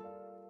あ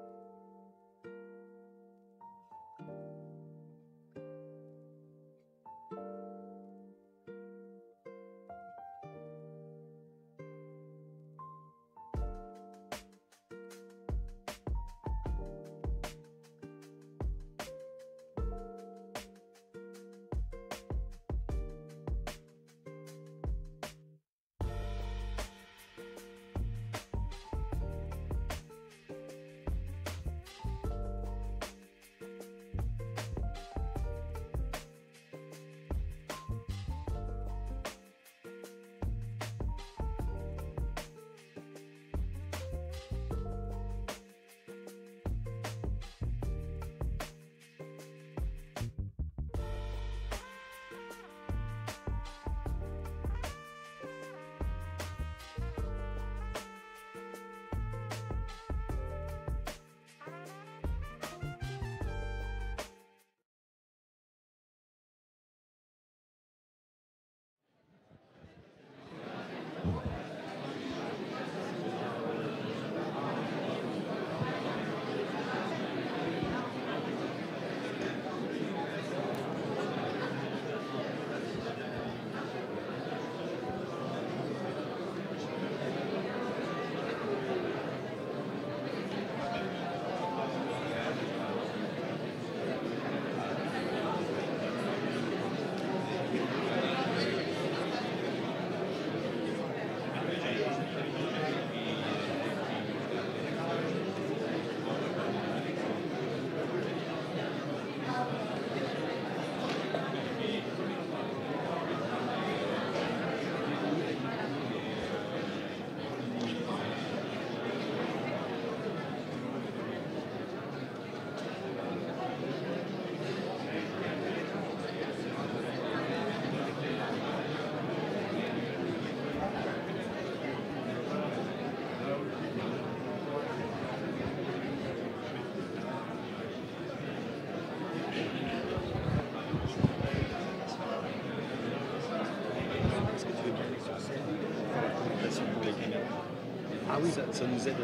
ça nous aide.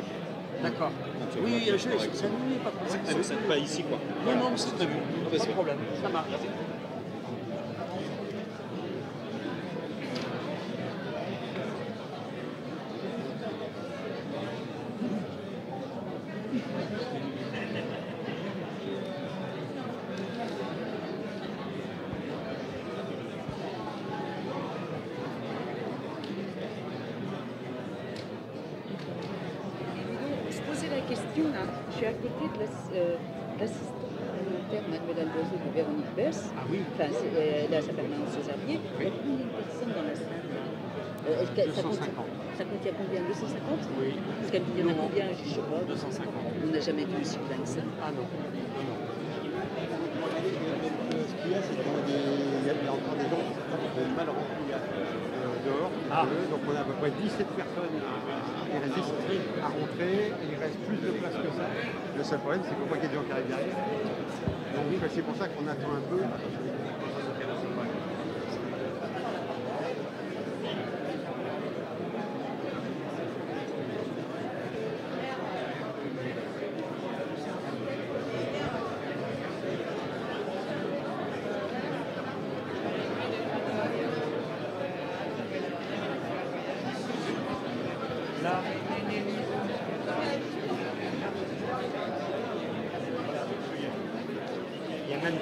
D'accord. Oui, oui, je jeu, ça nous met pas de problème. C'est prévu, pas ici quoi. Non, non, c'est prévu, pas de problème, ça marche. Merci. Christina, hein. je suis de euh, l'assistante maternelle de Mme Boiseau, de Véronique Bess. Ah oui Enfin, euh, là, ça Il y a combien de personnes dans la salle euh, ça, 250. ça contient combien 250 Oui. Parce qu'elle il y en a combien Je ne sais pas. 250. On n'a jamais vu ici 25. Ah, ah non. Ce qu'il y a, c'est qu'il y a encore des gens qui peuvent mal ah. Donc on a à peu près 17 personnes qui résistent à rentrer. il reste plus de place que ça. Le seul problème, c'est qu'on pas qu'il y a des gens qui arrivent derrière. Donc c'est pour ça qu'on attend un peu.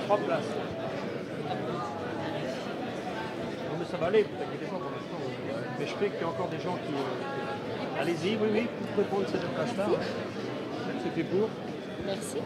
Trois places. Non, mais ça va aller, vous inquiétez pas pour l'instant. Euh, mais je sais qu'il y a encore des gens qui. Euh, allez-y, oui, oui, vous pouvez prendre ces place là C'était pour. Merci.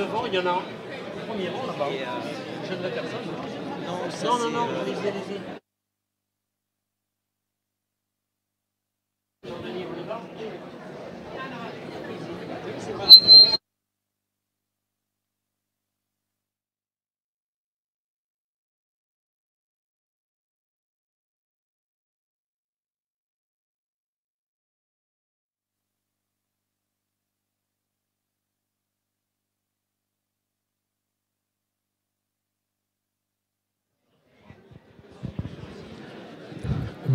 devant, il y en a un. Premier rang là-bas. Euh, ne la personne. Non, non, non, non. Euh,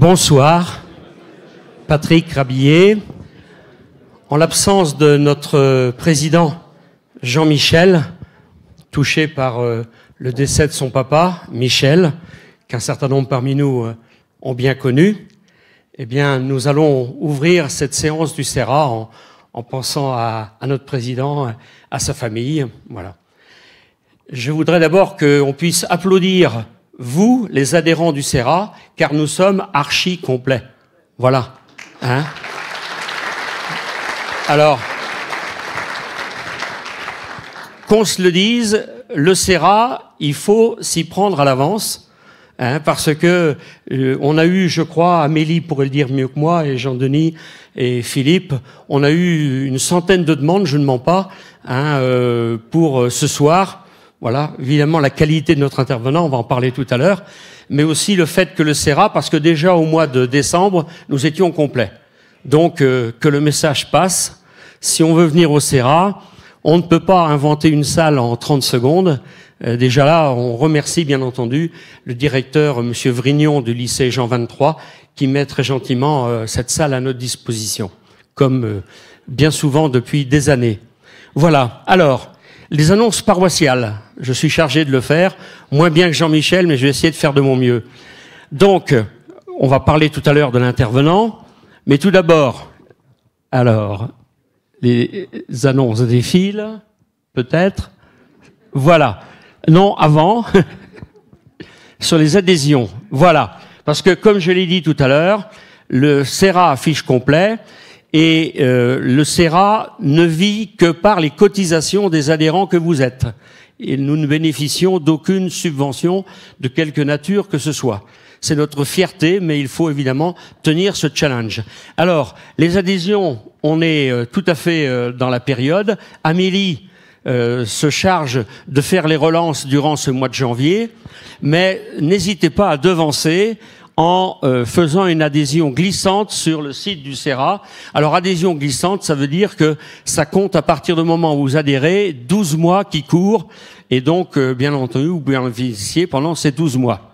Bonsoir, Patrick Rabillet. En l'absence de notre président Jean-Michel, touché par euh, le décès de son papa, Michel, qu'un certain nombre parmi nous euh, ont bien connu, eh bien, nous allons ouvrir cette séance du CERA en, pensant à, notre président, à sa famille. Voilà. Je voudrais d'abord qu'on puisse applaudir vous, les adhérents du CERA, car nous sommes archi complets. Voilà. Hein Alors, qu'on se le dise, le CERA, il faut s'y prendre à l'avance. Hein, parce que euh, on a eu, je crois, Amélie pourrait le dire mieux que moi, et Jean-Denis et Philippe, on a eu une centaine de demandes, je ne mens pas, hein, euh, pour euh, ce soir. Voilà, évidemment la qualité de notre intervenant, on va en parler tout à l'heure, mais aussi le fait que le CERA, parce que déjà au mois de décembre, nous étions complets. Donc euh, que le message passe. Si on veut venir au CERA, on ne peut pas inventer une salle en 30 secondes. Euh, déjà là, on remercie bien entendu le directeur monsieur Vrignon du lycée Jean 23 qui met très gentiment euh, cette salle à notre disposition, comme bien souvent depuis des années. Voilà. Alors, les annonces paroissiales. Je suis chargé de le faire, moins bien que Jean-Michel, mais je vais essayer de faire de mon mieux. Donc, on va parler tout à l'heure de l'intervenant, mais tout d'abord, alors, les annonces défilent, peut-être. Voilà. Non, avant, sur les adhésions. Voilà. Parce que, comme je l'ai dit tout à l'heure, le Sera affiche complet et euh, le Sera ne vit que par les cotisations des adhérents que vous êtes et nous ne bénéficions d'aucune subvention de quelque nature que ce soit. C'est notre fierté, mais il faut évidemment tenir ce challenge. Alors, les adhésions, on est euh, tout à fait euh, dans la période. Amélie euh, se charge de faire les relances durant ce mois de janvier, mais n'hésitez pas à devancer en euh, faisant une adhésion glissante sur le site du CERA. Alors adhésion glissante, ça veut dire que ça compte à partir du moment où vous adhérez 12 mois qui courent et donc euh, bien entendu vous pouvez pendant ces 12 mois.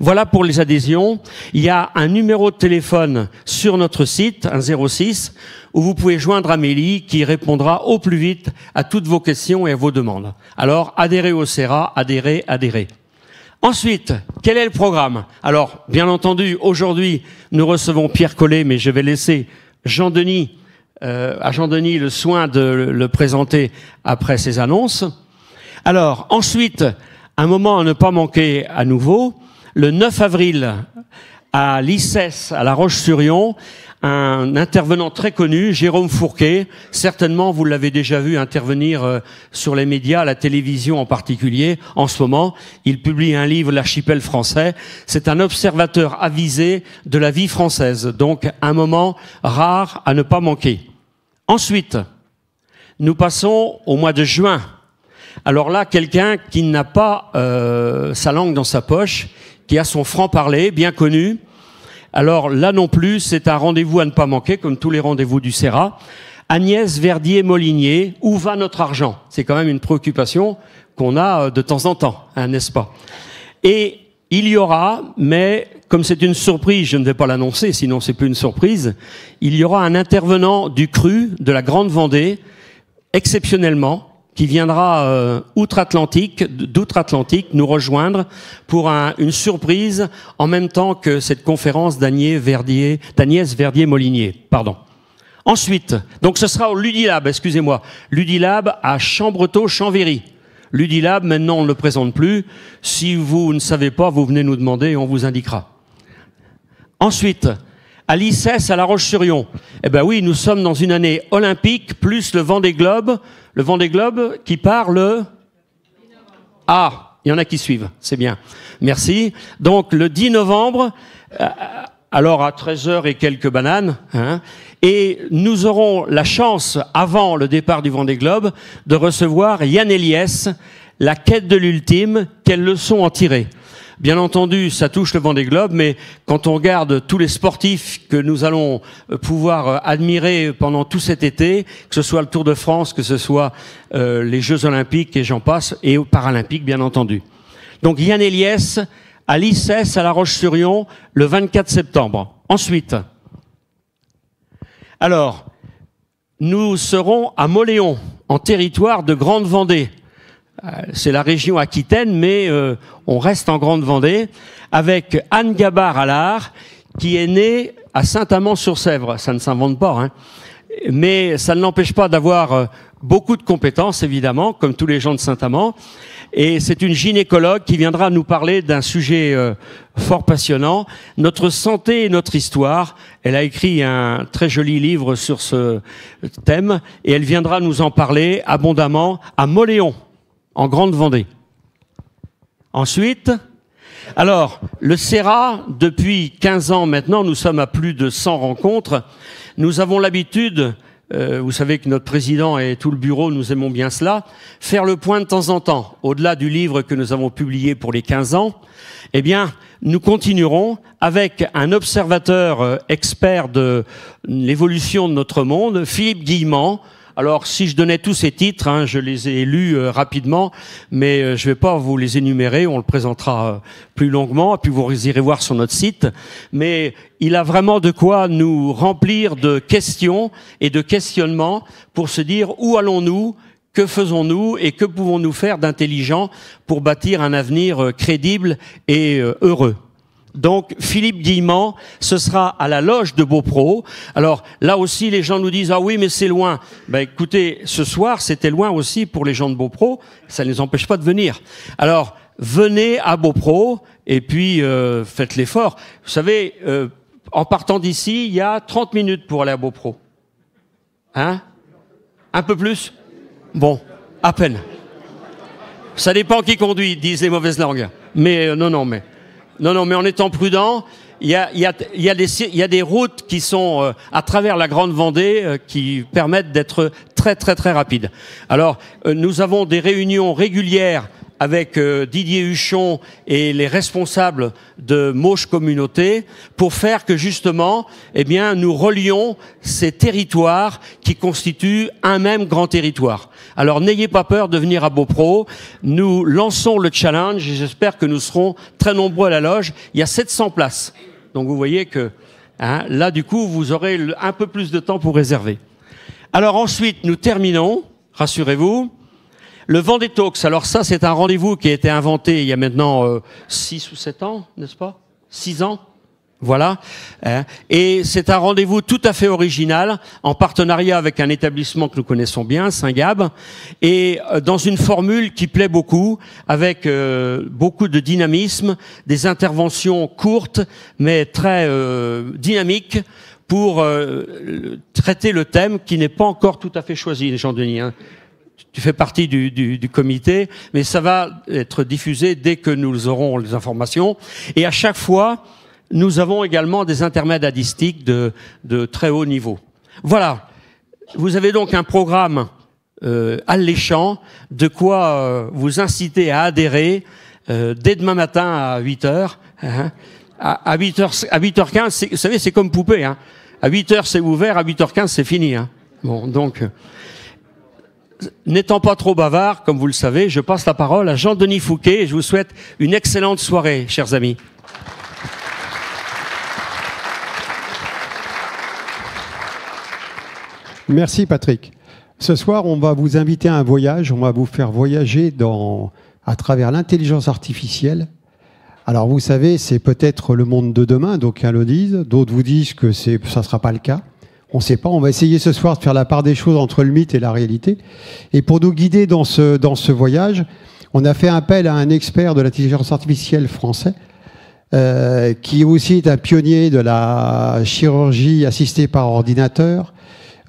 Voilà pour les adhésions. Il y a un numéro de téléphone sur notre site, un 06, où vous pouvez joindre Amélie qui répondra au plus vite à toutes vos questions et à vos demandes. Alors adhérez au CERA, adhérez, adhérez. Ensuite, quel est le programme Alors, bien entendu, aujourd'hui, nous recevons Pierre Collet, mais je vais laisser Jean-Denis, euh, à Jean-Denis le soin de le présenter après ses annonces. Alors, ensuite, un moment à ne pas manquer à nouveau, le 9 avril à l'ICES, à La Roche-sur-Yon, un intervenant très connu, Jérôme Fourquet. Certainement, vous l'avez déjà vu intervenir euh, sur les médias, la télévision en particulier. En ce moment, il publie un livre, L'archipel français. C'est un observateur avisé de la vie française, donc un moment rare à ne pas manquer. Ensuite, nous passons au mois de juin. Alors là, quelqu'un qui n'a pas euh, sa langue dans sa poche, qui a son franc-parler bien connu, alors là non plus, c'est un rendez-vous à ne pas manquer, comme tous les rendez-vous du CERA. Agnès Verdier-Molinier, où va notre argent C'est quand même une préoccupation qu'on a euh, de temps en temps, hein, n'est-ce pas Et il y aura, mais comme c'est une surprise, je ne vais pas l'annoncer, sinon c'est plus une surprise, il y aura un intervenant du CRU de la Grande Vendée, exceptionnellement, qui viendra euh, outre-Atlantique, d'outre-Atlantique, nous rejoindre pour une surprise en même temps que cette conférence d'Agnès Verdier, Verdier Molinier. Pardon. Ensuite, donc ce sera au Ludilab, excusez-moi, Ludilab à Chambreteau, Chambéry. Ludilab, maintenant on ne le présente plus. Si vous ne savez pas, vous venez nous demander et on vous indiquera. Ensuite, à l'ICES à La Roche-sur-Yon. Eh ben oui, nous sommes dans une année olympique plus le vent des globes, le vent des globes qui part le Ah, il y en a qui suivent, c'est bien. Merci. Donc le 10 novembre euh, alors à 13h et quelques bananes, hein, et nous aurons la chance, avant le départ du des Globe, de recevoir Yann Eliès, la quête de l'ultime, quelles leçons en tirer Bien entendu, ça touche le des globes mais quand on regarde tous les sportifs que nous allons euh, pouvoir euh, admirer pendant tout cet été, que ce soit le Tour de France, que ce soit euh, les Jeux Olympiques et j'en passe, et aux Paralympiques, bien entendu. Donc Yann Eliès à l'ISS, à La Roche-sur-Yon le 24 septembre. Ensuite, alors, nous serons à Moléon, en territoire de Grande-Vendée, euh, c'est la région aquitaine, mais euh, on reste en Grande Vendée, avec Anne Gabard Allard, qui est née à Saint-Amand-sur-Sèvre. Ça ne s'invente pas, hein. mais ça ne l'empêche pas d'avoir euh, beaucoup de compétences, évidemment, comme tous les gens de Saint-Amand. Et c'est une gynécologue qui viendra nous parler d'un sujet fort passionnant, notre santé et notre histoire. Elle a écrit un très joli livre sur ce thème et elle viendra nous en parler abondamment à Moléon en Grande-Vendée. Ensuite, alors, le CERA, depuis 15 ans maintenant, nous sommes à plus de 100 rencontres. Nous avons l'habitude, euh, vous savez que notre président et tout le bureau, nous aimons bien cela, faire le point de temps en temps, au-delà du livre que nous avons publié pour les 15 ans. Eh bien, nous continuerons avec un observateur euh, expert de l'évolution de notre monde, Philippe Guillemant, alors, si je donnais tous ces titres, hein, je les ai lus euh, rapidement, mais euh, je ne vais pas vous les énumérer. On le présentera euh, plus longuement, puis vous irez voir sur notre site. Mais il a vraiment de quoi nous remplir de questions et de questionnements pour se dire où allons-nous, que faisons-nous et que pouvons-nous faire d'intelligent pour bâtir un avenir crédible et heureux donc Philippe Guillemant, ce sera à la loge de Beaupro. Alors là aussi, les gens nous disent ah oui, mais c'est loin. Ben écoutez, ce soir c'était loin aussi pour les gens de Beaupro. Ça ne les empêche pas de venir. Alors venez à Beaupro et puis euh, faites l'effort. Vous savez, euh, en partant d'ici, il y a 30 minutes pour aller à Beaupro. Hein Un peu plus Bon, à peine. Ça dépend qui conduit, disent les mauvaises langues. Mais euh, non, non, mais. Non, non, mais en étant prudent, il y a, des routes qui sont euh, à travers la Grande Vendée euh, qui permettent d'être très, très, très rapides. Alors, euh, nous avons des réunions régulières avec euh, Didier Huchon et les responsables de Mauche Communauté pour faire que justement, eh bien, nous relions ces territoires qui constituent un même grand territoire. Alors n'ayez pas peur de venir à Beaupro. Nous lançons le challenge et j'espère que nous serons très nombreux à la loge. Il y a 700 places. Donc vous voyez que hein, là, du coup, vous aurez un peu plus de temps pour réserver. Alors ensuite, nous terminons, rassurez-vous, le Talks, alors ça, c'est un rendez-vous qui a été inventé il y a maintenant 6 euh, ou 7 ans, n'est-ce pas 6 ans voilà. Hein. Et c'est un rendez-vous tout à fait original, en partenariat avec un établissement que nous connaissons bien, Saint-Gab, et euh, dans une formule qui plaît beaucoup, avec euh, beaucoup de dynamisme, des interventions courtes, mais très dynamiques, pour traiter le thème qui n'est pas encore tout à fait choisi, Jean-Denis. Hein tu fais partie du, comité, mais ça va être diffusé dès que nous aurons les informations. Et à chaque fois, nous avons également des intermèdes de, de très haut niveau. Voilà. Vous avez donc un programme euh, alléchant, de quoi euh, vous inciter à adhérer euh, dès demain matin à 8 hein. heures. à, 8 h à 8h15, vous savez, c'est comme poupée. Hein. À 8 heures, c'est ouvert. À 8h15, c'est fini. Hein. Bon, donc n'étant pas trop bavard, comme vous le savez, je passe la parole à Jean-Denis Fouquet et je vous souhaite une excellente soirée, chers amis. Merci Patrick. Ce soir, on va vous inviter à un voyage, on va vous faire voyager dans, à travers l'intelligence artificielle. Alors vous savez, c'est peut-être le monde de demain, d'aucuns le disent, d'autres vous disent que ça ne sera pas le cas on ne sait pas. On va essayer ce soir de faire la part des choses entre le mythe et la réalité. Et pour nous guider dans ce, dans ce voyage, on a fait appel à un expert de l'intelligence artificielle français, euh, qui aussi est un pionnier de la chirurgie assistée par ordinateur,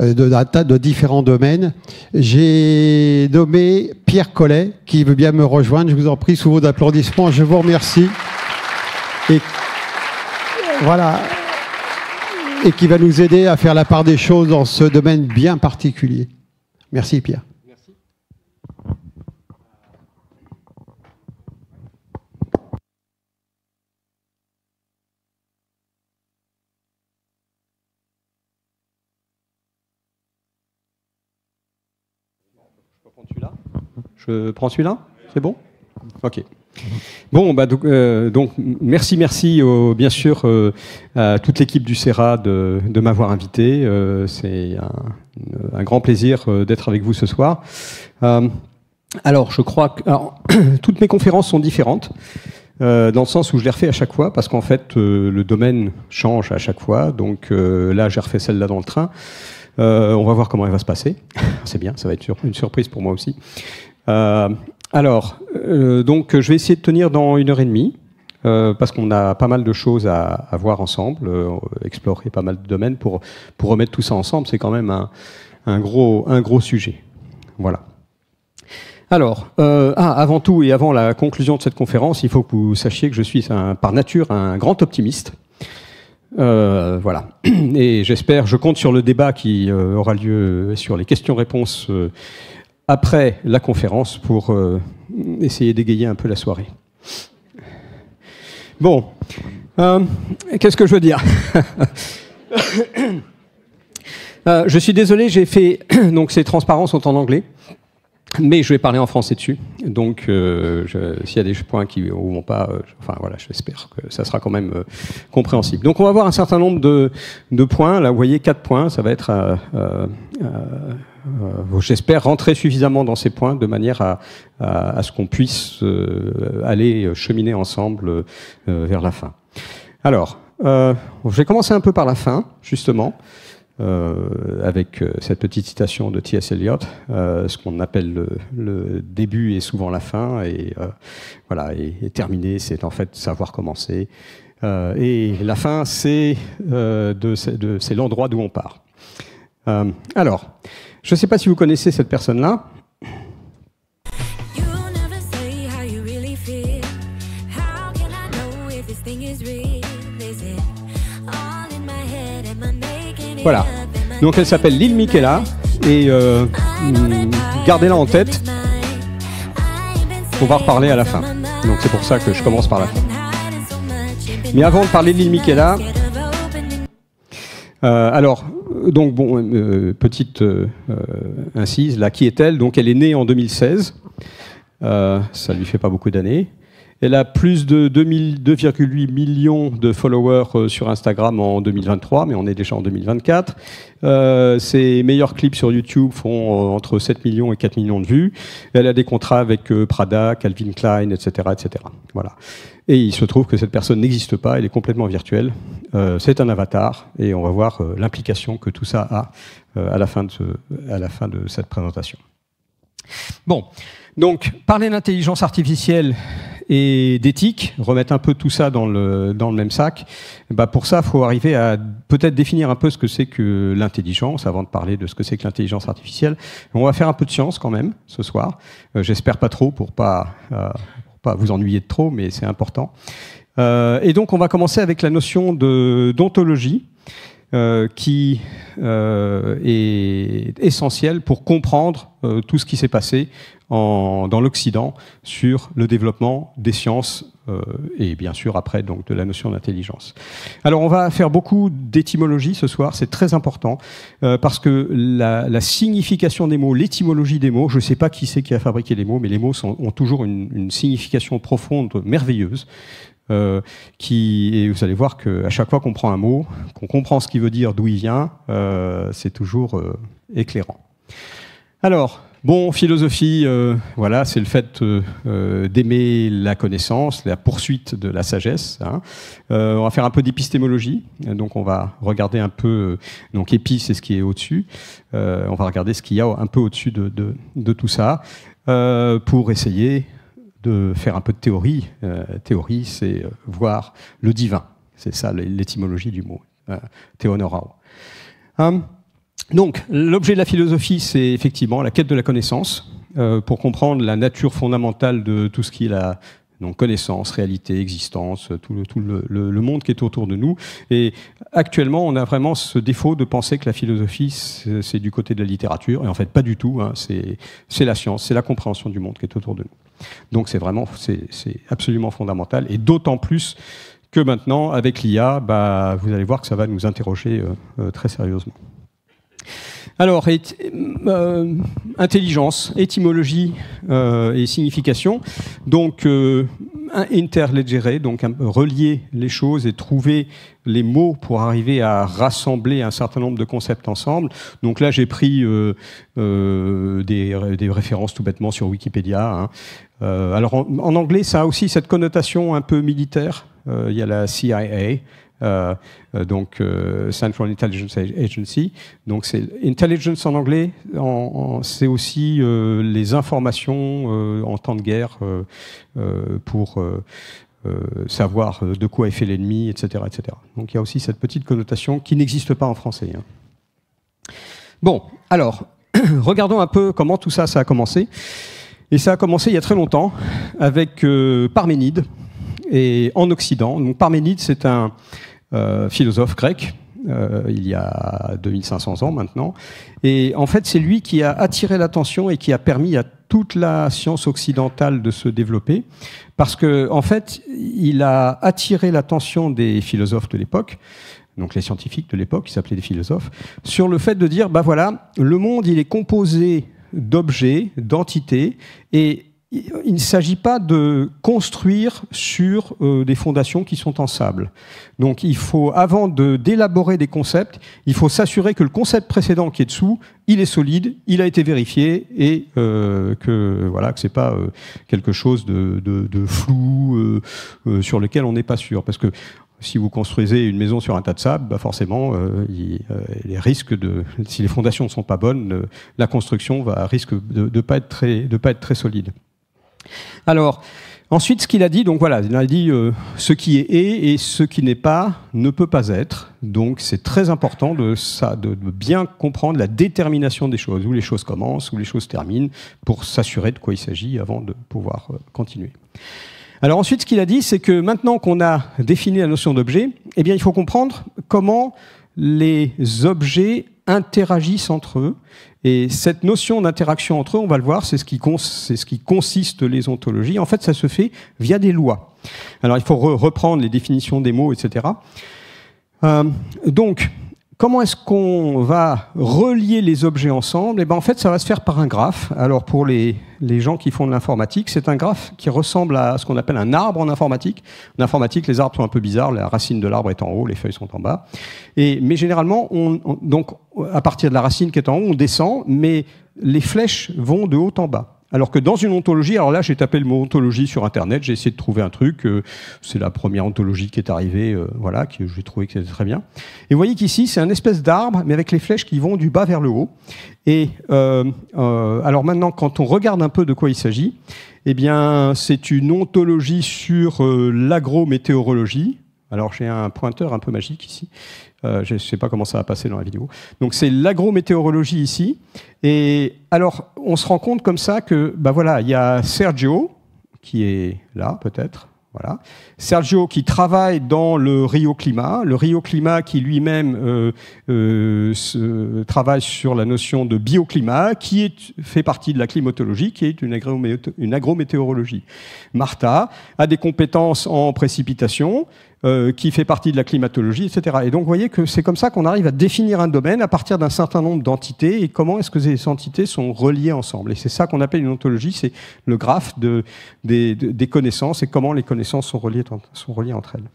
euh, de, de différents domaines. J'ai nommé Pierre Collet, qui veut bien me rejoindre. Je vous en prie, sous vos applaudissements, je vous remercie. Et voilà et qui va nous aider à faire la part des choses dans ce domaine bien particulier. Merci Pierre. Merci. Je prends celui-là Je prends celui-là C'est bon Ok. Bon, bah donc, euh, merci, merci euh, bien sûr euh, à toute l'équipe du CERA de, m'avoir invité. C'est un, grand plaisir d'être avec vous ce soir. alors, je crois que toutes mes conférences sont différentes. dans le sens où je les refais à chaque fois, parce qu'en fait, le domaine change à chaque fois. Donc là, j'ai refait celle-là dans le train. on va voir comment elle va se passer. C'est bien, ça va être une surprise pour moi aussi. Alors, euh, donc, je vais essayer de tenir dans une heure et demie. Euh, parce qu'on a pas mal de choses à, voir ensemble, euh, explorer pas mal de domaines pour, pour remettre tout ça ensemble. C'est quand même un, gros, un gros sujet. Voilà. Alors, ah, avant tout et avant la conclusion de cette conférence, il faut que vous sachiez que je suis par nature un grand optimiste. voilà. Et j'espère, je compte sur le débat qui aura lieu sur les questions-réponses après la conférence pour euh, essayer d'égayer un peu la soirée. Bon, euh, qu'est-ce que je veux dire euh, Je suis désolé, j'ai fait donc ces transparences sont en anglais, mais je vais parler en français dessus. Donc, s'il y a des points qui ne vont pas, enfin voilà, j'espère que ça sera quand même compréhensible. Donc, on va voir un certain nombre de, de, points. Là, vous voyez quatre points. Ça va être euh, j'espère rentrer suffisamment dans ces points de manière à, à, ce qu'on puisse euh, aller cheminer ensemble euh, vers la fin. Alors, euh, je vais commencer un peu par la fin, justement, euh, avec cette petite citation de T.S. Eliot, euh, ce qu'on appelle le, début est souvent la fin, et voilà, et, terminer, c'est en fait savoir commencer. et la fin, c'est de, de, l'endroit d'où on part. alors, je ne sais pas si vous connaissez cette personne-là. Voilà. Donc elle s'appelle Lil Mikela. et euh, hmm, gardez-la en tête. On va reparler à la fin. Donc c'est pour ça que je commence par la fin. Mais avant de parler de Lil Mikela, euh, alors donc, bon, euh, petite euh, incise, là, qui est-elle Donc, elle est née en 2016. Euh, ça ne lui fait pas beaucoup d'années. Elle a plus de 2,8 millions de followers euh, sur Instagram en 2023, mais on est déjà en 2024. Euh, ses meilleurs clips sur YouTube font euh, entre 7 millions et 4 millions de vues. Elle a des contrats avec Prada, Calvin Klein, etc., etc. Voilà. Et il se trouve que cette personne n'existe pas, elle est complètement virtuelle. c'est un avatar, et on va voir l'implication que tout ça a à la fin de, à la fin de cette présentation. Bon, donc parler d'intelligence artificielle, et d'éthique, remettre un peu tout ça dans le, dans le même sac, bah pour ça, il faut arriver à peut-être définir un peu ce que c'est que l'intelligence, avant de parler de ce que c'est que l'intelligence artificielle. On va faire un peu de science quand même ce soir. Euh, j'espère pas trop pour pas, euh, pour pas vous ennuyer de trop, mais c'est important. Euh, et donc on va commencer avec la notion de d'ontologie. Euh, qui euh, est essentiel pour comprendre euh, tout ce qui s'est passé en, dans l'Occident sur le développement des sciences euh, et bien sûr après donc de la notion d'intelligence. Alors on va faire beaucoup d'étymologie ce soir, c'est très important parce que la, la, signification des mots, l'étymologie des mots, je ne sais pas qui c'est qui a fabriqué les mots, mais les mots sont, ont toujours une, une signification profonde merveilleuse euh, qui, et vous allez voir qu'à chaque fois qu'on prend un mot, qu'on comprend ce qu'il veut dire, d'où il vient, euh, c'est toujours euh, éclairant. Alors, bon, philosophie, voilà, c'est le fait d'aimer la connaissance, la poursuite de la sagesse. Hein. on va faire un peu d'épistémologie, donc on va regarder un peu, donc épi, c'est ce qui est au-dessus, on va regarder ce qu'il y a un peu au-dessus de, de, tout ça, pour essayer de faire un peu de théorie. Euh, théorie, c'est euh, voir le divin. C'est ça l'étymologie du mot, euh, théonorao. Hum, donc, l'objet de la philosophie, c'est effectivement la quête de la connaissance, pour comprendre la nature fondamentale de tout ce qui est la donc, connaissance, réalité, existence, tout, le, monde qui est autour de nous. Et actuellement, on a vraiment ce défaut de penser que la philosophie, c'est du côté de la littérature, et en fait, pas du tout, hein, c'est la science, c'est la compréhension du monde qui est autour de nous. Donc c'est vraiment, c'est absolument fondamental, et d'autant plus que maintenant, avec l'IA, bah, vous allez voir que ça va nous interroger euh, euh, très sérieusement. Alors, euh, intelligence, étymologie euh, et signification. Donc, euh, donc relier les choses et trouver les mots pour arriver à rassembler un certain nombre de concepts ensemble. Donc là, j'ai pris euh, des, références tout bêtement sur Wikipédia. Hein. alors en, anglais, ça a aussi cette connotation un peu militaire. Il y a la CIA, euh, euh, donc euh, Central Intelligence Agency. Donc c'est intelligence en anglais, c'est aussi les informations en temps de guerre pour savoir de quoi est fait l'ennemi, etc., etc. Donc il y a aussi cette petite connotation qui n'existe pas en français. Hein. Bon, alors, regardons un peu comment tout ça, ça a commencé. Et ça a commencé il y a très longtemps avec Parménide, et en Occident. Donc Parménide, c'est un euh, philosophe grec, euh, il y a 2500 ans maintenant. Et en fait, c'est lui qui a attiré l'attention et qui a permis à toute la science occidentale de se développer, parce que en fait, il a attiré l'attention des philosophes de l'époque, donc les scientifiques de l'époque, qui s'appelaient des philosophes, sur le fait de dire, bah voilà, le monde, il est composé d'objets, d'entités, et il ne s'agit pas de construire sur euh, des fondations qui sont en sable. Donc il faut, avant d'élaborer des concepts, il faut s'assurer que le concept précédent qui est dessous, il est solide, il a été vérifié et euh, que voilà que c'est pas euh, quelque chose de, flou sur lequel on n'est pas sûr. Parce que si vous construisez une maison sur un tas de sable, bah forcément, les risques de, si les fondations ne sont pas bonnes, la construction va risque de ne de pas, être de pas être très solide. Alors, ensuite, ce qu'il a dit, donc voilà, il a dit euh, ce qui est et ce qui n'est pas ne peut pas être. Donc, c'est très important de, ça, de, bien comprendre la détermination des choses, où les choses commencent, où les choses terminent, pour s'assurer de quoi il s'agit avant de pouvoir euh, continuer. Alors ensuite, ce qu'il a dit, c'est que maintenant qu'on a défini la notion d'objet, eh bien, il faut comprendre comment les objets interagissent entre eux et cette notion d'interaction entre eux, on va le voir, c'est ce, qui ce qui consiste les ontologies. En fait, ça se fait via des lois. Alors, il faut reprendre les définitions des mots, etc. Euh, donc, comment est-ce qu'on va relier les objets ensemble eh ben, en fait, ça va se faire par un graphe. Alors, pour les, gens qui font de l'informatique, c'est un graphe qui ressemble à ce qu'on appelle un arbre en informatique. En informatique, les arbres sont un peu bizarres. La racine de l'arbre est en haut, les feuilles sont en bas. Et, mais généralement, on, donc, à partir de la racine qui est en haut, on descend, mais les flèches vont de haut en bas. Alors que dans une ontologie, alors là, j'ai tapé le mot ontologie sur Internet, j'ai essayé de trouver un truc. Euh, c'est la première ontologie qui est arrivée, euh, voilà, que j'ai trouvé que c'était très bien. Et vous voyez qu'ici, c'est un espèce d'arbre, mais avec les flèches qui vont du bas vers le haut. Et euh, alors maintenant, quand on regarde un peu de quoi il s'agit, eh bien, c'est une ontologie sur l'agrométéorologie. Alors j'ai un pointeur un peu magique ici. Euh, je ne sais pas comment ça va passer dans la vidéo. Donc c'est l'agrométéorologie ici. Et alors, on se rend compte comme ça que, ben voilà, il y a Sergio, qui est là peut-être. Voilà. Sergio qui travaille dans le Rio Climat, le Rio Climat qui lui-même euh, euh, travaille sur la notion de bioclimat, qui fait partie de la climatologie, qui est une, une agrométéorologie. Martha a des compétences en précipitation, euh, qui fait partie de la climatologie, etc. Et donc, vous voyez que c'est comme ça qu'on arrive à définir un domaine à partir d'un certain nombre d'entités et comment est-ce que ces entités sont reliées ensemble. Et c'est ça qu'on appelle une ontologie, c'est le graphe de, des, connaissances et comment les connaissances sont reliées, sont reliées entre elles.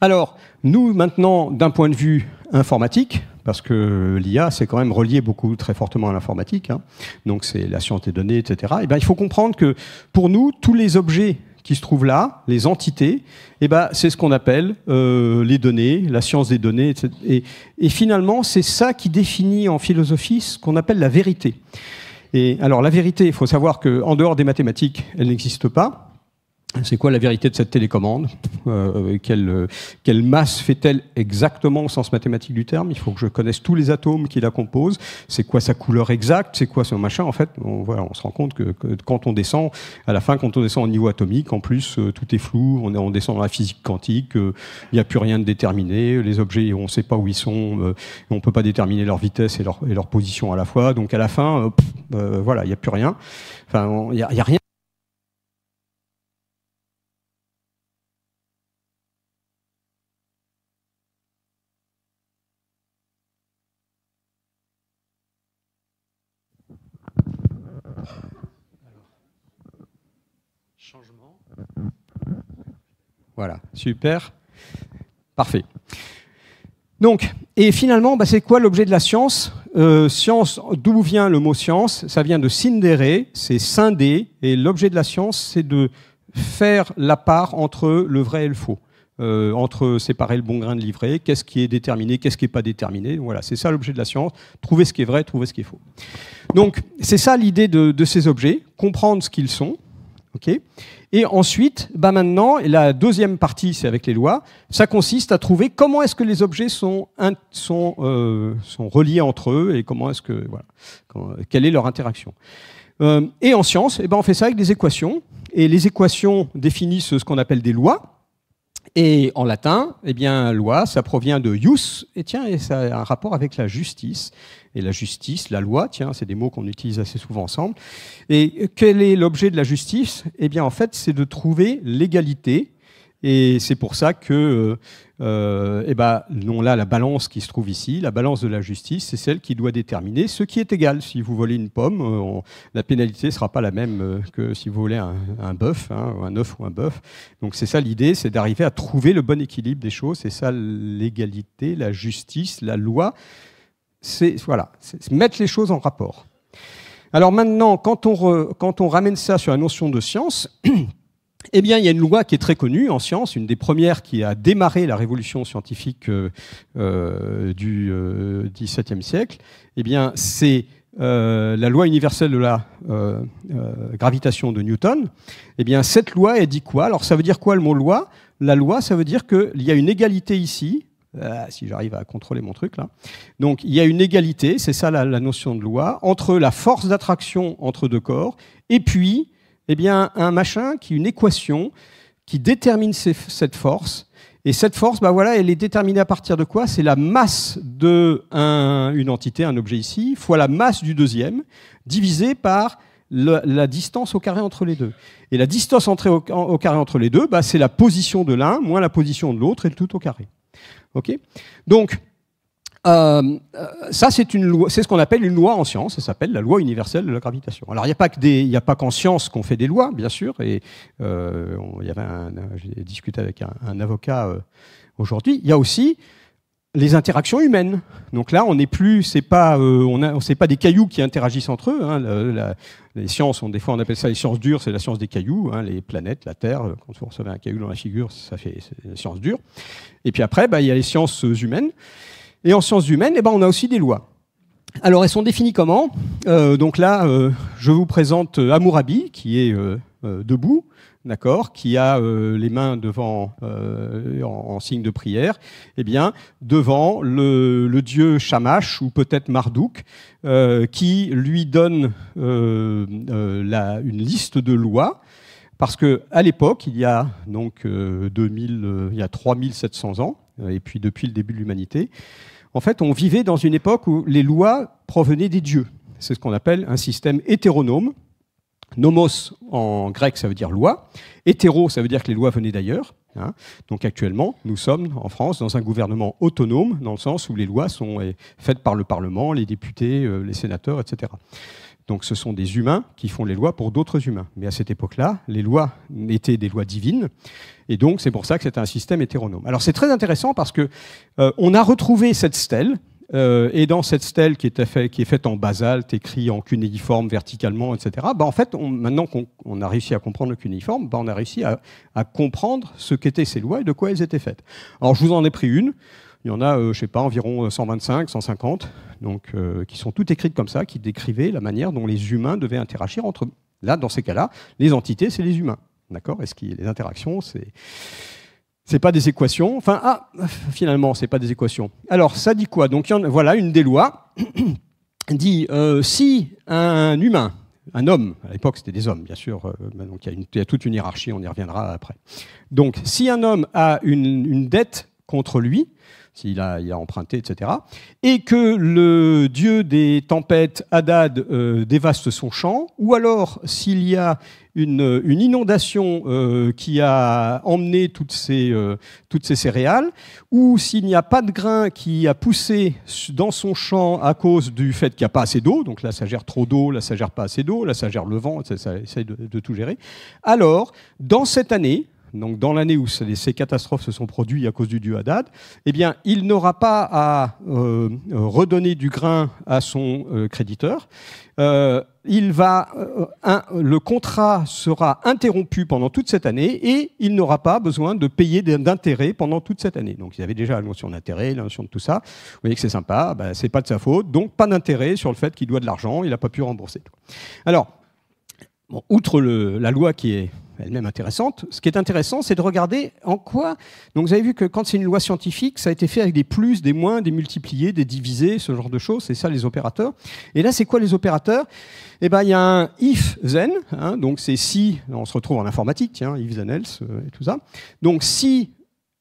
Alors, nous, maintenant, d'un point de vue informatique, parce que l'IA, c'est quand même relié beaucoup, très fortement à l'informatique, hein, donc c'est la science des données, etc., et eh bien, il faut comprendre que pour nous, tous les objets qui se trouvent là, les entités, eh ben, c'est ce qu'on appelle euh, les données, la science des données. Etc. Et, et finalement, c'est ça qui définit en philosophie ce qu'on appelle la vérité. Et alors la vérité, il faut savoir qu'en dehors des mathématiques, elle n'existe pas c'est quoi la vérité de cette télécommande euh, euh, quelle, euh, quelle, masse fait-elle exactement au sens mathématique du terme Il faut que je connaisse tous les atomes qui la composent. C'est quoi sa couleur exacte C'est quoi son machin En fait, on, on se rend compte que, quand on descend, à la fin, quand on descend au niveau atomique, en plus, tout est flou. On, descend dans la physique quantique. Il n'y a plus rien de déterminé. Les objets, on ne sait pas où ils sont. on ne peut pas déterminer leur vitesse et leur, position à la fois. Donc à la fin, voilà, il n'y a plus rien. Enfin, il n'y a rien Voilà, super. Parfait. Donc, et finalement, bah, c'est quoi l'objet de la science euh, Science, d'où vient le mot science Ça vient de scindere, c'est scinder, et l'objet de la science, c'est de faire la part entre le vrai et le faux, euh, entre séparer le bon grain de l'ivraie, qu'est-ce qui est déterminé, qu'est-ce qui n'est pas déterminé. Voilà, c'est ça l'objet de la science, trouver ce qui est vrai, trouver ce qui est faux. Donc, c'est ça l'idée de ces objets, comprendre ce qu'ils sont, et ensuite, bah maintenant, la deuxième partie, c'est avec les lois, ça consiste à trouver comment est-ce que les objets sont, sont, euh, sont, reliés entre eux et comment est-ce que, voilà, quelle est leur interaction. Euh, et en science, et eh ben, on fait ça avec des équations. Et les équations définissent ce qu'on appelle des lois. Et en latin, eh bien, loi, ça provient de jus. et tiens, et ça a un rapport avec la justice. Et la justice, la loi, tiens, c'est des mots qu'on utilise assez souvent ensemble. Et quel est l'objet de la justice Eh bien, en fait, c'est de trouver l'égalité et c'est pour ça que euh, euh eh ben, non a la balance qui se trouve ici, la balance de la justice, c'est celle qui doit déterminer ce qui est égal. Si vous volez une pomme, euh, la pénalité ne sera pas la même euh, que si vous volez un, un bœuf, hein, un œuf ou un bœuf. Donc c'est ça l'idée, c'est d'arriver à trouver le bon équilibre des choses. C'est ça l'égalité, la justice, la loi. C'est voilà, mettre les choses en rapport. Alors maintenant, quand on, quand on ramène ça sur la notion de science, Eh bien, il y a une loi qui est très connue en science, une des premières qui a démarré la révolution scientifique euh, euh, du euh, XVIIe siècle. Eh bien, c'est la loi universelle de la gravitation de Newton. Eh bien, cette loi, elle dit quoi Alors, ça veut dire quoi le mot loi La loi, ça veut dire qu'il y a une égalité ici. Ah, si j'arrive à contrôler mon truc là. Donc il y a une égalité, c'est ça la, la, notion de loi, entre la force d'attraction entre deux corps et puis eh bien, un machin qui une équation qui détermine cette force. Et cette force, bah voilà, elle est déterminée à partir de quoi C'est la masse d'une un, entité, un objet ici, fois la masse du deuxième, divisé par la distance au carré entre les deux. Et la distance au, carré entre les deux, bah, c'est la position de l'un moins la position de l'autre et le tout au carré. Ok Donc, euh, euh, ça, c'est une loi, c'est ce qu'on appelle une loi en science. Ça s'appelle la loi universelle de la gravitation. Alors, il n'y a pas que a pas qu'en science qu'on fait des lois, bien sûr. Et euh, il y avait, un, j'ai discuté avec un, avocat aujourd'hui. Il y a aussi les interactions humaines. Donc là, on n'est plus, c'est pas, on, a, pas des cailloux qui interagissent entre eux. Hein. les sciences, des fois, on appelle ça les sciences dures, c'est la science des cailloux. Hein. les planètes, la Terre, quand vous recevez un caillou dans la figure, ça fait des science dure. Et puis après, bah, il y a les sciences humaines. Et en sciences humaines, eh ben, on a aussi des lois. Alors, elles sont définies comment euh, Donc là, euh, je vous présente euh, Amourabi, qui est debout, d'accord, qui a les mains devant, en, signe de prière, eh bien, devant le, dieu Shamash, ou peut-être Marduk, qui lui donne une liste de lois, parce qu'à l'époque, il y a donc 2000, il y a 3700 ans, euh, et puis depuis le début de l'humanité. En fait, on vivait dans une époque où les lois provenaient des dieux. C'est ce qu'on appelle un système hétéronome. Nomos en grec, ça veut dire loi. Hétéro, ça veut dire que les lois venaient d'ailleurs. Hein. Donc actuellement, nous sommes en France dans un gouvernement autonome, dans le sens où les lois sont eh, faites par le Parlement, les députés, euh, les sénateurs, etc. Donc ce sont des humains qui font les lois pour d'autres humains. Mais à cette époque-là, les lois étaient des lois divines, et donc c'est pour ça que c'est un système hétéronome. Alors c'est très intéressant parce que euh, on a retrouvé cette stèle, euh, et dans cette stèle qui est, fait, qui est faite en basalte, écrite en cunéiforme verticalement, etc., bah, en fait, on, maintenant qu'on a réussi à comprendre le cunéiforme, bah, on a réussi à, à comprendre ce qu'étaient ces lois et de quoi elles étaient faites. Alors je vous en ai pris une. Il y en a, euh, je sais pas, environ 125, euh, 150, donc, euh, qui sont toutes écrites comme ça, qui décrivaient la manière dont les humains devaient interagir entre eux. Là, dans ces cas-là, les entités, c'est les humains. D'accord est ce a les interactions, c'est c'est pas des équations. Enfin, ah, finalement, c'est pas des équations. Alors, ça dit quoi Donc, voilà, une des lois dit si un humain, un homme, à l'époque c'était des hommes, bien sûr, donc il y, a toute une hiérarchie, on y reviendra après. Donc, si un homme a une dette contre lui, s'il a, a emprunté, etc. Et que le dieu des tempêtes, Hadad, euh, dévaste son champ, ou alors s'il y a une, inondation euh, qui a emmené toutes ces, euh, toutes ces céréales, ou s'il n'y a pas de grain qui a poussé dans son champ à cause du fait qu'il n'y a pas assez d'eau, donc là ça gère trop d'eau, là ça gère pas assez d'eau, là ça gère le vent, ça, ça essaie de tout gérer, alors dans cette année, donc dans l'année où ces catastrophes se sont produites à cause du dieu Haddad, eh bien, il n'aura pas à euh, euh, redonner du grain à son euh, créditeur. il va, le contrat sera interrompu pendant toute cette année et il n'aura pas besoin de payer d'intérêt pendant toute cette année. Donc, il avait déjà la notion d'intérêt, la notion de tout ça. Vous voyez que c'est sympa, ce bah, c'est pas de sa faute, donc pas d'intérêt sur le fait qu'il doit de l'argent, il n'a pas pu rembourser. Alors, outre la loi qui est elle-même intéressante. Ce qui est intéressant, c'est de regarder en quoi. Donc vous avez vu que quand c'est une loi scientifique, ça a été fait avec des plus, des moins, des multipliés, des divisés, ce genre de choses. C'est ça les opérateurs. Et là, c'est quoi les opérateurs Eh ben, il y a un if then. Hein. donc c'est si. On se retrouve en informatique, tiens, if then else euh, et tout ça. Donc si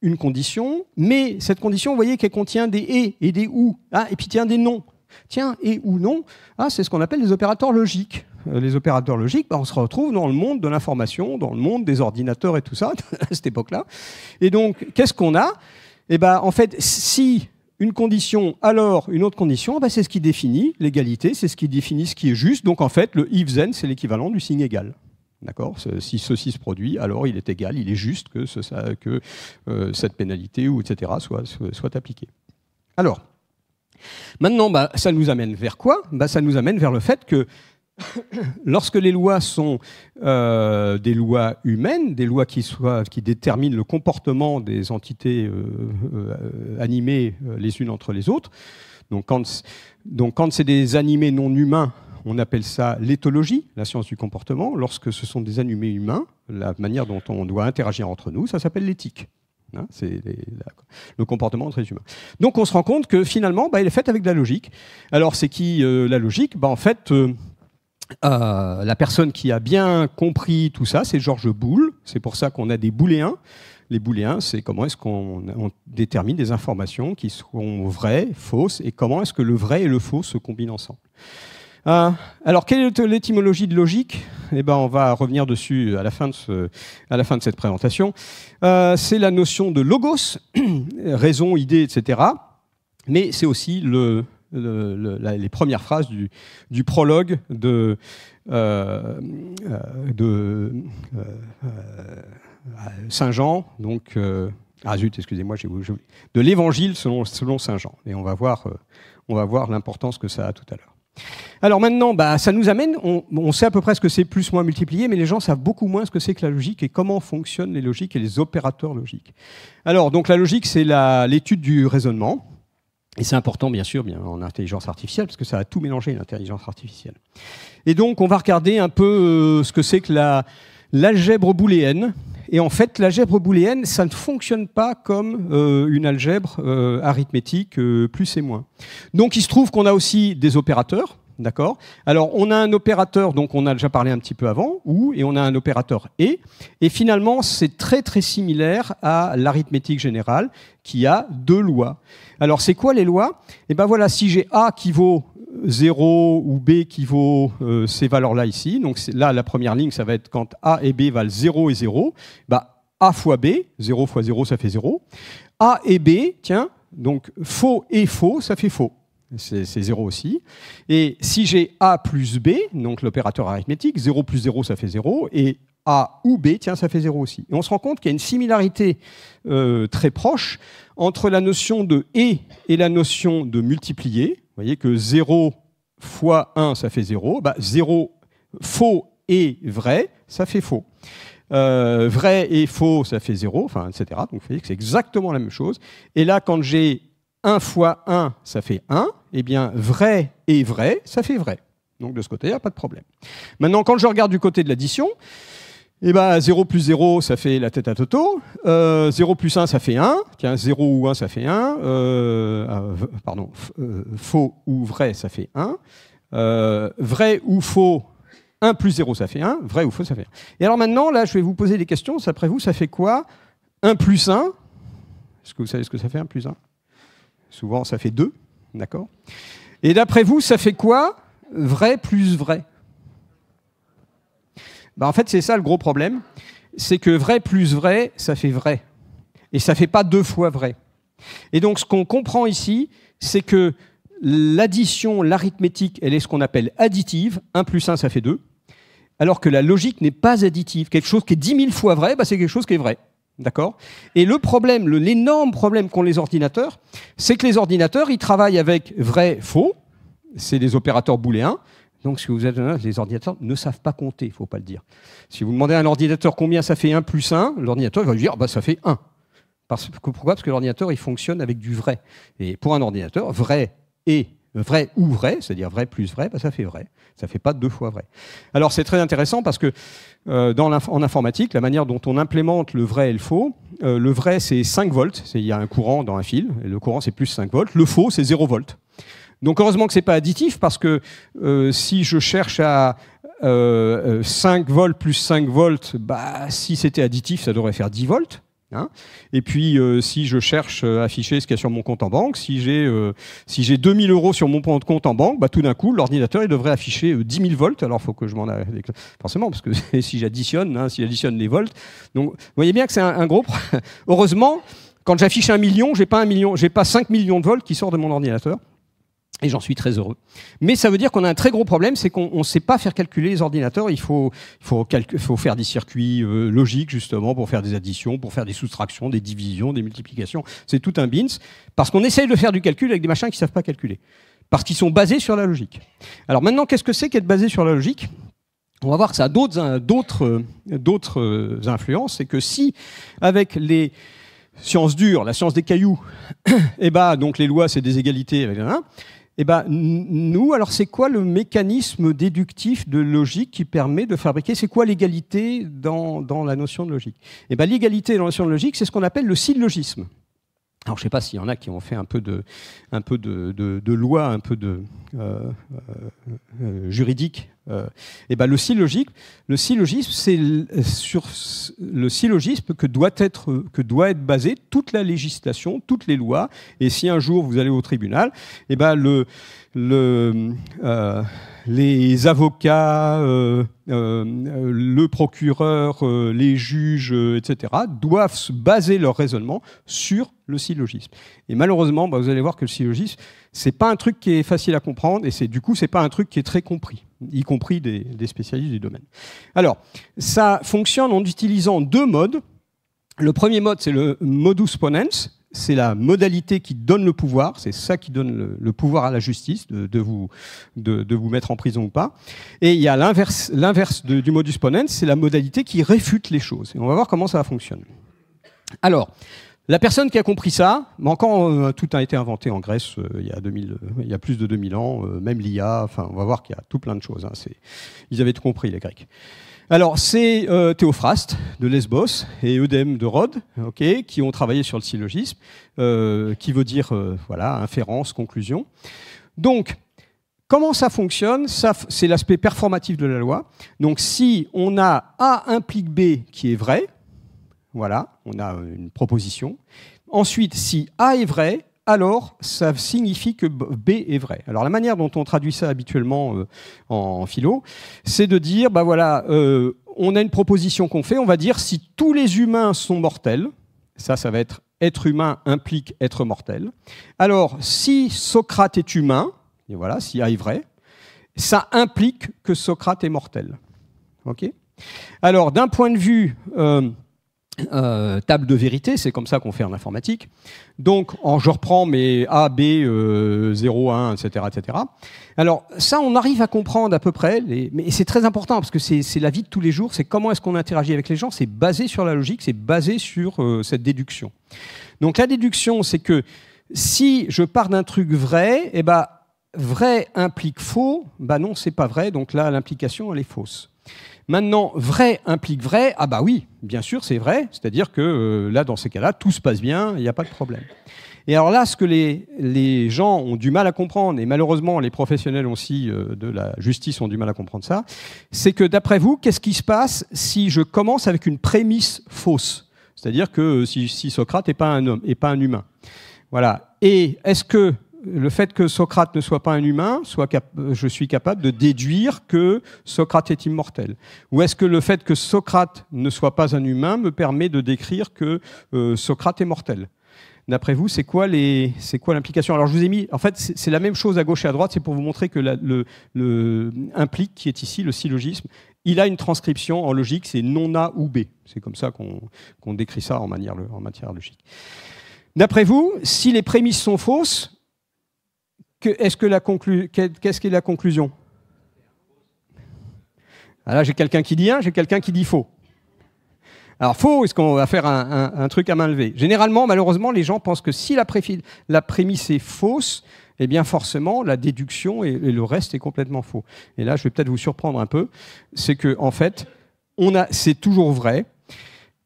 une condition, mais cette condition, vous voyez qu'elle contient des et et des ou. Ah, et puis tiens des non. Tiens, et ou non, ah, c'est ce qu'on appelle les opérateurs logiques. Euh, les opérateurs logiques, bah, on se retrouve dans le monde de l'information, dans le monde des ordinateurs et tout ça, à cette époque-là. Et donc, qu'est-ce qu'on a Eh ben, en fait, si une condition, alors une autre condition, eh ben, c'est ce qui définit l'égalité, c'est ce qui définit ce qui est juste. Donc, en fait, le if then, c'est l'équivalent du signe égal. D'accord Si ceci se produit, alors il est égal, il est juste que, ce, que euh, cette pénalité ou etc. soit, appliquée. Alors, maintenant, bah, ça nous amène vers quoi bah, Ça nous amène vers le fait que lorsque les lois sont euh, des lois humaines, des lois qui, soient, qui déterminent le comportement des entités euh, euh, animées les unes entre les autres, donc quand, donc quand c'est des animés non humains, on appelle ça l'éthologie, la science du comportement. Lorsque ce sont des animés humains, la manière dont on doit interagir entre nous, ça s'appelle l'éthique. Hein. c'est le comportement entre les humains. Donc on se rend compte que finalement, bah, elle est faite avec de la logique. Alors c'est qui la logique bah, En fait, euh, la personne qui a bien compris tout ça, c'est Georges Boulle. C'est pour ça qu'on a des booléens. Les booléens, c'est comment est-ce qu'on détermine des informations qui sont vraies, fausses, et comment est-ce que le vrai et le faux se combinent ensemble. Euh, alors, quelle est l'étymologie de logique eh ben, On va revenir dessus à la fin de, cette présentation. Euh, c'est la notion de logos, raison, idée, etc. Mais c'est aussi le, les premières phrases du, prologue de, euh, euh, de euh, Saint Jean, donc ah zut, excusez-moi, de l'Évangile selon, selon Saint Jean. Et on va voir, on va voir l'importance que ça a tout à l'heure. Alors maintenant, bah, ça nous amène, on, on, sait à peu près ce que c'est plus ou moins multiplié, mais les gens savent beaucoup moins ce que c'est que la logique et comment fonctionnent les logiques et les opérateurs logiques. Alors donc la logique, c'est l'étude du raisonnement. Et c'est important, bien sûr, bien en intelligence artificielle, parce que ça a tout mélangé, l'intelligence artificielle. Et donc, on va regarder un peu euh, ce que c'est que l'algèbre booléenne. Et en fait, l'algèbre booléenne, ça ne fonctionne pas comme euh, une algèbre euh, arithmétique, plus et moins. Donc, il se trouve qu'on a aussi des opérateurs, D'accord Alors, on a un opérateur, donc on a déjà parlé un petit peu avant, ou, et on a un opérateur et. Et finalement, c'est très très similaire à l'arithmétique générale qui a deux lois. Alors, c'est quoi les lois Eh bien voilà, si j'ai A qui vaut 0 ou B qui vaut euh, ces valeurs-là ici, donc là, la première ligne, ça va être quand A et B valent 0 et 0, bah, A fois B, 0 fois 0, ça fait 0. A et B, tiens, donc faux et faux, ça fait faux c'est 0 aussi. Et si j'ai A plus B, donc l'opérateur arithmétique, 0 plus 0, ça fait 0, et A ou B, tiens, ça fait 0 aussi. Et on se rend compte qu'il y a une similarité euh, très proche entre la notion de et et la notion de multiplier. Vous voyez que 0 fois 1, ça fait 0. 0 bah, faux et vrai, ça fait faux. Euh, vrai et faux, ça fait 0, enfin, etc. Donc vous voyez que c'est exactement la même chose. Et là, quand j'ai 1 fois 1, ça fait 1. Eh bien, vrai et vrai, ça fait vrai. Donc de ce côté, il n'y a pas de problème. Maintenant, quand je regarde du côté de l'addition, eh ben, 0 plus 0, ça fait la tête à Toto. 0 euh, plus 1, ça fait 1. Tiens, 0 ou 1, ça fait 1. Euh, ah, pardon, euh, faux ou vrai, ça fait 1. vrai ou faux, 1 plus 0, ça fait 1. Vrai ou faux, ça fait 1. Et alors maintenant, là, je vais vous poser des questions. Après vous, ça fait quoi 1 plus 1 Est-ce que vous savez ce que ça fait 1 plus 1 Souvent, ça fait 2, d'accord Et d'après vous, ça fait quoi Vrai plus vrai ben, En fait, c'est ça le gros problème. C'est que vrai plus vrai, ça fait vrai. Et ça ne fait pas deux fois vrai. Et donc, ce qu'on comprend ici, c'est que l'addition, l'arithmétique, elle est ce qu'on appelle additive. 1 plus 1, ça fait 2. Alors que la logique n'est pas additive. Quelque chose qui est 10 000 fois vrai, ben, c'est quelque chose qui est vrai. D'accord Et le problème, l'énorme problème qu'ont les ordinateurs, c'est que les ordinateurs, ils travaillent avec vrai, faux. C'est des opérateurs booléens. Donc, si vous êtes les ordinateurs ne savent pas compter, il ne faut pas le dire. Si vous demandez à un ordinateur combien ça fait 1 plus 1, l'ordinateur va lui dire ah, bah, ça fait 1. Parce que, pourquoi Parce que l'ordinateur, il fonctionne avec du vrai. Et pour un ordinateur, vrai et vrai ou vrai, c'est-à-dire vrai plus vrai, bah, ça fait vrai. Ça fait pas deux fois vrai. Alors c'est très intéressant parce que euh, en informatique, la manière dont on implémente le vrai et le faux, euh, le vrai c'est 5 volts, il y a un courant dans un fil, et le courant c'est plus 5 volts, le faux c'est 0 volts. Donc heureusement que ce n'est pas additif parce que euh, si je cherche à 5 volts plus 5 volts, bah, si c'était additif, ça devrait faire 10 volts. Hein. et puis, euh, si je cherche euh, à afficher ce qu'il y a sur mon compte en banque, si j'ai euh, si j'ai 2000 euros sur mon compte en banque, bah, tout d'un coup, l'ordinateur il devrait afficher 10 000 volts. Alors, faut que je m'en aille forcément, parce que si j'additionne, hein, si j'additionne les volts. Donc, vous voyez bien que c'est un, gros. Heureusement, quand j'affiche un million, j'ai pas un million, j'ai pas 5 millions de volts qui sortent de mon ordinateur. Et j'en suis très heureux. Mais ça veut dire qu'on a un très gros problème, c'est qu'on ne sait pas faire calculer les ordinateurs. Il faut, faut, faut faire des circuits euh, logiques, justement, pour faire des additions, pour faire des soustractions, des divisions, des multiplications. C'est tout un bins. Parce qu'on essaye de faire du calcul avec des machins qui ne savent pas calculer. Parce qu'ils sont basés sur la logique. Alors maintenant, qu'est-ce que c'est qu'être basé sur la logique on va voir que ça a d'autres euh, euh, influences. C'est que si, avec les sciences dures, la science des cailloux, et eh ben donc les lois, c'est des égalités, avec, eh bien, nous, alors c'est quoi le mécanisme déductif de logique qui permet de fabriquer C'est quoi l'égalité dans, la notion de logique eh bien, L'égalité dans la notion de logique, c'est ce qu'on appelle le syllogisme. Alors je ne sais pas s'il y en a qui ont fait un peu de, un peu de, loi, un peu de euh, euh, euh, juridique euh, et ben le syllogisme, le syllogisme, c'est euh, sur le syllogisme que doit être que doit être basée toute la législation, toutes les lois. Et si un jour vous allez au tribunal, et ben le le euh, les avocats, euh, euh, le procureur, euh, les juges, etc., doivent baser leur raisonnement sur le syllogisme. Et malheureusement, bah, vous allez voir que le syllogisme, n'est pas un truc qui est facile à comprendre, et c'est du coup, c'est pas un truc qui est très compris, y compris des, des spécialistes du domaine. Alors, ça fonctionne en utilisant deux modes. Le premier mode, c'est le modus ponens, c'est la modalité qui donne le pouvoir, c'est ça qui donne le, pouvoir à la justice de, vous, mettre en prison ou pas. Et il y a l'inverse du modus ponens, c'est la modalité qui réfute les choses. Et on va voir comment ça fonctionne. Alors, la personne qui a compris ça, mais encore euh, tout a été inventé en Grèce euh, euh, il, y a plus de 2000 ans, même l'IA, enfin on va voir qu'il y a tout plein de choses. Hein, ils avaient tout compris les Grecs. Alors, c'est euh, Théophraste de Lesbos et Eudème de Rhodes qui ont travaillé sur le syllogisme, euh, qui veut dire euh, voilà, inférence, conclusion. Donc, comment ça fonctionne ça, C'est l'aspect performatif de la loi. Donc, si on a A implique B qui est vrai, voilà, on a une proposition. Ensuite, si A est vrai, alors ça signifie que B est vrai. Alors la manière dont on traduit ça habituellement euh, en, philo, c'est de dire, ben voilà, euh, on a une proposition qu'on fait, on va dire si tous les humains sont mortels, ça, ça va être être humain implique être mortel. Alors si Socrate est humain, et voilà, si A est vrai, ça implique que Socrate est mortel. Ok Alors d'un point de vue euh, euh, table de vérité, c'est comme ça qu'on fait en informatique. Donc, en, je reprends mes A, B, 0, 1, etc., etc. Alors, ça, on arrive à comprendre à peu près, les... mais c'est très important parce que c'est la vie de tous les jours, c'est comment est-ce qu'on interagit avec les gens, c'est basé sur la logique, c'est basé sur euh, cette déduction. Donc, la déduction, c'est que si je pars d'un truc vrai, et eh ben, vrai implique faux, bah ben non, c'est pas vrai, donc là, l'implication, elle est fausse. Maintenant, vrai implique vrai. Ah bah oui, bien sûr, c'est vrai. C'est-à-dire que euh, là, dans ces cas-là, tout se passe bien, il n'y a pas de problème. Et alors là, ce que les, gens ont du mal à comprendre, et malheureusement les professionnels aussi euh, de la justice ont du mal à comprendre ça, c'est que d'après vous, qu'est-ce qui se passe si je commence avec une prémisse fausse C'est-à-dire que euh, si, Socrate n'est pas un homme, n'est pas un humain. Voilà. Et est-ce que le fait que Socrate ne soit pas un humain, je suis capable de déduire que Socrate est immortel Ou est-ce que le fait que Socrate ne soit pas un humain me permet de décrire que euh, Socrate est mortel D'après vous, c'est quoi c'est quoi l'implication Alors je vous ai mis, en fait, c'est la même chose à gauche et à droite, c'est pour vous montrer que l'implique qui est ici le syllogisme, il a une transcription en logique, c'est non a ou b. C'est comme ça qu'on décrit ça en, en matière logique. D'après vous, si les prémices sont fausses, Qu'est-ce que la conclu... qu'est-ce qu'est la conclusion ah Là, j'ai quelqu'un qui dit un, j'ai quelqu'un qui dit faux. Alors faux, est-ce qu'on va faire un, truc à main levée Généralement, malheureusement, les gens pensent que si la, la prémisse est fausse, eh bien forcément, la déduction et, et, le reste est complètement faux. Et là, je vais peut-être vous surprendre un peu. C'est que en fait, on a, c'est toujours vrai.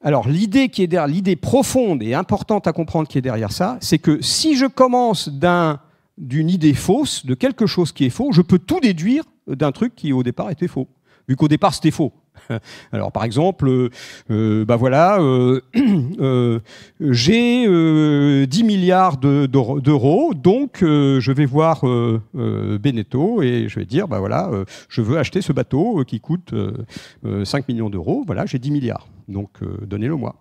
Alors l'idée qui est derrière, l'idée profonde et importante à comprendre qui est derrière ça, c'est que si je commence d'un d'une idée fausse, de quelque chose qui est faux, je peux tout déduire d'un truc qui au départ était faux, vu qu'au départ c'était faux. Alors par exemple, euh, euh, bah voilà, euh, j'ai 10 milliards d'euros, donc je vais voir Beneteau et je vais dire, bah voilà, je veux acheter ce bateau qui coûte 5 millions d'euros, voilà, j'ai 10 milliards, donc donnez-le-moi.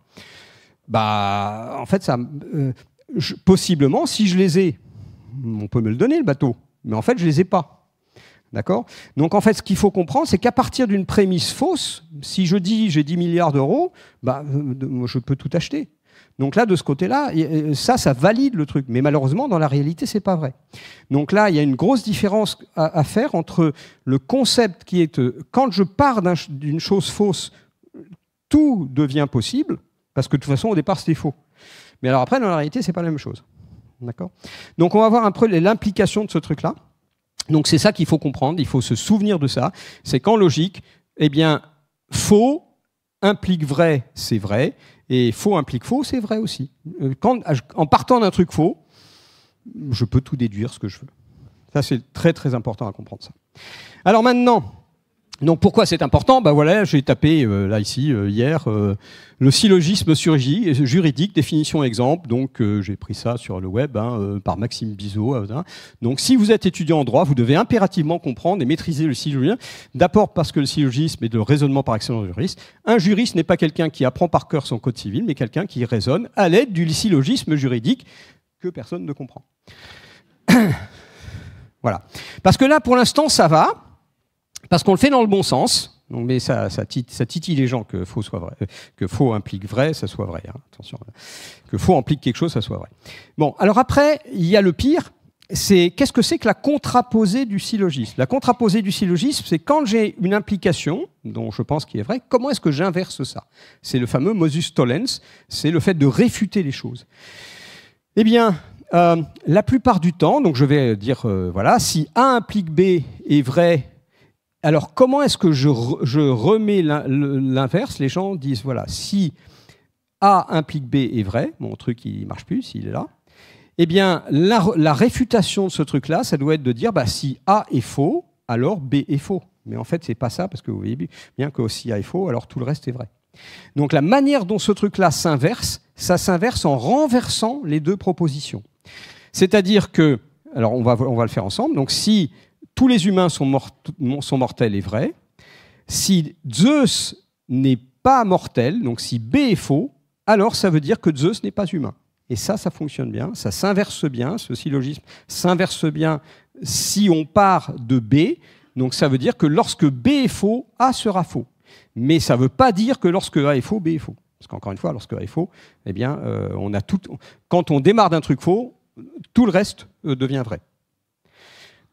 Bah en fait, ça, possiblement, si je les ai, on peut me le donner le bateau, mais en fait, je les ai pas. D'accord Donc en fait, ce qu'il faut comprendre, c'est qu'à partir d'une prémisse fausse, si je dis j'ai 10 milliards d'euros, bah, euh, je peux tout acheter. Donc là, de ce côté-là, euh, ça, ça valide le truc. Mais malheureusement, dans la réalité, c'est pas vrai. Donc là, il y a une grosse différence à, faire entre le concept qui est euh, quand je pars d'une chose fausse, tout devient possible, parce que de toute façon, au départ, c'était faux. Mais alors après, dans la réalité, c'est pas la même chose. D'accord Donc on va voir un peu l'implication de ce truc-là. Donc c'est ça qu'il faut comprendre, il faut se souvenir de ça. C'est qu'en logique, eh bien, faux implique vrai, c'est vrai, et faux implique faux, c'est vrai aussi. Euh, quand, ah, en partant d'un truc faux, je peux tout déduire ce que je veux. Ça, c'est très très important à comprendre ça. Alors maintenant, donc pourquoi c'est important Ben voilà, j'ai tapé euh, là ici euh, hier euh, le syllogisme juridique, définition exemple. Donc j'ai pris ça sur le web hein, par Maxime Bizot. Hein. Donc si vous êtes étudiant en droit, vous devez impérativement comprendre et maîtriser le syllogisme. D'abord parce que le syllogisme est le raisonnement par excellence juriste. Un juriste n'est pas quelqu'un qui apprend par cœur son code civil, mais quelqu'un qui raisonne à l'aide du syllogisme juridique que personne ne comprend. voilà. Parce que là, pour l'instant, ça va parce qu'on le fait dans le bon sens, mais ça, titille les gens que faux soit vrai, que faux implique vrai, ça soit vrai. Hein. attention, hein. que faux implique quelque chose, ça soit vrai. Bon, alors après, il y a le pire. C'est qu'est-ce que c'est que la contraposée du syllogisme La contraposée du syllogisme, c'est quand j'ai une implication dont je pense qu'il est vrai, comment est-ce que j'inverse ça C'est le fameux moses tollens, c'est le fait de réfuter les choses. Eh bien, euh, la plupart du temps, donc je vais dire euh, voilà, si A implique B est vrai alors, comment est-ce que je, remets l'inverse Les gens disent, voilà, si A implique B est vrai, mon truc, il marche plus, s'il est là, eh bien, la, réfutation de ce truc-là, ça doit être de dire, bah, si A est faux, alors B est faux. Mais en fait, c'est pas ça, parce que vous voyez bien que si A est faux, alors tout le reste est vrai. Donc la manière dont ce truc-là s'inverse, ça s'inverse en renversant les deux propositions. C'est-à-dire que, alors on va, on va le faire ensemble, donc si tous les humains sont, mortels est vrai. Si Zeus n'est pas mortel, donc si B est faux, alors ça veut dire que Zeus n'est pas humain. Et ça, ça fonctionne bien, ça s'inverse bien, ce syllogisme s'inverse bien si on part de B. Donc ça veut dire que lorsque B est faux, A sera faux. Mais ça ne veut pas dire que lorsque A est faux, B est faux. Parce qu'encore une fois, lorsque A est faux, eh bien, euh, quand on démarre d'un truc faux, tout le reste euh, devient vrai.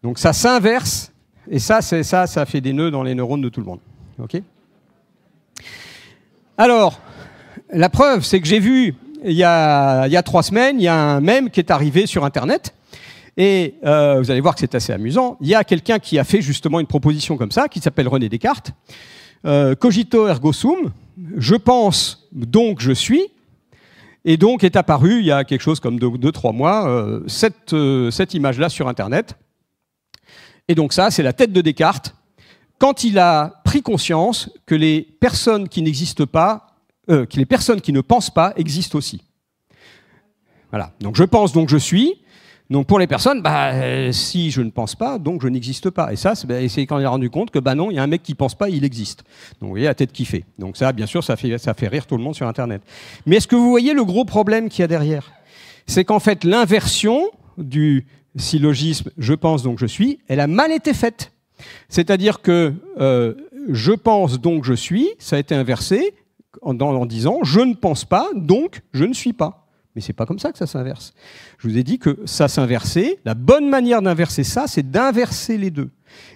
Donc ça s'inverse, et ça, c'est ça, ça fait des nœuds dans les neurones de tout le monde. Alors, la preuve, c'est que j'ai vu il y, a, il y, a, trois semaines, il y a un mème qui est arrivé sur Internet. Et euh, vous allez voir que c'est assez amusant. Il y a quelqu'un qui a fait justement une proposition comme ça, qui s'appelle René Descartes. Euh, cogito ergo sum, je pense, donc je suis. Et donc est apparu, il y a quelque chose comme deux, trois mois, euh, cette image-là sur Internet. Et donc ça, c'est la tête de Descartes, quand il a pris conscience que les personnes qui n'existent pas, euh, que les personnes qui ne pensent pas existent aussi. Voilà. Donc je pense, donc je suis. Donc pour les personnes, bah, euh, si je ne pense pas, donc je n'existe pas. Et ça, bah, c'est quand il a rendu compte que bah non, il y a un mec qui pense pas, il existe. Donc vous voyez la tête qui fait. Donc ça, bien sûr, ça fait, ça fait rire tout le monde sur Internet. Mais est-ce que vous voyez le gros problème qu'il y a derrière C'est qu'en fait, l'inversion du syllogisme je pense donc je suis, elle a mal été faite. C'est-à-dire que euh, je pense donc je suis, ça a été inversé en, disant je ne pense pas donc je ne suis pas. Mais c'est pas comme ça que ça s'inverse. Je vous ai dit que ça s'inversait. La bonne manière d'inverser ça, c'est d'inverser les deux.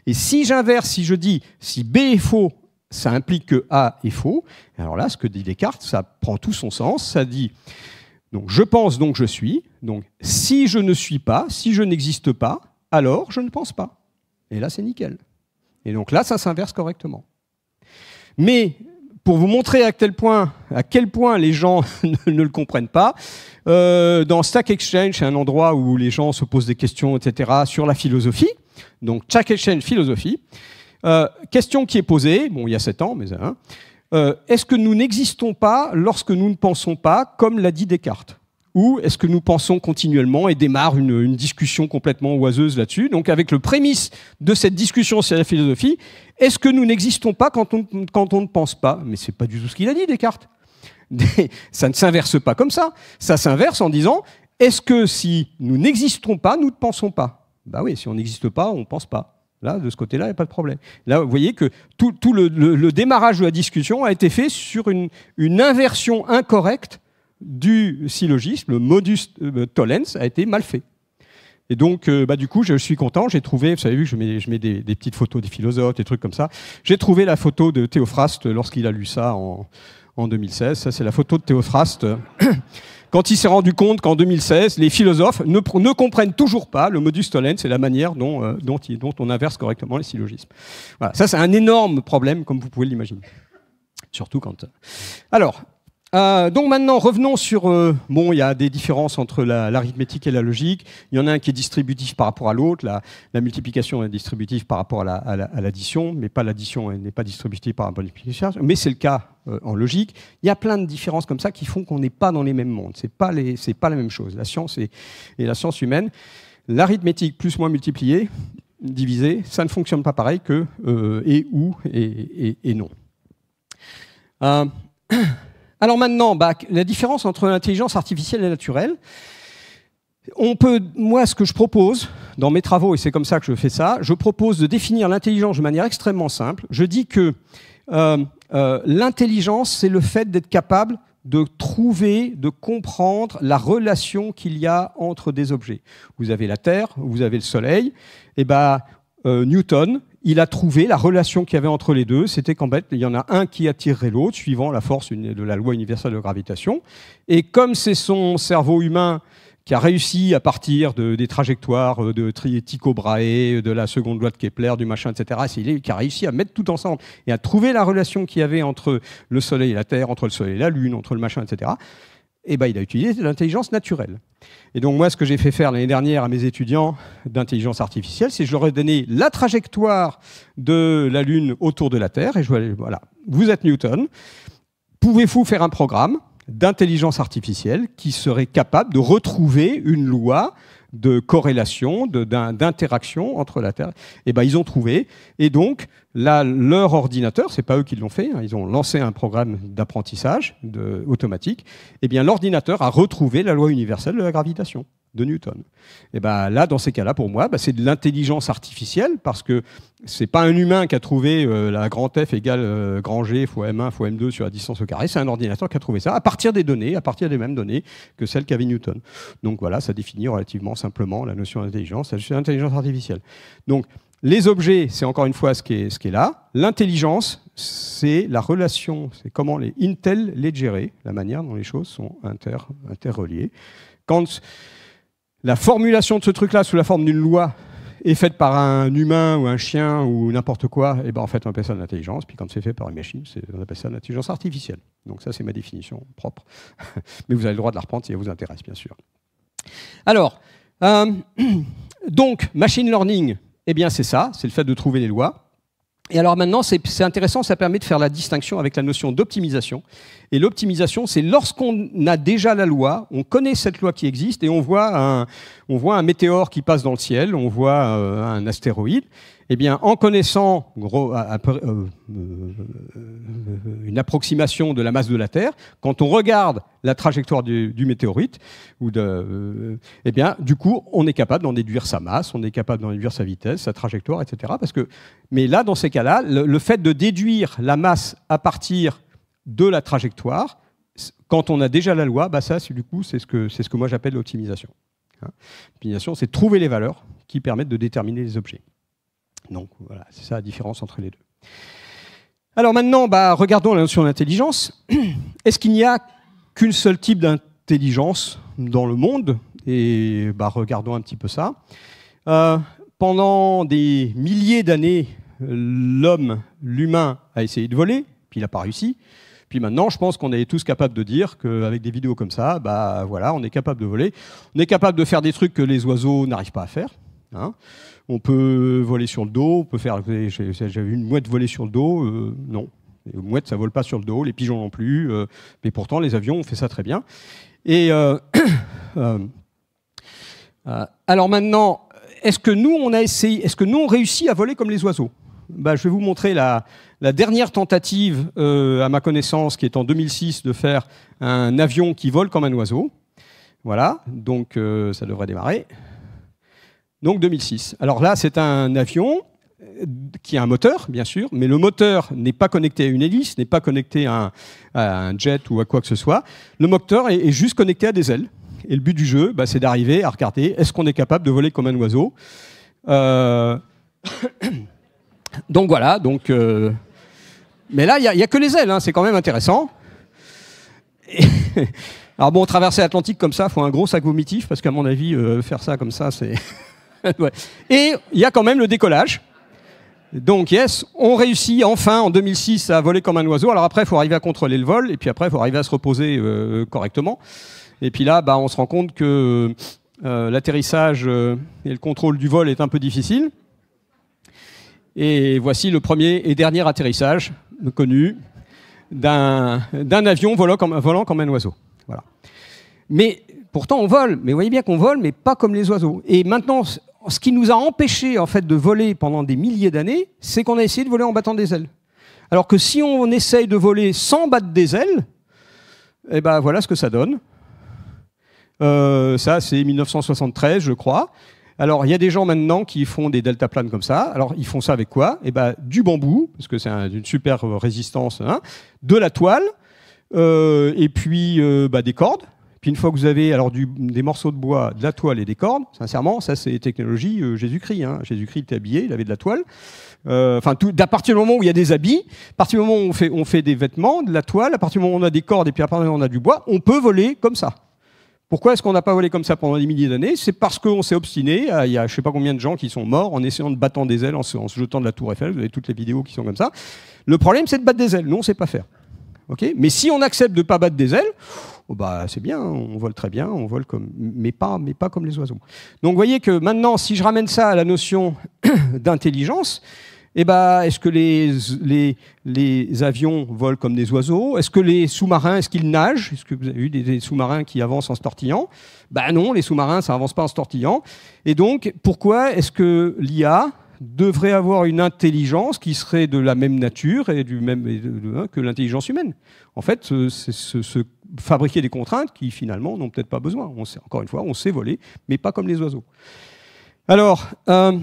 Et si j'inverse, si je dis si B est faux, ça implique que A est faux. Alors là, ce que dit Descartes, ça prend tout son sens. Ça dit donc je pense donc je suis. Donc si je ne suis pas, si je n'existe pas, alors je ne pense pas. Et là c'est nickel. Et donc là ça s'inverse correctement. Mais pour vous montrer à quel point, à quel point les gens ne le comprennent pas, euh, dans Stack Exchange, c'est un endroit où les gens se posent des questions, etc., sur la philosophie. Donc Stack Exchange philosophie. Euh, question qui est posée, bon, il y a sept ans, mais hein, euh, est-ce que nous n'existons pas lorsque nous ne pensons pas, comme l'a dit Descartes ou est-ce que nous pensons continuellement et démarre une, discussion complètement oiseuse là-dessus Donc avec le prémisse de cette discussion sur la philosophie, est-ce que nous n'existons pas quand on, quand on ne pense pas Mais ce n'est pas du tout ce qu'il a dit Descartes. ça ne s'inverse pas comme ça. Ça s'inverse en disant est-ce que si nous n'existons pas, nous ne pensons pas Bah ben oui, si on n'existe pas, on ne pense pas. Là, de ce côté-là, il n'y a pas de problème. Là, vous voyez que tout, le, démarrage de la discussion a été fait sur une, inversion incorrecte du syllogisme. Le modus euh, tollens a été mal fait. Et donc, euh, bah, du coup, je suis content. J'ai trouvé, vous savez, vu je mets, des, petites photos des philosophes, des trucs comme ça. J'ai trouvé la photo de Théophraste lorsqu'il a lu ça en, en 2016. Ça, c'est la photo de Théophraste quand il s'est rendu compte qu'en 2016, les philosophes ne, comprennent toujours pas le modus tollens et la manière dont, euh, dont on inverse correctement les syllogismes. ça c'est un énorme problème, comme vous pouvez l'imaginer. Surtout quand. Euh, alors, euh, donc maintenant, revenons sur... Euh, bon, il y a des différences entre l'arithmétique et la logique. Il y en a un qui est distributif par rapport à l'autre. La, multiplication est distributive par rapport à l'addition, mais pas l'addition n'est pas distributive par rapport à la multiplication. Mais c'est le cas euh, en logique. Il y a plein de différences comme ça qui font qu'on n'est pas dans les mêmes mondes. Ce pas, pas la même chose. La science et, la science humaine. L'arithmétique plus moins multipliée, divisée, ça ne fonctionne pas pareil que et ou et, et non. Alors maintenant, bah, la différence entre l'intelligence artificielle et naturelle. On peut, moi, ce que je propose dans mes travaux, et c'est comme ça que je fais ça, je propose de définir l'intelligence de manière extrêmement simple. Je dis que euh, euh, l'intelligence, c'est le fait d'être capable de trouver, de comprendre la relation qu'il y a entre des objets. Vous avez la Terre, vous avez le Soleil, et bien bah, euh, Newton, il a trouvé la relation qu'il y avait entre les deux. C'était qu'en fait, il y en a un qui attirerait l'autre, suivant la force de la loi universelle de gravitation. Et comme c'est son cerveau humain qui a réussi à partir de, des trajectoires euh, de Tycho Brahe, de la seconde loi de Kepler, du machin, etc. C'est lui qui a réussi à mettre tout ensemble et à trouver la relation qu'il y avait entre le Soleil et la Terre, entre le Soleil et la Lune, entre le machin, etc. Et eh ben, il a utilisé l'intelligence naturelle. Et donc moi, ce que j'ai fait faire l'année dernière à mes étudiants d'intelligence artificielle, c'est que je leur ai donné la trajectoire de la Lune autour de la Terre. Et je voilà, vous êtes Newton. Pouvez-vous faire un programme d'intelligence artificielle qui serait capable de retrouver une loi de corrélation, d'interaction entre la Terre Et eh ben, ils ont trouvé. Et donc, Là, leur ordinateur, c'est pas eux qui l'ont fait, hein. ils ont lancé un programme d'apprentissage automatique. Eh bien, l'ordinateur a retrouvé la loi universelle de la gravitation de Newton. Et eh ben là, dans ces cas-là, pour moi, bah, c'est de l'intelligence artificielle parce que c'est pas un humain qui a trouvé euh, la grand F égale euh, grand G fois M1 fois M2 sur la distance au carré, c'est un ordinateur qui a trouvé ça à partir des données, à partir des mêmes données que celles qu'avait Newton. Donc voilà, ça définit relativement simplement la notion d'intelligence, c'est l'intelligence artificielle. Donc les objets, c'est encore une fois ce qui est, là. L'intelligence, c'est la relation, c'est comment les Intel les gérer, la manière dont les choses sont inter, interreliées. Quand la formulation de ce truc-là sous la forme d'une loi est faite par un humain ou un chien ou n'importe quoi, et eh ben en fait on appelle ça l'intelligence. Puis quand c'est fait par une machine, on appelle ça l'intelligence artificielle. Donc ça c'est ma définition propre. Mais vous avez le droit de la reprendre si elle vous intéresse, bien sûr. Alors, euh, donc machine learning, eh bien, c'est ça, c'est le fait de trouver les lois. Et alors maintenant, c'est intéressant, ça permet de faire la distinction avec la notion d'optimisation. Et l'optimisation, c'est lorsqu'on a déjà la loi, on connaît cette loi qui existe et on voit un, on voit un météore qui passe dans le ciel, on voit euh, un astéroïde, eh bien, en connaissant euh, euh, une approximation de la masse de la Terre, quand on regarde la trajectoire du, météorite, euh, eh bien, du coup, on est capable d'en déduire sa masse, on est capable d'en déduire sa vitesse, sa trajectoire, etc. Parce que, mais là, dans ces cas-là, le, fait de déduire la masse à partir de la trajectoire, quand on a déjà la loi, bah ça, du coup, c'est ce que, c'est ce que moi j'appelle l'optimisation. Hein. L'optimisation, c'est trouver les valeurs qui permettent de déterminer les objets. Donc voilà, c'est ça la différence entre les deux. Alors maintenant, bah, regardons la notion d'intelligence. Est-ce qu'il n'y a qu'une seule type d'intelligence dans le monde Et bah, regardons un petit peu ça. Euh, pendant des milliers d'années, l'homme, l'humain, a essayé de voler, puis il n'a pas réussi. Puis maintenant, je pense qu'on est tous capables de dire qu'avec des vidéos comme ça, bah voilà, on est capable de voler. On est capable de faire des trucs que les oiseaux n'arrivent pas à faire. Hein. On peut voler sur le dos, on peut faire. J'avais une mouette voler sur le dos, euh, non. Les mouettes, ça vole pas sur le dos, les pigeons non plus. Euh, mais pourtant, les avions ont fait ça très bien. Et euh, alors maintenant, est-ce que nous on a essayé, est-ce que nous on réussit à voler comme les oiseaux bah, je vais vous montrer la, dernière tentative, à ma connaissance, qui est en 2006, de faire un avion qui vole comme un oiseau. Voilà, donc ça devrait démarrer. Donc 2006. Alors là, c'est un avion euh, qui a un moteur, bien sûr, mais le moteur n'est pas connecté à une hélice, n'est pas connecté à un, jet ou à quoi que ce soit. Le moteur est, juste connecté à des ailes. Et le but du jeu, bah, c'est d'arriver à regarder est-ce qu'on est capable de voler comme un oiseau. Euh, donc voilà. Donc, euh, mais là, il n'y a, que les ailes. Hein, c'est quand même intéressant. Alors bon, traverser l'Atlantique comme ça, faut un gros sac vomitif parce qu'à mon avis, faire ça comme ça, c'est Et il y a quand même le décollage. Donc, yes, on réussit enfin en 2006 à voler comme un oiseau. Alors après, il faut arriver à contrôler le vol, et puis après, il faut arriver à se reposer euh, correctement. Et puis là, bah, on se rend compte que euh, l'atterrissage euh, et le contrôle du vol est un peu difficile. Et voici le premier et dernier atterrissage connu d'un avion volant comme, volant comme un oiseau. Voilà. Mais pourtant, on vole. Mais vous voyez bien qu'on vole, mais pas comme les oiseaux. Et maintenant, ce qui nous a empêchés en fait de voler pendant des milliers d'années, c'est qu'on a essayé de voler en battant des ailes. Alors que si on essaye de voler sans battre des ailes, eh ben voilà ce que ça donne. Euh, ça, c'est 1973, je crois. Alors, il y a des gens maintenant qui font des delta planes comme ça. Alors, ils font ça avec quoi Eh ben, du bambou, parce que c'est une super résistance, hein, de la toile, euh, et puis euh, bah, des cordes. Puis une fois que vous avez alors des morceaux de bois, de la toile et des cordes, sincèrement, ça c'est technologie euh, Jésus-Christ. Hein. Jésus-Christ était habillé, il avait de la toile. Euh, enfin, à partir du moment où il y a des habits, à partir du moment où on fait, des vêtements, de la toile, à partir du moment où on a des cordes et puis à partir du moment où on a du bois, on peut voler comme ça. Pourquoi est-ce qu'on n'a pas volé comme ça pendant des milliers d'années C'est parce qu'on s'est obstiné. Il y a je ne sais pas combien de gens qui sont morts en essayant de battre des ailes, en se, jetant de la tour Eiffel. Vous avez toutes les vidéos qui sont comme ça. Le problème, c'est de battre des ailes. Nous, on ne sait pas faire. Ok Mais si on accepte de pas battre des ailes, Oh, bah, c'est bien, on vole très bien, on vole comme, mais pas, mais pas comme les oiseaux. Donc vous voyez que maintenant, si je ramène ça à la notion d'intelligence, eh ben, est-ce que les, les, avions volent comme des oiseaux Est-ce que les sous-marins, est-ce qu'ils nagent Est-ce que vous avez eu des, sous-marins qui avancent en se tortillant bah, non, les sous-marins, ça avance pas en se tortillant. Et donc, pourquoi est-ce que l'IA, devrait avoir une intelligence qui serait de la même nature et du même hein, que l'intelligence humaine. En fait, c'est se fabriquer des contraintes qui finalement n'ont peut-être pas besoin. On sait, encore une fois, on sait voler, mais pas comme les oiseaux. Alors, euh,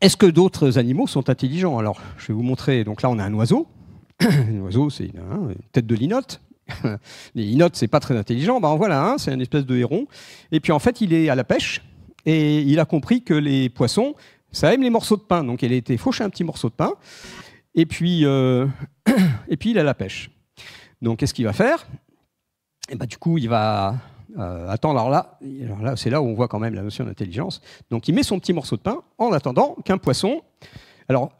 est-ce que d'autres animaux sont intelligents Alors, je vais vous montrer. Donc là, on a un oiseau. un oiseau, c'est une, hein, tête de linotte. Les linottes, c'est pas très intelligent. Ben voilà c'est une espèce de héron. Et puis en fait, il est à la pêche et il a compris que les poissons ça aime les morceaux de pain, donc elle a été fauché un petit morceau de pain. Et puis, euh, et puis il a la pêche. Donc qu'est-ce qu'il va faire Et eh ben, Du coup, il va euh, attendre. Alors là, alors là c'est là où on voit quand même la notion d'intelligence. Donc il met son petit morceau de pain en attendant qu'un poisson. Alors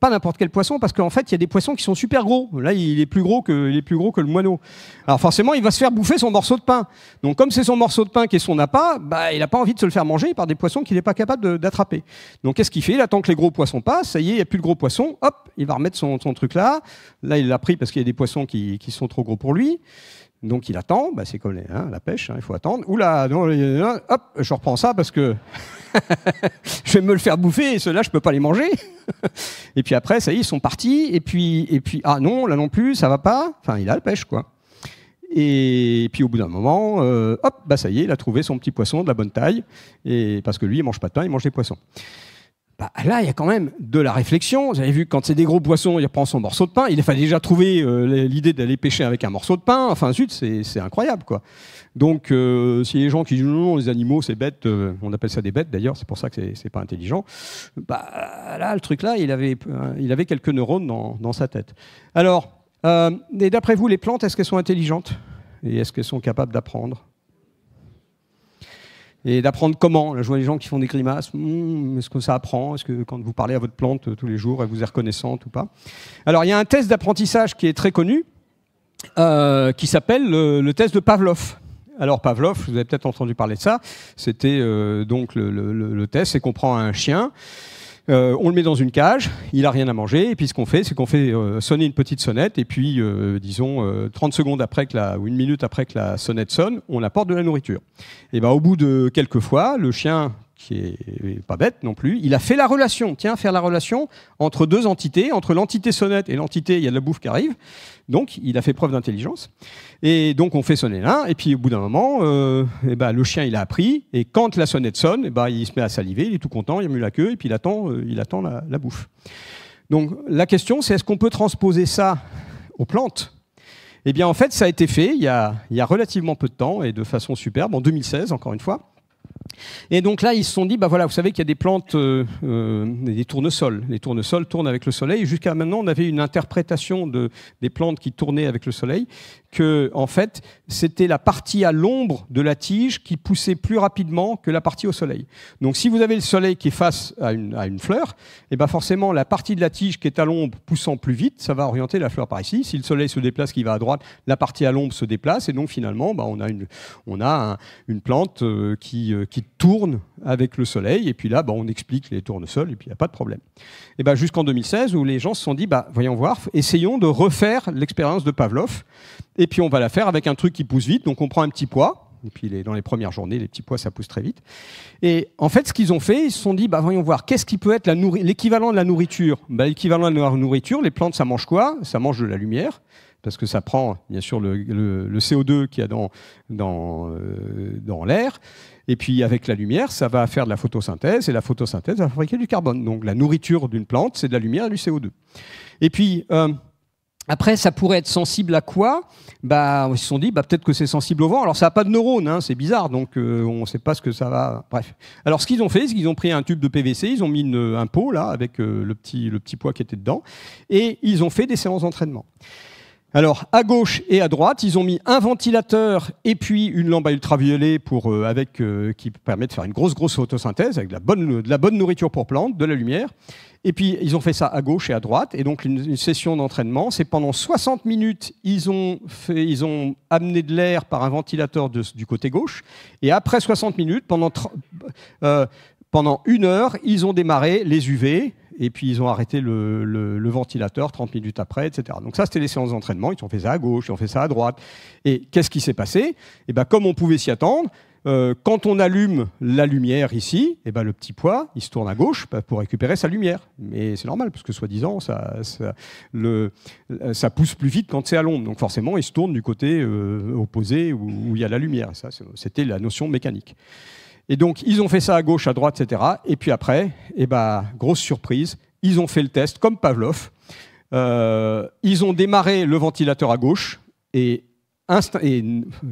pas n'importe quel poisson, parce qu'en fait, il y a des poissons qui sont super gros. Là, il est plus gros que, il plus gros que le moineau. Alors forcément, il va se faire bouffer son morceau de pain. Donc comme c'est son morceau de pain qui est son appât, bah, il n'a pas envie de se le faire manger par des poissons qu'il n'est pas capable d'attraper. Donc qu'est-ce qu'il fait Il attend que les gros poissons passent, ça y est, il n'y a plus de gros poissons, hop, il va remettre son, truc là. Là, il l'a pris parce qu'il y a des poissons qui sont trop gros pour lui. Donc il attend, bah, c'est comme hein, la pêche, hein, il faut attendre. Oula, non, hop, je reprends ça parce que je vais me le faire bouffer et ceux-là, je ne peux pas les manger. et puis après, ça y est, ils sont partis. Et puis, et puis ah non, là non plus, ça va pas. Enfin, il a la pêche, quoi. Et puis au bout d'un moment, euh, hop, bah ça y est, il a trouvé son petit poisson de la bonne taille. Et parce que lui, il mange pas de pain, il mange des poissons. Bah, là, il y a quand même de la réflexion. Vous avez vu, quand c'est des gros poissons, il prend son morceau de pain. Il fallait déjà trouver euh, l'idée d'aller pêcher avec un morceau de pain. Enfin, zut, c'est incroyable, quoi. Donc, euh, si les gens qui disent non, les animaux, c'est bête, euh, on appelle ça des bêtes d'ailleurs, c'est pour ça que c'est pas intelligent, bah, là, le truc-là, il avait, quelques neurones dans, dans sa tête. Alors, et d'après vous, les plantes, est-ce qu'elles sont intelligentes Et est-ce qu'elles sont capables d'apprendre et d'apprendre comment. je vois des gens qui font des grimaces. Hum, est-ce que ça apprend Est-ce que quand vous parlez à votre plante euh, tous les jours, elle vous est reconnaissante ou pas Alors, il y a un test d'apprentissage qui est très connu, euh, qui s'appelle le, test de Pavlov. Alors Pavlov, vous avez peut-être entendu parler de ça. C'était euh, donc le, le test, c'est qu'on prend un chien. Euh, on le met dans une cage, il n'a rien à manger, et puis ce qu'on fait, c'est qu'on fait euh, sonner une petite sonnette, et puis, euh, disons, 30 secondes après que la, ou une minute après que la sonnette sonne, on apporte de la nourriture. Et ben, au bout de quelques fois, le chien qui est pas bête non plus, il a fait la relation. Tiens, faire la relation entre deux entités, entre l'entité sonnette et l'entité il y a de la bouffe qui arrive. Donc, il a fait preuve d'intelligence. Et donc, on fait sonner l'un. Et puis, au bout d'un moment, euh, eh ben, le chien, il a appris. Et quand la sonnette sonne, eh ben, il se met à saliver, il est tout content, il remue la queue, et puis il attend, euh, il attend la, la bouffe. Donc, la question, c'est est-ce qu'on peut transposer ça aux plantes eh bien, en fait, ça a été fait il y a, il y a, relativement peu de temps et de façon superbe, en 2016, encore une fois. Et donc là, ils se sont dit, bah voilà, vous savez qu'il y a des plantes, euh, euh, des tournesols. Les tournesols tournent avec le soleil. Jusqu'à maintenant, on avait une interprétation de, des plantes qui tournaient avec le soleil, que, en fait, c'était la partie à l'ombre de la tige qui poussait plus rapidement que la partie au soleil. Donc, si vous avez le soleil qui est face à une, fleur, et eh ben forcément, la partie de la tige qui est à l'ombre poussant plus vite, ça va orienter la fleur par ici. Si le soleil se déplace, qui va à droite, la partie à l'ombre se déplace. Et donc, finalement, ben, on a une, on a une plante euh, qui, euh, qui tourne avec le soleil. Et puis là, ben, on explique les tournesols et puis il n'y a pas de problème. Et ben, jusqu'en 2016, où les gens se sont dit, bah, voyons voir, essayons de refaire l'expérience de Pavlov et puis on va la faire avec un truc qui pousse vite, donc on prend un petit pois, Et puis dans les premières journées, les petits pois, ça pousse très vite. Et en fait, ce qu'ils ont fait, ils se sont dit, bah, voyons voir, qu'est-ce qui peut être l'équivalent de la nourriture bah, L'équivalent de la nourriture, les plantes, ça mange quoi Ça mange de la lumière parce que ça prend bien sûr le, CO2 qu'il y a euh, dans, l'air. Et puis avec la lumière, ça va faire de la photosynthèse, et la photosynthèse va fabriquer du carbone. Donc la nourriture d'une plante, c'est de la lumière et du CO2. Et puis, euh, après, ça pourrait être sensible à quoi bah, Ils se sont dit, bah, peut-être que c'est sensible au vent. Alors, ça n'a pas de neurones, hein, c'est bizarre, donc euh, on ne sait pas ce que ça va. Bref. Alors, ce qu'ils ont fait, c'est qu'ils ont pris un tube de PVC, ils ont mis euh, un pot, là, avec euh, le, petit, le petit poids qui était dedans, et ils ont fait des séances d'entraînement. Alors, à gauche et à droite, ils ont mis un ventilateur et puis une lampe à ultraviolet pour, avec, qui permet de faire une grosse, grosse photosynthèse avec la bonne, de la bonne nourriture pour plantes, de la lumière. Et puis, ils ont fait ça à gauche et à droite. Et donc, une, session d'entraînement, c'est pendant 60 minutes, ils ont, fait, ils ont amené de l'air par un ventilateur du côté gauche. Et après 60 minutes, pendant, euh, pendant une heure, ils ont démarré les UV. Et puis, ils ont arrêté le, ventilateur 30 minutes après, etc. Donc, ça, c'était les séances d'entraînement. Ils ont fait ça à gauche, ils ont fait ça à droite. Et qu'est-ce qui s'est passé Eh bien, comme on pouvait s'y attendre, euh, quand on allume la lumière ici, et eh ben, le petit poids, il se tourne à gauche bah, pour récupérer sa lumière. Mais c'est normal, parce que soi-disant, ça, le, ça pousse plus vite quand c'est à l'ombre. Donc forcément, il se tourne du côté euh, opposé où, il y a la lumière. Ça, c'était la notion mécanique. Et donc, ils ont fait ça à gauche, à droite, etc. Et puis après, et eh ben, grosse surprise, ils ont fait le test, comme Pavlov. Euh, ils ont démarré le ventilateur à gauche, et et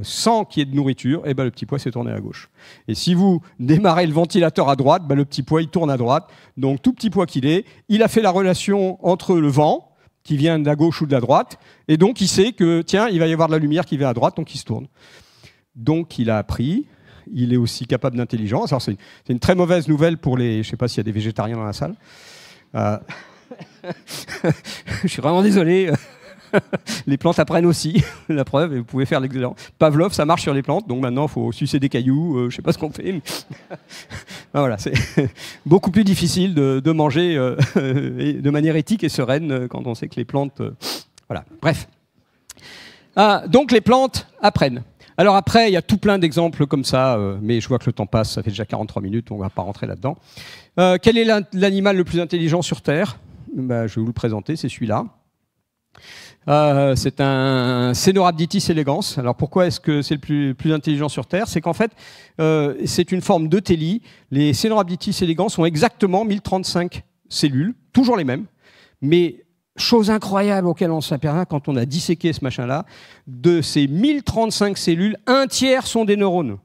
sans qu'il y ait de nourriture, et eh ben le petit pois s'est tourné à gauche. Et si vous démarrez le ventilateur à droite, ben le petit pois il tourne à droite. Donc tout petit pois qu'il est, il a fait la relation entre le vent qui vient de la gauche ou de la droite, et donc il sait que tiens il va y avoir de la lumière qui vient à droite, donc il se tourne. Donc il a appris. Il est aussi capable d'intelligence. Alors c'est une, très mauvaise nouvelle pour les. Je sais pas s'il y a des végétariens dans la salle. Euh, je suis vraiment désolé. les plantes apprennent aussi, la preuve, et vous pouvez faire l'exemple. Pavlov, ça marche sur les plantes, donc maintenant, il faut sucer des cailloux, je euh, je sais pas ce qu'on fait. Ah, voilà, c'est beaucoup plus difficile de, manger euh, de manière éthique et sereine euh, quand on sait que les plantes... voilà, bref. Ah, donc les plantes apprennent. Alors après, il y a tout plein d'exemples comme ça, mais je vois que le temps passe, ça fait déjà 43 minutes, on ne va pas rentrer là-dedans. quel est l'animal le plus intelligent sur Terre bah, Je vais vous le présenter, c'est celui-là. Euh, c'est un cénorhabditis elegans. Alors pourquoi est-ce que c'est le plus, intelligent sur Terre C'est qu'en fait, euh, c'est une forme de Les cénorhabditis elegans ont exactement 1035 cellules, toujours les mêmes, mais chose incroyable auquel on s'aperçoit quand on a disséqué ce machin-là, de ces 1035 cellules, un tiers sont des neurones.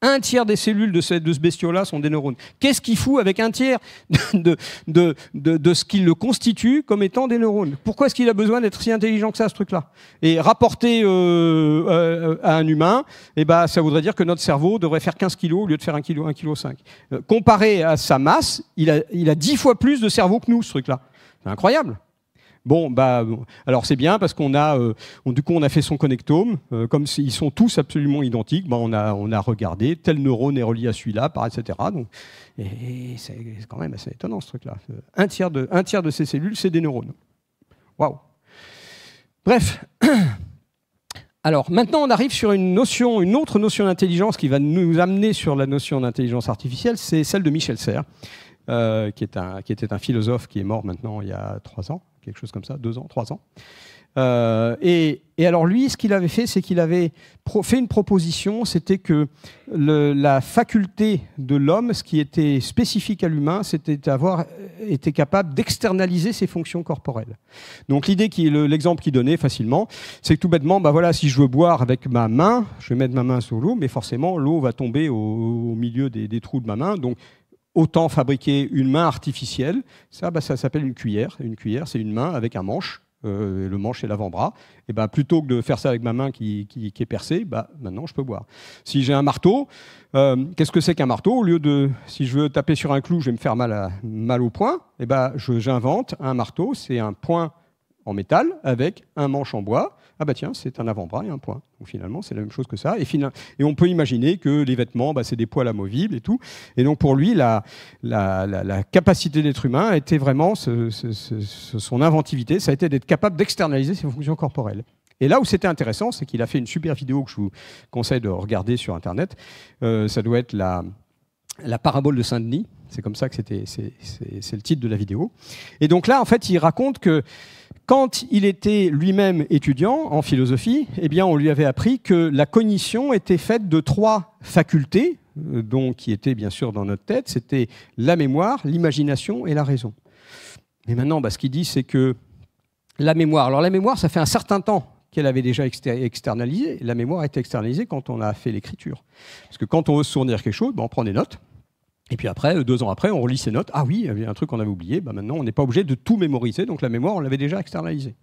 Un tiers des cellules de ce, de ce là sont des neurones. Qu'est-ce qu'il fout avec un tiers de, de, ce qui le constitue comme étant des neurones Pourquoi est-ce qu'il a besoin d'être si intelligent que ça, ce truc-là Et rapporté euh, euh, à un humain, eh ben, ça voudrait dire que notre cerveau devrait faire 15 kilos au lieu de faire 1 kg, 1 kg 5. comparé à sa masse, il a, il a 10 fois plus de cerveau que nous, ce truc-là. C'est incroyable. Bon, bah, alors c'est bien parce qu'on a, euh, du coup, on a fait son connectome. Euh, comme ils sont tous absolument identiques, bah, on, a, regardé tel neurone est relié à celui-là, etc. et c'est quand même assez étonnant ce truc-là. Euh, un tiers de, de ces cellules, c'est des neurones. Waouh. Bref. Alors maintenant, on arrive sur une notion, une autre notion d'intelligence qui va nous amener sur la notion d'intelligence artificielle, c'est celle de Michel Serres, qui était un philosophe qui est mort maintenant il y a trois ans, quelque chose comme ça, deux ans, trois ans. Euh, et, et, alors lui, ce qu'il avait fait, c'est qu'il avait fait une proposition, c'était que la faculté de l'homme, ce qui était spécifique à l'humain, c'était d'avoir été capable d'externaliser ses fonctions corporelles. Donc l'idée, qui, l'exemple qu'il donnait facilement, c'est que tout bêtement, bah voilà, si je veux boire avec ma main, je vais mettre ma main sous l'eau, mais forcément l'eau va tomber au, milieu des, des trous de ma main, donc autant fabriquer une main artificielle. Ça, bah, ça s'appelle une cuillère. Une cuillère, c'est une main avec un manche. Euh, le manche et l'avant-bras. Et bah, plutôt que de faire ça avec ma main qui, qui, est percée, bah, maintenant je peux boire. Si j'ai un marteau, euh, qu'est-ce que c'est qu'un marteau Au lieu de, si je veux taper sur un clou, je vais me faire mal, à, mal au poing. Et eh ben bah, j'invente un marteau. C'est un point en métal avec un manche en bois ah bah tiens, c'est un avant-bras et un point. Donc finalement, c'est la même chose que ça. Et, et on peut imaginer que les vêtements, bah, c'est des poils amovibles et tout. Et donc pour lui, la, la, la, capacité d'être humain était vraiment son inventivité, ça a été d'être capable d'externaliser ses fonctions corporelles. Et là où c'était intéressant, c'est qu'il a fait une super vidéo que je vous conseille de regarder sur Internet. Euh, ça doit être la, la parabole de Saint-Denis. C'est comme ça que c'était, c'est, le titre de la vidéo. Et donc là, en fait, il raconte que quand il était lui-même étudiant en philosophie, eh bien, on lui avait appris que la cognition était faite de trois facultés, euh, dont qui étaient bien sûr dans notre tête, c'était la mémoire, l'imagination et la raison. Mais maintenant, bah, ce qu'il dit, c'est que la mémoire. Alors la mémoire, ça fait un certain temps qu'elle avait déjà externalisé, La mémoire est externalisée quand on a fait l'écriture. Parce que quand on veut se souvenir quelque chose, bah, on prend des notes. Et puis après, euh, deux ans après, on relit ses notes. Ah oui, il y avait un truc qu'on avait oublié. Bah, maintenant, on n'est pas obligé de tout mémoriser. Donc la mémoire, on l'avait déjà externalisée.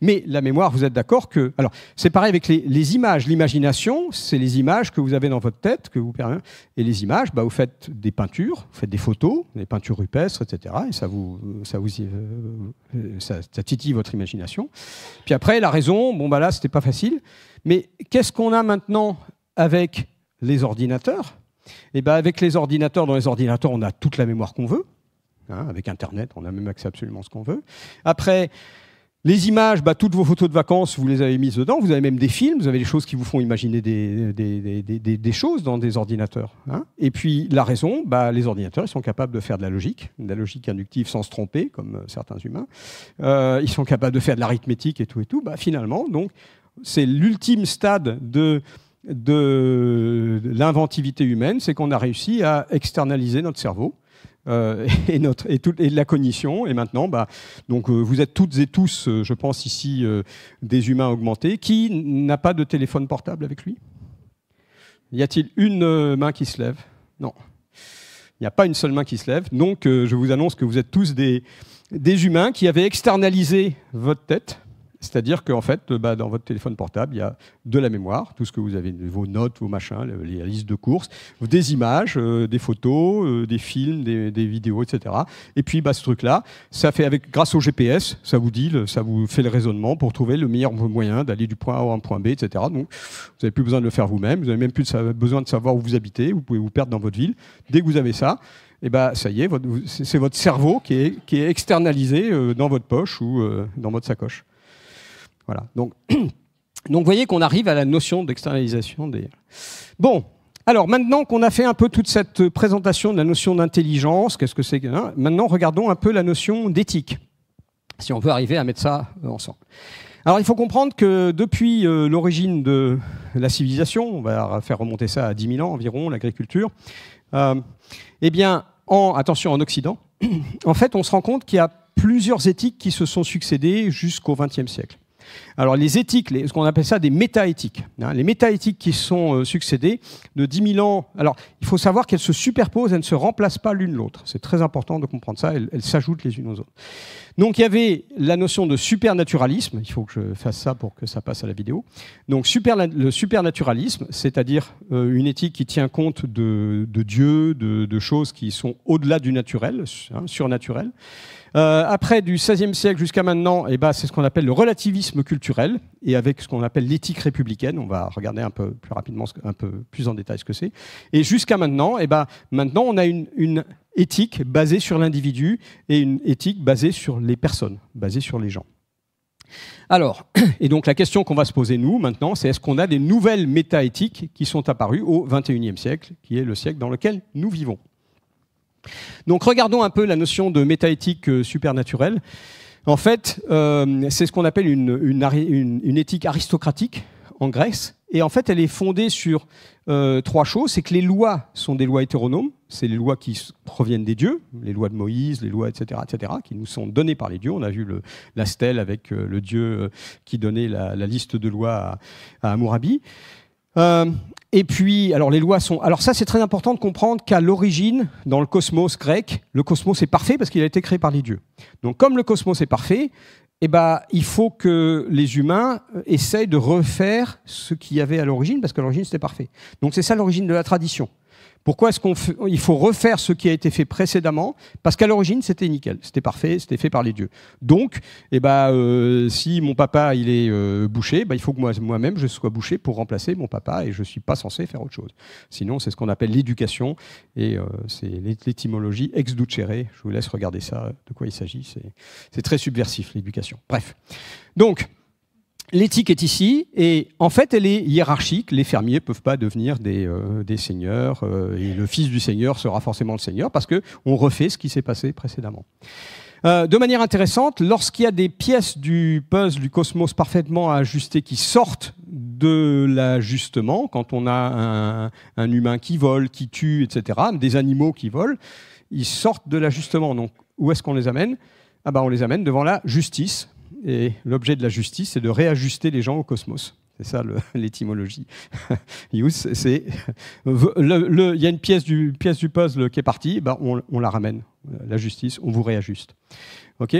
Mais la mémoire, vous êtes d'accord que. Alors, c'est pareil avec les, images. L'imagination, c'est les images que vous avez dans votre tête, que vous permet. Et les images, bah, vous faites des peintures, vous faites des photos, des peintures rupestres, etc. Et ça vous, ça vous, euh, euh, ça, titille votre imagination. Puis après, la raison, bon bah là, c'était pas facile. Mais qu'est-ce qu'on a maintenant avec les ordinateurs et eh ben avec les ordinateurs, dans les ordinateurs, on a toute la mémoire qu'on veut. Hein, avec Internet, on a même accès à absolument ce qu'on veut. Après, les images, bah, toutes vos photos de vacances, vous les avez mises dedans. Vous avez même des films, vous avez des choses qui vous font imaginer des, choses dans des ordinateurs. Hein. Et puis la raison, bah, les ordinateurs, ils sont capables de faire de la logique, de la logique inductive sans se tromper, comme euh, certains humains. Euh, ils sont capables de faire de l'arithmétique et tout et tout. Bah, finalement, donc, c'est l'ultime stade de de l'inventivité humaine, c'est qu'on a réussi à externaliser notre cerveau. Euh, et, notre, et, la cognition. Et maintenant, bah, donc, euh, vous êtes toutes et tous, euh, je pense ici, des humains augmentés. Qui n'a pas de téléphone portable avec lui Y a-t-il une main qui se lève Non. Il n'y a pas une seule main qui se lève. Donc, je vous annonce que vous êtes tous des, des humains qui avaient externalisé votre tête c'est-à-dire qu'en fait, euh, bah, dans votre téléphone portable, il y a de la mémoire, tout ce que vous avez, vos notes, vos machins, les listes de courses, des images, euh, des photos, euh, des films, des, vidéos, etc. Et puis, bah, ce truc-là, ça fait avec, grâce au GPS, ça vous dit, ça vous fait le raisonnement pour trouver le meilleur moyen d'aller du point A au point B, etc. Donc, vous n'avez plus besoin de le faire vous-même, vous n'avez même plus besoin de savoir où vous habitez, vous pouvez vous perdre dans votre ville. Dès que vous avez ça, eh bah, ça y est, c'est votre cerveau qui est externalisé dans votre poche ou dans votre sacoche. Voilà. Donc, donc vous voyez qu'on arrive à la notion d'externalisation des. Bon. Alors maintenant qu'on a fait un peu toute cette présentation de la notion d'intelligence, qu'est-ce que c'est hein, Maintenant, regardons un peu la notion d'éthique, si on veut arriver à mettre ça euh, ensemble. Alors il faut comprendre que depuis euh, l'origine de la civilisation, on va faire remonter ça à 10 000 ans environ, l'agriculture, euh, eh bien, attention, en Occident, en fait, on se rend compte qu'il y a plusieurs éthiques qui se sont succédées jusqu'au XXe siècle. Alors les éthiques, ce qu'on appelle ça des méta-éthiques, hein, les méta-éthiques qui sont euh, succédées de 10 000 ans. Alors il faut savoir qu'elles se superposent, elles ne se remplacent pas l'une l'autre. C'est très important de comprendre ça, elles s'ajoutent les unes aux autres. Donc il y avait la notion de supernaturalisme, il faut que je fasse ça pour que ça passe à la vidéo. Donc le supernaturalisme, c'est-à-dire euh, une éthique qui tient compte de, Dieu, de, choses qui sont au-delà du naturel, hein, surnaturel. Euh, après, du XVIe siècle jusqu'à maintenant, eh ben, c'est ce qu'on appelle le relativisme culturel, et avec ce qu'on appelle l'éthique républicaine. On va regarder un peu plus rapidement, un peu plus en détail ce que c'est. Et jusqu'à maintenant, eh ben, maintenant, on a une, éthique basée sur l'individu et une éthique basée sur les personnes, basée sur les gens. Alors, et donc la question qu'on va se poser nous maintenant, c'est est-ce qu'on a des nouvelles méta-éthiques qui sont apparues au XXIe siècle, qui est le siècle dans lequel nous vivons donc regardons un peu la notion de métaéthique euh, supernaturelle. En fait, euh, c'est ce qu'on appelle une, une, éthique aristocratique en Grèce. Et en fait, elle est fondée sur euh, trois choses. C'est que les lois sont des lois hétéronomes. C'est les lois qui proviennent des dieux, les lois de Moïse, les lois, etc., etc., qui nous sont données par les dieux. On a vu le, la stèle avec le dieu qui donnait la, liste de lois à, à et puis, alors les lois sont. Alors ça, c'est très important de comprendre qu'à l'origine, dans le cosmos grec, le cosmos est parfait parce qu'il a été créé par les dieux. Donc, comme le cosmos est parfait, eh ben, il faut que les humains euh, essayent de refaire ce qu'il y avait à l'origine parce qu'à l'origine, c'était parfait. Donc, c'est ça l'origine de la tradition. Pourquoi est-ce il faut refaire ce qui a été fait précédemment Parce qu'à l'origine, c'était nickel, c'était parfait, c'était fait par les dieux. Donc, eh ben, euh, si mon papa il est euh, bouché, ben, il faut que moi-même je sois bouché pour remplacer mon papa et je ne suis pas censé faire autre chose. Sinon, c'est ce qu'on appelle l'éducation et euh, c'est l'étymologie ex ducere. Je vous laisse regarder ça, de quoi il s'agit. C'est très subversif, l'éducation. Bref. Donc, l'éthique est ici, et en fait, elle est hiérarchique. Les fermiers ne peuvent pas devenir des, euh, seigneurs, euh, et le fils du seigneur sera forcément le seigneur, parce qu'on refait ce qui s'est passé précédemment. Euh, de manière intéressante, lorsqu'il y a des pièces du puzzle du cosmos parfaitement ajustées qui sortent de l'ajustement, quand on a un, humain qui vole, qui tue, etc., des animaux qui volent, ils sortent de l'ajustement. Donc, où est-ce qu'on les amène ah ben, On les amène devant la justice, et l'objet de la justice, c'est de réajuster les gens au cosmos. C'est ça l'étymologie. c'est il y a une pièce du, puzzle qui est partie, ben, on, on, la ramène. Euh, la justice, on vous réajuste. Ok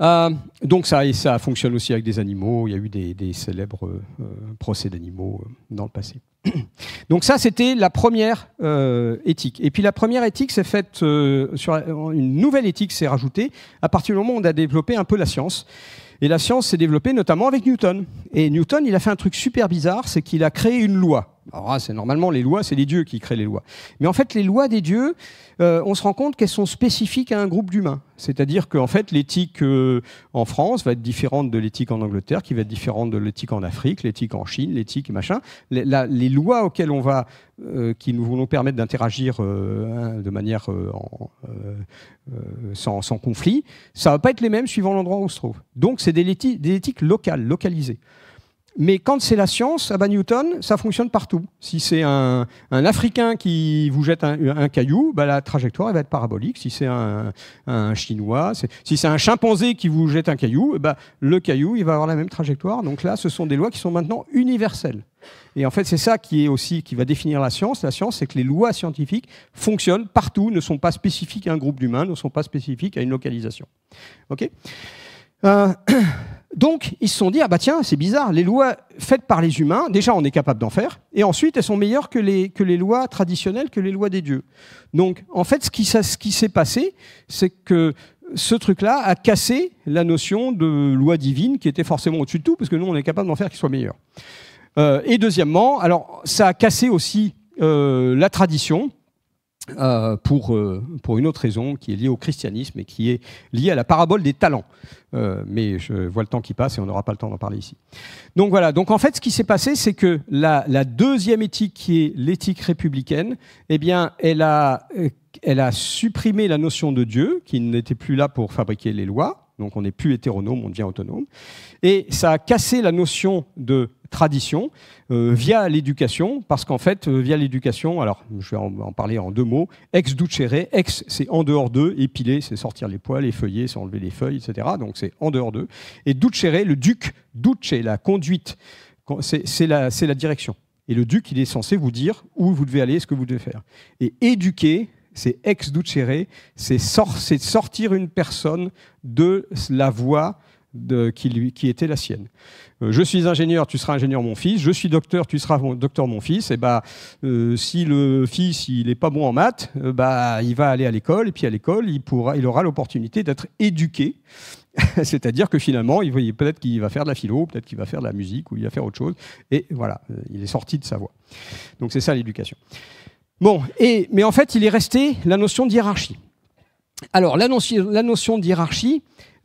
euh, donc ça, ça fonctionne aussi avec des animaux. Il y a eu des, célèbres euh, euh, procès d'animaux dans le passé. Donc ça, c'était la première éthique. Et puis la première éthique s'est faite sur une nouvelle éthique s'est rajoutée à partir du moment où on a développé un peu la science. Et la science s'est développée notamment avec Newton. Et Newton, il a fait un truc super bizarre, c'est qu'il a créé une loi. Alors c'est normalement les lois, c'est les dieux qui créent les lois. Mais en fait, les lois des dieux, euh, on se rend compte qu'elles sont spécifiques à un groupe d'humains. C'est-à-dire qu'en fait, l'éthique euh, en France va être différente de l'éthique en Angleterre, qui va être différente de l'éthique en Afrique, l'éthique en Chine, l'éthique machin. Les, lois auxquelles on va, euh, qui nous vont nous permettre d'interagir de manière sans, conflit, ça va pas être les mêmes suivant l'endroit où on se trouve. Donc, c'est des éthiques locales, localisées. Mais quand c'est la science, à Newton, ça fonctionne partout. Si c'est un, Africain qui vous jette un, caillou, bah, la trajectoire va être parabolique. Si c'est un, Chinois, si c'est un chimpanzé qui vous jette un caillou, bah, le caillou il va avoir la même trajectoire. Donc là, ce sont des lois qui sont maintenant universelles. Et en fait, c'est ça qui est aussi qui va définir la science. La science, c'est que les lois scientifiques fonctionnent partout, ne sont pas spécifiques à un groupe d'humains, ne sont pas spécifiques à une localisation. Ok. Euh, Donc, ils se sont dit, ah bah tiens, c'est bizarre, les lois faites par les humains, déjà on est capable d'en faire, et ensuite elles sont meilleures que les, que les lois traditionnelles, que les lois des dieux. Donc, en fait, ce qui, s'est passé, c'est que ce truc-là a cassé la notion de loi divine qui était forcément au-dessus de tout, parce que nous, on est capable d'en faire qu'il soit meilleur. Euh, et deuxièmement, alors ça a cassé aussi euh, la tradition, euh, pour, euh, pour une autre raison qui est liée au christianisme et qui est liée à la parabole des talents. Euh, mais je vois le temps qui passe et on n'aura pas le temps d'en parler ici. Donc voilà, donc en fait ce qui s'est passé c'est que la, deuxième éthique qui est l'éthique républicaine, eh bien elle a, elle a supprimé la notion de Dieu qui n'était plus là pour fabriquer les lois donc on n'est plus hétéronome, on devient autonome. Et ça a cassé la notion de tradition euh, via l'éducation, parce qu'en fait, euh, via l'éducation, alors je vais en, parler en deux mots, ex ducere, ex c'est en dehors d'eux, épiler c'est sortir les poils, effeuiller c'est enlever les feuilles, etc. Donc c'est en dehors d'eux. Et ducere, le duc, duce, la conduite, c'est la, la direction. Et le duc, il est censé vous dire où vous devez aller, ce que vous devez faire. Et éduquer, c'est ex ducere », c'est sortir une personne de la voie qui, était la sienne. Euh, je suis ingénieur, tu seras ingénieur mon fils. Je suis docteur, tu seras docteur mon fils. Et eh bah, ben, euh, si le fils il est pas bon en maths, euh, bah, il va aller à l'école et puis à l'école il pourra, il aura l'opportunité d'être éduqué. C'est-à-dire que finalement, il peut-être qu'il va faire de la philo, peut-être qu'il va faire de la musique ou il va faire autre chose. Et voilà, il est sorti de sa voie. Donc c'est ça l'éducation. Bon, mais en fait, il est resté la notion de Alors, la, notion de euh,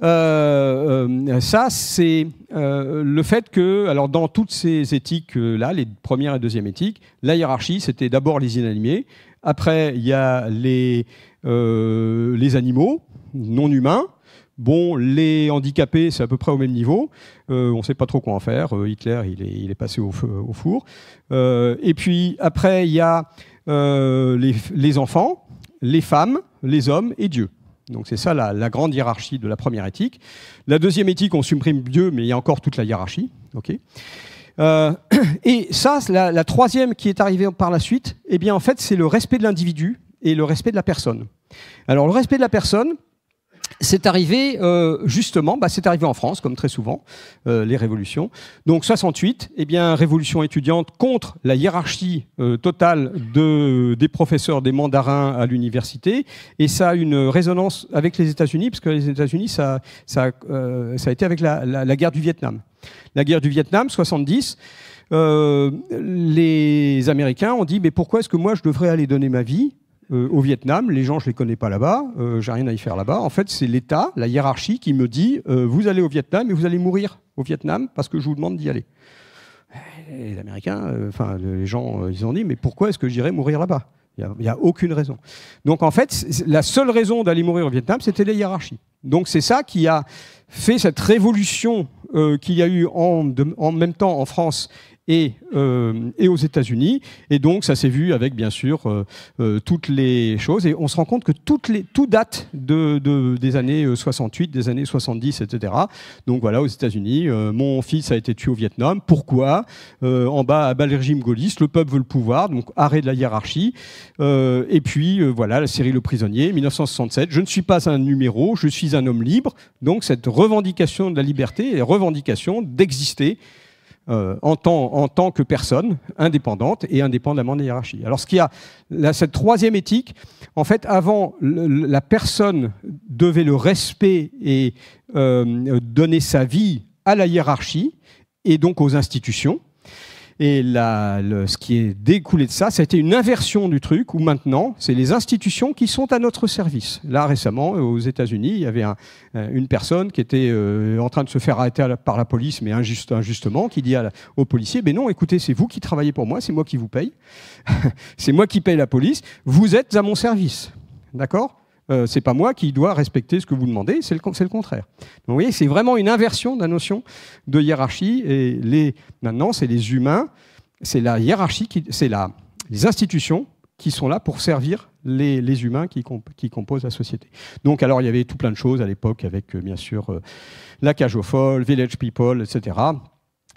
euh, ça, c'est euh, le fait que, alors dans toutes ces éthiques-là, les premières et deuxième éthiques, la hiérarchie, c'était d'abord les inanimés, après, il y a les, les animaux non humains, Bon, les handicapés, c'est à peu près au même niveau. on ne sait pas trop quoi en faire. Hitler, il est, passé au, four. et puis après, il y a euh, les, enfants, les femmes, les hommes et Dieu. Donc c'est ça la, grande hiérarchie de la première éthique. La deuxième éthique, on supprime Dieu, mais il y a encore toute la hiérarchie. Okay. Euh, et ça, la, la, troisième qui est arrivée par la suite, eh bien en fait, c'est le respect de l'individu et le respect de la personne. Alors le respect de la personne, c'est arrivé euh, justement, bah, c'est arrivé en France, comme très souvent, euh, les révolutions. Donc 68, eh bien, révolution étudiante contre la hiérarchie euh, totale de, des professeurs des mandarins à l'université. Et ça a une résonance avec les États-Unis, parce que les États-Unis, ça, ça, a été avec la, guerre du Vietnam. La guerre du Vietnam, 70. Euh, les Américains ont dit mais pourquoi est-ce que moi je devrais aller donner ma vie euh, au Vietnam, les gens, je ne les connais pas là-bas, euh, j'ai rien à y faire là-bas. En fait, c'est l'État, la hiérarchie qui me dit euh, vous allez au Vietnam et vous allez mourir au Vietnam parce que je vous demande d'y aller. les Américains, enfin les gens, ils ont dit mais pourquoi est-ce que j'irai mourir là-bas Il n'y a, aucune raison. Donc en fait, la seule raison d'aller mourir au Vietnam, c'était les hiérarchies. Donc c'est ça qui a fait cette révolution qu'il y a eu en, en même temps en France euh, et, aux États-Unis. Et donc, ça s'est vu avec, bien sûr, euh, euh, toutes les choses. Et on se rend compte que tout date des années 68, des années 70, etc. Donc voilà, aux États-Unis, mon fils a été tué au Vietnam. Pourquoi En bas, à bas le régime gaulliste, le peuple veut le pouvoir, donc arrêt de la hiérarchie. et puis, voilà, la série Le Prisonnier, 1967. Je ne suis pas un numéro, je suis un homme libre. Donc, cette revendication de la liberté et revendication d'exister euh, en, tant, que personne indépendante et indépendamment de la hiérarchie. Alors, ce qu'il y a, cette troisième éthique, en fait, avant, la personne devait le respect et euh, donner sa vie à la hiérarchie et donc aux institutions. Et ce qui est découlé de ça, ça a été une inversion du truc où maintenant, c'est les institutions qui sont à notre service. Là, récemment, aux États-Unis, il y avait euh, une personne qui était euh, en train de se faire arrêter par la police, mais injustement, qui dit aux policiers "Ben non, écoutez, c'est vous qui travaillez pour moi, c'est moi qui vous paye, c'est moi qui paye la police, vous êtes à mon service." D'accord euh, c'est pas moi qui dois respecter ce que vous demandez, c'est le, le, contraire. vous voyez, c'est vraiment une inversion de la notion de hiérarchie. Et les, maintenant, c'est les humains, c'est la hiérarchie, c'est les institutions qui sont là pour servir les, les humains qui, qui, composent la société. Donc, alors, il y avait tout plein de choses à l'époque avec, euh, bien sûr, euh, la cage aux folles, Village People, etc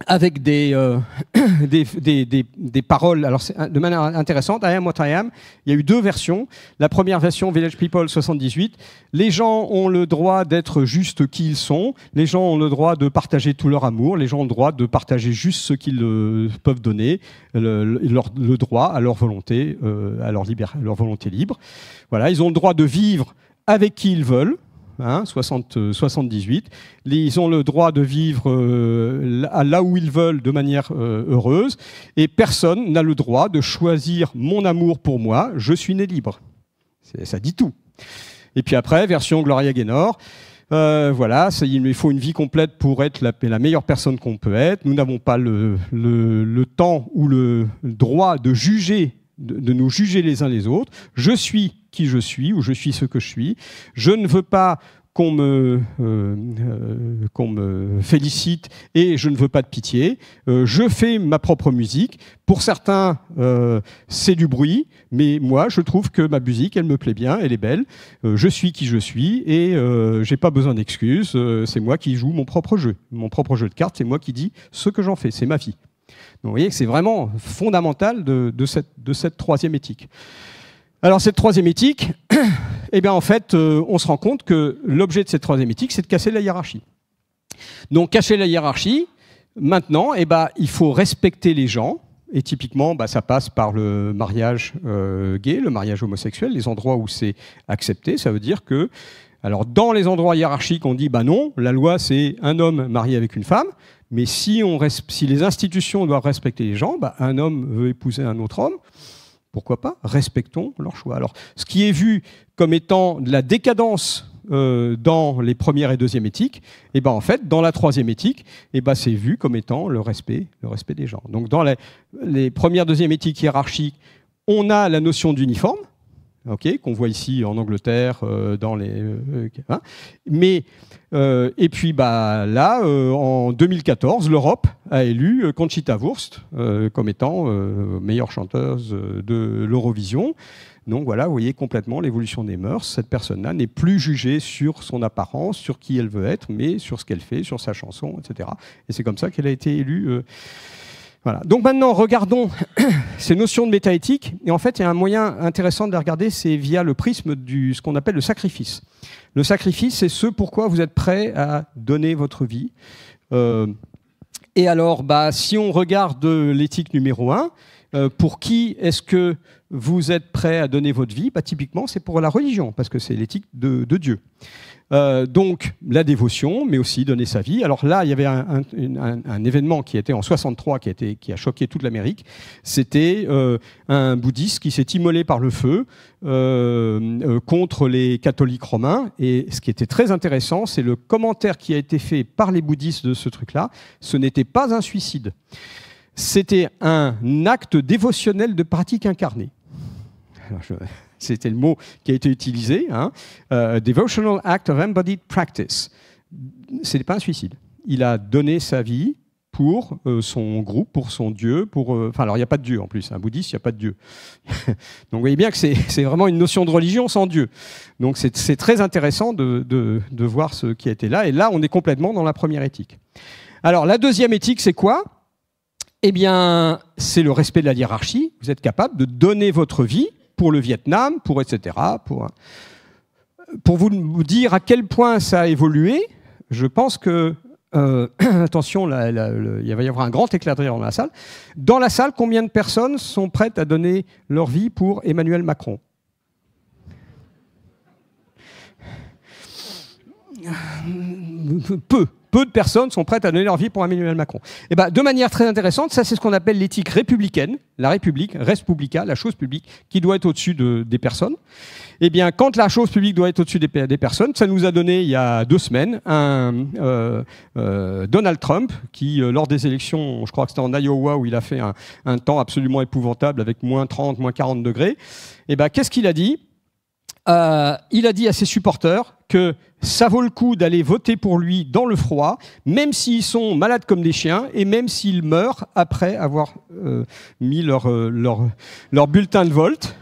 avec euh, des, des, des, paroles alors euh, de manière intéressante. I am what I am. Il y a eu deux versions. La première version, Village People 78. Les gens ont le droit d'être juste qui ils sont. Les gens ont le droit de partager tout leur amour. Les gens ont le droit de partager juste ce qu'ils euh, peuvent donner, le, le, droit à leur volonté, à leur, leur volonté libre. Voilà, ils ont le droit de vivre avec qui ils veulent 78. Hein, euh, ils ont le droit de vivre euh, là où ils veulent de manière euh, heureuse, et personne n'a le droit de choisir mon amour pour moi, je suis né libre. Ça dit tout. Et puis après, version Gloria Gaynor. il voilà, il faut une vie complète pour être la, meilleure personne qu'on peut être. Nous n'avons pas le temps ou le droit de juger de, nous juger les uns les autres. Je suis qui je suis ou je suis ce que je suis. Je ne veux pas qu'on me, euh, euh, qu'on me félicite et je ne veux pas de pitié. Euh, je fais ma propre musique. Pour certains, c'est du bruit, mais moi, je trouve que ma musique, elle me plaît bien, elle est belle. je suis qui je suis et je n'ai pas besoin d'excuses. c'est moi qui joue mon propre jeu. Mon propre jeu de cartes, c'est moi qui dis ce que j'en fais. C'est ma vie vous voyez que c'est vraiment fondamental de, cette, troisième éthique. Alors cette troisième éthique, eh bien en fait, euh, on se rend compte que l'objet de cette troisième éthique, c'est de casser la hiérarchie. Donc casser la hiérarchie, maintenant, eh ben, il faut respecter les gens, et typiquement, bah, ça passe par le mariage euh, gay, le mariage homosexuel, les endroits où c'est accepté. Ça veut dire que, alors dans les endroits hiérarchiques, on dit bah non, la loi c'est un homme marié avec une femme, mais si, les institutions doivent respecter les gens, bah, un homme veut épouser un autre homme, pourquoi pas Respectons leur choix. Alors, ce qui est vu comme étant de la décadence euh, dans les premières et deuxièmes éthiques, et eh ben, en fait, dans la troisième éthique, et eh ben, c'est vu comme étant le respect, le respect des gens. Donc dans les, les premières, deuxièmes éthiques hiérarchiques, on a la notion d'uniforme, ok, qu'on voit ici en Angleterre, euh, dans les, euh, hein, mais euh, et puis bah, là, euh, en 2014, l'Europe a élu euh, Conchita Wurst comme étant meilleure chanteuse de l'Eurovision. Donc voilà, vous voyez complètement l'évolution des mœurs. Cette personne-là n'est plus jugée sur son apparence, sur qui elle veut être, mais sur ce qu'elle fait, sur sa chanson, etc. Et c'est comme ça qu'elle a été élue voilà. Donc maintenant, regardons ces notions de méta-éthique. Et en fait, il y a un moyen intéressant de les regarder, c'est via le prisme de ce qu'on appelle le sacrifice. Le sacrifice, c'est ce pourquoi vous êtes prêt à donner votre vie. Euh, et alors, bah, si on regarde l'éthique numéro un, euh, pour qui est-ce que vous êtes prêt à donner votre vie bah, Typiquement, c'est pour la religion, parce que c'est l'éthique de, de Dieu. Euh, donc la dévotion, mais aussi donner sa vie. Alors là, il y avait un, événement qui était en 63, qui a, qui a choqué toute l'Amérique. C'était euh, un bouddhiste qui s'est immolé par le feu euh, contre les catholiques romains. Et ce qui était très intéressant, c'est le commentaire qui a été fait par les bouddhistes de ce truc-là. Ce n'était pas un suicide. C'était un acte dévotionnel de pratique incarnée. Alors je c'était le mot qui a été utilisé, hein, euh, Devotional Act of Embodied Practice. Ce n'est pas un suicide. Il a donné sa vie pour euh, son groupe, pour son Dieu, pour... Euh, enfin, alors il n'y a pas de Dieu en plus, un bouddhiste, il n'y a pas de Dieu. Donc vous voyez bien que c'est vraiment une notion de religion sans Dieu. Donc c'est très intéressant de, voir ce qui a été là, et là on est complètement dans la première éthique. Alors la deuxième éthique, c'est quoi eh bien, c'est le respect de la hiérarchie. Vous êtes capable de donner votre vie pour le Vietnam, pour etc. Pour, euh, pour vous dire à quel point ça a évolué, je pense que, euh, attention, il va y avoir un grand éclat de rire dans la salle. Dans la salle, combien de personnes sont prêtes à donner leur vie pour Emmanuel Macron euh, Peu peu de personnes sont prêtes à donner leur vie pour Emmanuel Macron. Et eh ben, de manière très intéressante, ça c'est ce qu'on appelle l'éthique républicaine, la République, res publica, la chose publique, qui doit être au-dessus des personnes. Et eh bien, quand la chose publique doit être au-dessus des, personnes, ça nous a donné il y a deux semaines un euh, euh, Donald Trump qui, euh, lors des élections, je crois que c'était en Iowa où il a fait un, temps absolument épouvantable avec moins 30, moins 40 degrés. Et eh bien, qu'est-ce qu'il a dit euh, il a dit à ses supporters que ça vaut le coup d'aller voter pour lui dans le froid, même s'ils sont malades comme des chiens et même s'ils meurent après avoir euh, mis euh, leur, leur, bulletin de vote.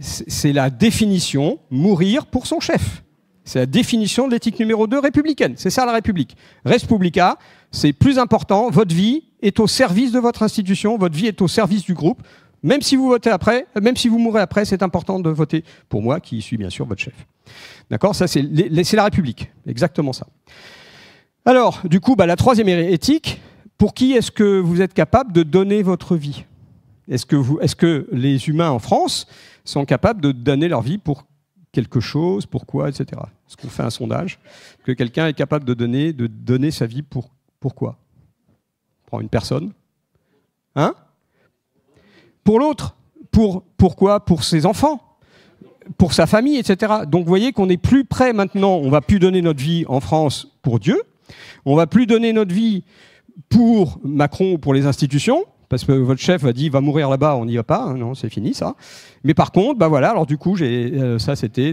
C'est la définition, mourir pour son chef. C'est la définition de l'éthique numéro 2 républicaine. C'est ça la République. Respublica, c'est plus important, votre vie est au service de votre institution, votre vie est au service du groupe. Même si vous votez après, même si vous mourrez après, c'est important de voter pour moi, qui suis bien sûr votre chef. D'accord Ça, c'est la République. Exactement ça. Alors, du coup, bah, la troisième éthique, pour qui est-ce que vous êtes capable de donner votre vie Est-ce que, est que, les humains en France sont capables de donner leur vie pour quelque chose, pourquoi, etc. Est-ce qu'on fait un sondage Que quelqu'un est capable de donner, de donner sa vie pour pourquoi Prends une personne. Hein pour l'autre. Pour, pourquoi Pour ses enfants pour sa famille, etc. Donc vous voyez qu'on est plus prêt maintenant, on va plus donner notre vie en France pour Dieu, on va plus donner notre vie pour Macron ou pour les institutions, parce que votre chef a dit va mourir là-bas, on n'y va pas, hein, non, c'est fini ça. Mais par contre, bah voilà, alors du coup, j'ai, euh, ça c'était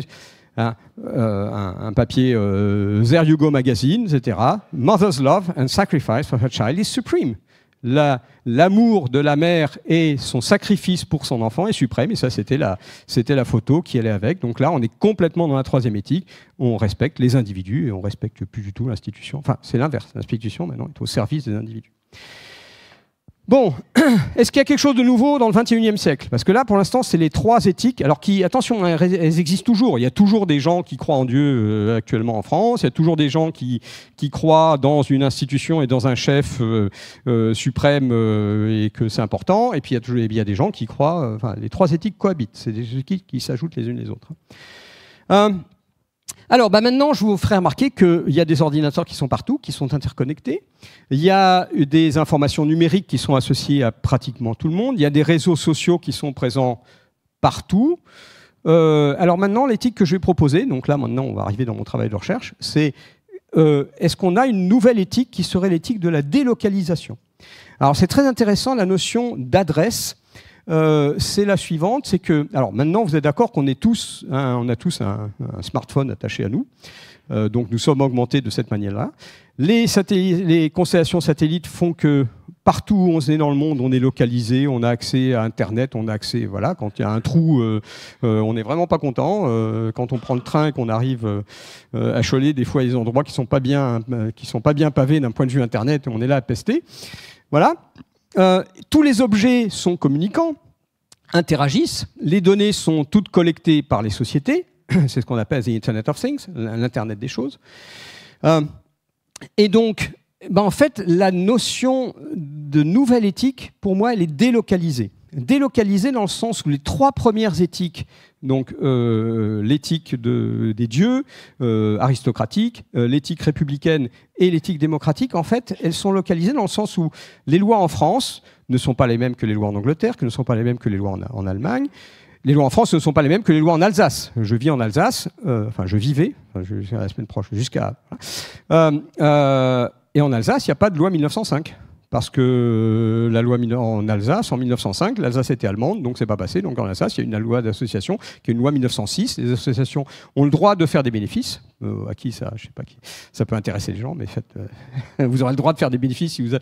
un, euh, papier There euh, Magazine, etc. Mother's love and sacrifice for her child is supreme l'amour de la mère et son sacrifice pour son enfant est suprême. Et ça, c'était la, la photo qui allait avec. Donc là, on est complètement dans la troisième éthique. On respecte les individus et on respecte plus du tout l'institution. Enfin, c'est l'inverse. L'institution, maintenant, est au service des individus. Bon, est-ce qu'il y a quelque chose de nouveau dans le 21e siècle Parce que là, pour l'instant, c'est les trois éthiques, alors qui, attention, hein, elles existent toujours. Il y a toujours des gens qui croient en Dieu euh, actuellement en France, il y a toujours des gens qui, croient dans une institution et dans un chef euh, euh, suprême et que c'est important, et puis il y a, il y a des gens qui croient, enfin, les trois éthiques cohabitent, c'est des éthiques qui s'ajoutent les unes les autres. Hein. Alors bah, maintenant, je vous ferai remarquer qu'il y a des ordinateurs qui sont partout, qui sont interconnectés. Il y a des informations numériques qui sont associées à pratiquement tout le monde. Il y a des réseaux sociaux qui sont présents partout. Euh, alors maintenant, l'éthique que je vais proposer, donc là maintenant on va arriver dans mon travail de recherche, c'est euh, est-ce qu'on a une nouvelle éthique qui serait l'éthique de la délocalisation Alors c'est très intéressant la notion d'adresse euh, c'est la suivante, c'est que, alors maintenant vous êtes d'accord qu'on est tous, hein, on a tous un, smartphone attaché à nous, euh, donc nous sommes augmentés de cette manière-là. Les, constellations satellites font que partout où on est dans le monde, on est localisé, on a accès à Internet, on a accès, voilà, quand il y a un trou, euh, on n'est vraiment pas content. quand on prend le train et qu'on arrive à Cholet, des fois, il y a des endroits qui sont qui sont pas bien pavés d'un point de vue Internet, on est là à pester. Voilà. Euh, tous les objets sont communicants, interagissent, les données sont toutes collectées par les sociétés, c'est ce qu'on appelle Internet of Things, l'Internet des choses. Euh, et donc, ben, en fait, la notion de nouvelle éthique, pour moi, elle est délocalisée délocalisées dans le sens où les trois premières éthiques, donc euh, l'éthique des dieux aristocratique, euh, aristocratiques, euh, l'éthique républicaine et l'éthique démocratique, en fait, elles sont localisées dans le sens où les lois en France ne sont pas les mêmes que les lois en Angleterre, que ne sont pas les mêmes que les lois en, Allemagne. Les lois en France ne sont pas les mêmes que les lois en Alsace. Je vis en Alsace, enfin je vivais, je jusqu'à la semaine proche, jusqu'à... Hein. et en Alsace, il n'y a pas de loi 1905 parce que euh, la loi en Alsace, en 1905, l'Alsace était allemande, donc c'est pas passé. Donc en Alsace, il y a une loi d'association qui est une loi 1906. Les associations ont le droit de faire des bénéfices. Euh, à qui ça Je sais pas qui. Ça peut intéresser les gens, mais faites, euh, vous aurez le droit de faire des bénéfices si vous,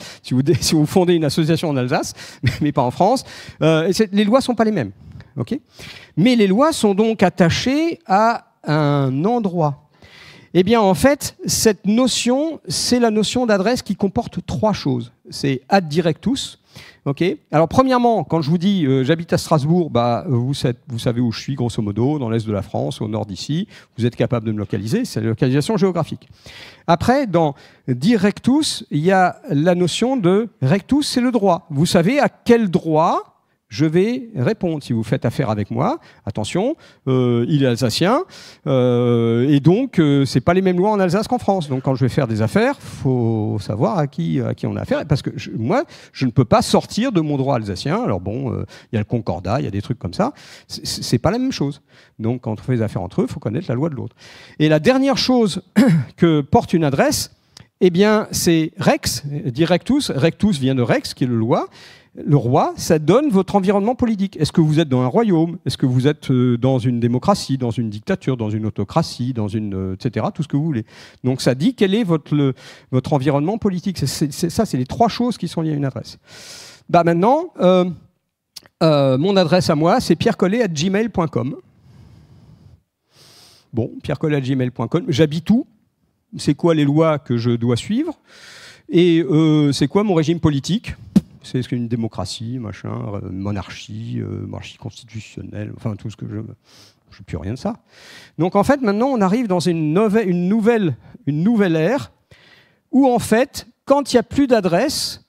si vous, fondez une association en Alsace, mais pas en France. les lois sont pas les mêmes. ok mais les lois sont donc attachées à un endroit eh bien, en fait, cette notion, c'est la notion d'adresse qui comporte trois choses. C'est ad directus. Ok. Alors, premièrement, quand je vous dis euh, j'habite à Strasbourg, bah, vous, vous, savez où je suis, grosso modo, dans l'est de la France, au nord d'ici. Vous êtes capable de me localiser. C'est la localisation géographique. Après, dans directus, il y a la notion de rectus, c'est le droit. Vous savez à quel droit je vais répondre. Si vous faites affaire avec moi, attention, euh, il est alsacien, euh, et donc euh, c'est pas les mêmes lois en Alsace qu'en France. Donc quand je vais faire des affaires, faut savoir à qui qui on a affaire, parce que moi, je ne peux pas sortir de mon droit alsacien. Alors bon, il y a le concordat, il y a des trucs comme ça. C'est pas la même chose. Donc quand on fait des affaires entre eux, faut connaître la loi de l'autre. Et la dernière chose que porte une adresse, eh bien c'est Rex, dit Rectus. Rectus vient de Rex, qui est le loi le roi, ça donne votre environnement politique. Est-ce que vous êtes dans un royaume Est-ce que vous êtes euh, dans une démocratie, dans une dictature, dans une autocratie, dans une euh, etc. Tout ce que vous voulez. Donc ça dit quel est votre votre environnement politique. ça, c'est les trois choses qui sont liées à une adresse. Bah, maintenant, euh, mon adresse à moi, c'est pierrecollet@gmail.com. Bon, pierrecollet@gmail.com. J'habite où C'est quoi les lois que je dois suivre Et c'est quoi mon régime politique c'est ce qu'une une démocratie, machin, euh, monarchie, euh, monarchie constitutionnelle, enfin tout ce que je veux. Je sais plus rien de ça. Donc en fait, maintenant, on arrive dans une, nouvelle, une, nouvelle, une nouvelle ère où en fait, quand il n'y a plus d'adresse,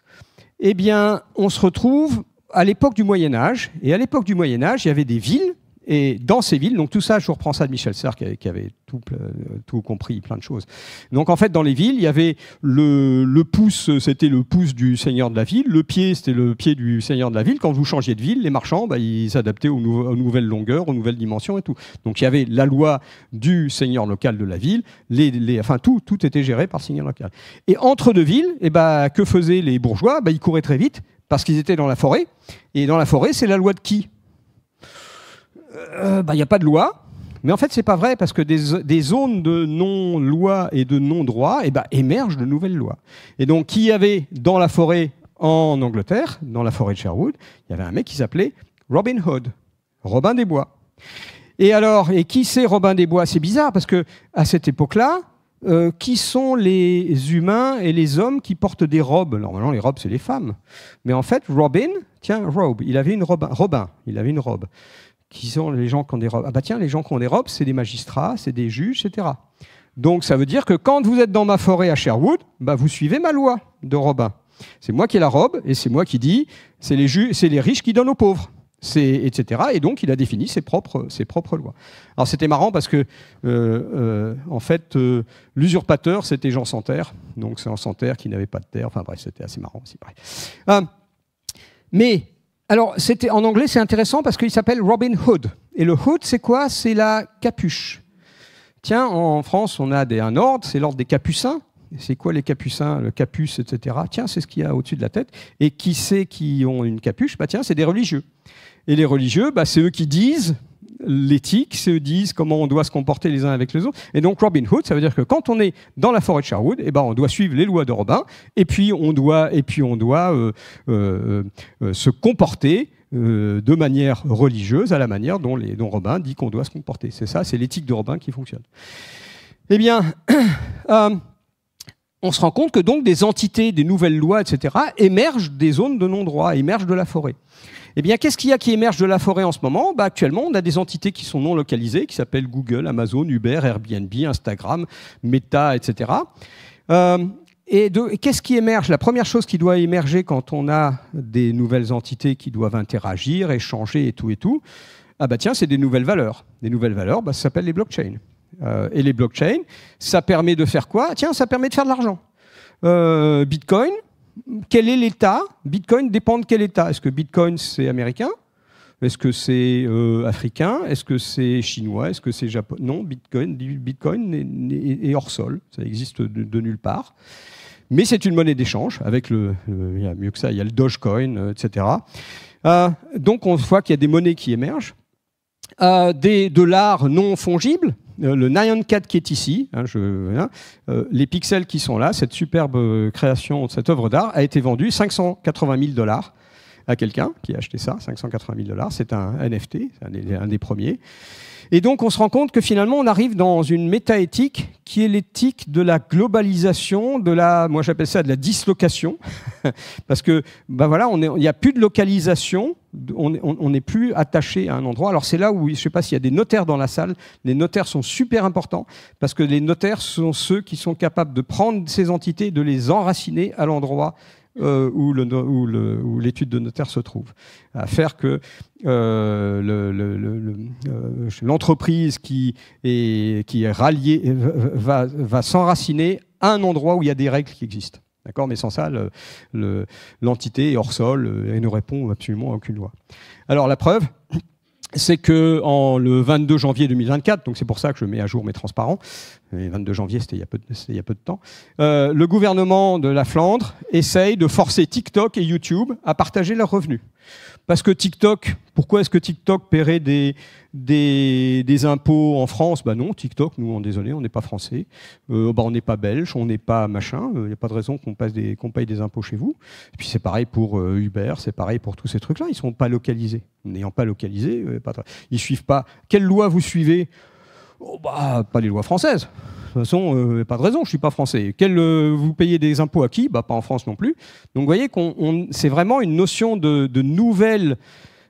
eh bien, on se retrouve à l'époque du Moyen Âge. Et à l'époque du Moyen Âge, il y avait des villes et dans ces villes, donc tout ça, je reprends ça de Michel Serres qui, avait, tout, compris, plein de choses. Donc en fait, dans les villes, il y avait le, pouce, c'était le pouce du seigneur de la ville, le pied, c'était le pied du seigneur de la ville. Quand vous changez de ville, les marchands, bah, ils s'adaptaient aux, nouvelles longueurs, aux nouvelles dimensions et tout. Donc il y avait la loi du seigneur local de la ville, les, enfin tout, tout était géré par le seigneur local. Et entre deux villes, et eh bah, que faisaient les bourgeois bah, Ils couraient très vite parce qu'ils étaient dans la forêt. Et dans la forêt, c'est la loi de qui il euh, n'y euh, bah, a pas de loi. Mais en fait, c'est pas vrai parce que des, zones de non-loi et de non-droit eh bah, émergent de nouvelles lois. Et donc, qui y avait dans la forêt en Angleterre, dans la forêt de Sherwood, il y avait un mec qui s'appelait Robin Hood, Robin des Bois. Et alors, et qui c'est Robin des Bois C'est bizarre parce que à cette époque-là, euh, qui sont les humains et les hommes qui portent des robes Normalement, les robes, c'est les femmes. Mais en fait, Robin, tiens, robe, il avait une robe, Robin, il avait une robe qui sont les gens qui ont des robes. Ah bah tiens, les gens qui ont des robes, c'est des magistrats, c'est des juges, etc. Donc ça veut dire que quand vous êtes dans ma forêt à Sherwood, bah vous suivez ma loi de Robin. C'est moi qui ai la robe et c'est moi qui dis c'est les, c'est les riches qui donnent aux pauvres. Etc. Et donc, il a défini ses propres, ses propres lois. Alors, c'était marrant parce que, euh, euh, en fait, euh, l'usurpateur, c'était Jean Santerre. Donc, c'est Jean Santerre qui n'avait pas de terre. Enfin, bref, c'était assez marrant aussi. mais alors, c'était en anglais, c'est intéressant parce qu'il s'appelle Robin Hood. Et le hood, c'est quoi C'est la capuche. Tiens, en France, on a des, un ordre, c'est l'ordre des Capucins. C'est quoi les Capucins, le capus, etc. Tiens, c'est ce qu'il y a au-dessus de la tête. Et qui c'est qui ont une capuche Bah tiens, c'est des religieux. Et les religieux, bah, c'est eux qui disent l'éthique, se disent comment on doit se comporter les uns avec les autres. Et donc Robin Hood, ça veut dire que quand on est dans la forêt de Sherwood, eh ben, on doit suivre les lois de Robin, et puis on doit, et puis on doit euh, euh, euh, se comporter de manière religieuse à la manière dont, les, dont Robin dit qu'on doit se comporter. C'est ça, c'est l'éthique de Robin qui fonctionne. Eh bien, on se rend compte que donc des entités, des nouvelles lois, etc., émergent des zones de non-droit, émergent de la forêt. Eh bien, qu'est-ce qu'il y a qui émerge de la forêt en ce moment bah, Actuellement, on a des entités qui sont non localisées, qui s'appellent Google, Amazon, Uber, Airbnb, Instagram, Meta, etc. Euh, et, qu'est-ce qui émerge La première chose qui doit émerger quand on a des nouvelles entités qui doivent interagir, échanger et tout et tout, ah bah tiens, c'est des nouvelles valeurs. Des nouvelles valeurs, bah, ça s'appelle les blockchains. Euh, et les blockchains, ça permet de faire quoi Tiens, ça permet de faire de l'argent. Euh, Bitcoin, quel est l'État Bitcoin dépend de quel État. Est-ce que Bitcoin, c'est américain Est-ce que c'est euh, africain Est-ce que c'est chinois Est-ce que c'est japonais Non, Bitcoin, Bitcoin est, hors sol. Ça existe de, nulle part. Mais c'est une monnaie d'échange. Avec le, mieux que ça, il y a le Dogecoin, euh, etc. Euh, donc on voit qu'il y a des monnaies qui émergent. Euh, des, de l'art non fongible, euh, le Nyan Cat qui est ici, hein, hein, euh, les pixels qui sont là, cette superbe création, cette œuvre d'art a été vendue 580 000 dollars à quelqu'un qui a acheté ça, 580 000 dollars. C'est un NFT, c'est un des premiers. Et donc on se rend compte que finalement on arrive dans une méta-éthique qui est l'éthique de la globalisation, de la, moi j'appelle ça de la dislocation, parce que ben voilà, il n'y a plus de localisation, on n'est plus attaché à un endroit. Alors c'est là où, je ne sais pas s'il y a des notaires dans la salle, les notaires sont super importants, parce que les notaires sont ceux qui sont capables de prendre ces entités, de les enraciner à l'endroit euh, où l'étude de notaire se trouve, à faire que euh, euh, l'entreprise qui, est, qui est ralliée va, s'enraciner à un endroit où il y a des règles qui existent. D'accord Mais sans ça, l'entité le, est hors sol et ne répond absolument à aucune loi. Alors la preuve, c'est que en le 22 janvier 2024, donc c'est pour ça que je mets à jour mes transparents, le 22 janvier c'était il, y a peu de temps, euh, le gouvernement de la Flandre essaye de forcer TikTok et YouTube à partager leurs revenus. Parce que TikTok, pourquoi est-ce que TikTok paierait des, impôts en France Ben non, TikTok, nous, on, hein, désolé, on n'est pas français, euh, bah, on n'est pas belge, on n'est pas machin, il euh, n'y a pas de raison qu'on paye des impôts chez vous. Et puis c'est pareil pour euh, Uber, c'est pareil pour tous ces trucs-là, ils ne sont pas localisés. N'ayant pas localisé, ils ils suivent pas. Quelle loi vous suivez oh, bah, Pas les lois françaises de toute façon, euh, a pas de raison, je ne suis pas français. Quel, euh, vous payez des impôts à qui bah, Pas en France non plus. Donc vous voyez qu'on c'est vraiment une notion de, nouvelles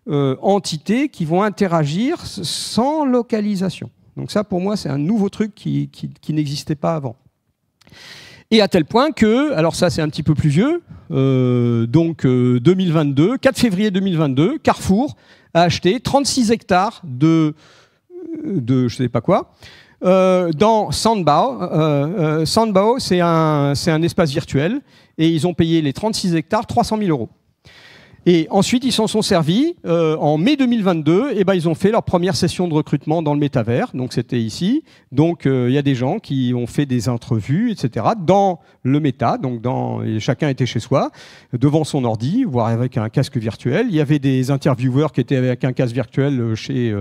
euh, entités qui vont interagir sans localisation. Donc ça, pour moi, c'est un nouveau truc qui, n'existait pas avant. Et à tel point que, alors ça c'est un petit peu plus vieux, donc 2022, 4 février 2022, Carrefour a acheté 36 hectares de, de je sais pas quoi, euh, dans Sandbao. Euh, euh, Sandbao, c'est un, un espace virtuel et ils ont payé les 36 hectares 300 000 euros. Et ensuite, ils s'en sont servis. Euh, en mai 2022, et ben, ils ont fait leur première session de recrutement dans le métavers. Donc, c'était ici. Donc, euh, il y a des gens qui ont fait des entrevues, etc., dans le méta. Donc, dans, chacun était chez soi, devant son ordi, voire avec un casque virtuel. Il y avait des intervieweurs qui étaient avec un casque virtuel euh, chez,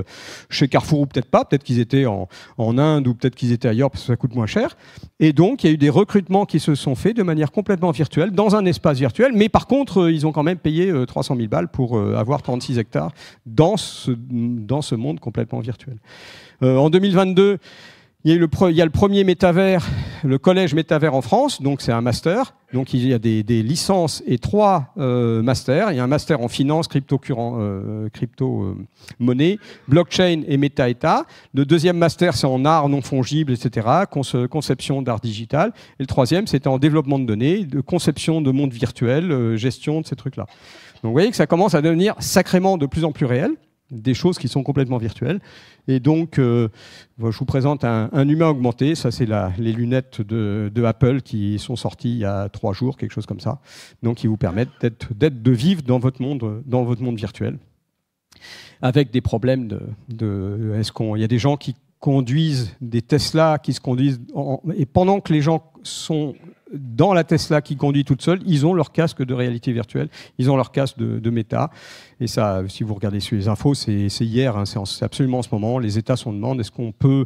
chez Carrefour, ou peut-être pas. Peut-être qu'ils étaient en, en Inde, ou peut-être qu'ils étaient ailleurs, parce que ça coûte moins cher. Et donc, il y a eu des recrutements qui se sont faits de manière complètement virtuelle, dans un espace virtuel. Mais par contre, ils ont quand même payé 300 000 balles pour euh, avoir 36 hectares dans ce, dans ce monde complètement virtuel. Euh, en 2022, il y, a le il y a le premier métavers, le collège métavers en France, donc c'est un master. Donc il y a des, licences et trois euh, masters. Il y a un master en finance, crypto-monnaie, blockchain et méta-état. Le deuxième master, c'est en art non fongible, etc., conception d'art digital. Et le troisième, c'était en développement de données, de conception de monde virtuel, gestion de ces trucs-là. Donc vous voyez que ça commence à devenir sacrément de plus en plus réel, des choses qui sont complètement virtuelles. Et donc, euh, bah, je vous présente un, humain augmenté. Ça, c'est les lunettes de, Apple qui sont sorties il y a trois jours, quelque chose comme ça. Donc, qui vous permettent d'être, de vivre dans votre monde, dans votre monde virtuel, avec des problèmes de, il y a des gens qui conduisent des Tesla, qui se conduisent et pendant que les gens sont dans la Tesla qui conduit toute seule, ils ont leur casque de réalité virtuelle, ils ont leur casque de, méta. Et ça, si vous regardez sur les infos, c'est hier, hein, c'est absolument en ce moment. Les États se demandent est-ce qu'on peut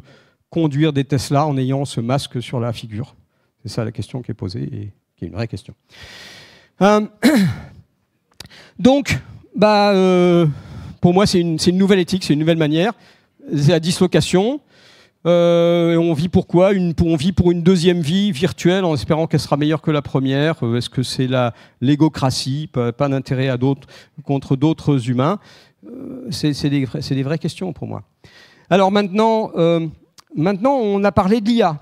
conduire des Tesla en ayant ce masque sur la figure C'est ça la question qui est posée et qui est une vraie question. Euh, donc, bah, euh, pour moi, c'est une, une nouvelle éthique, c'est une nouvelle manière. C'est la dislocation, euh, on vit pour une, On vit pour une deuxième vie virtuelle en espérant qu'elle sera meilleure que la première. Euh, est-ce que c'est la légocratie Pas, d'intérêt à contre d'autres humains. Euh, c'est des, vraies questions pour moi. Alors maintenant, maintenant on a parlé de l'IA.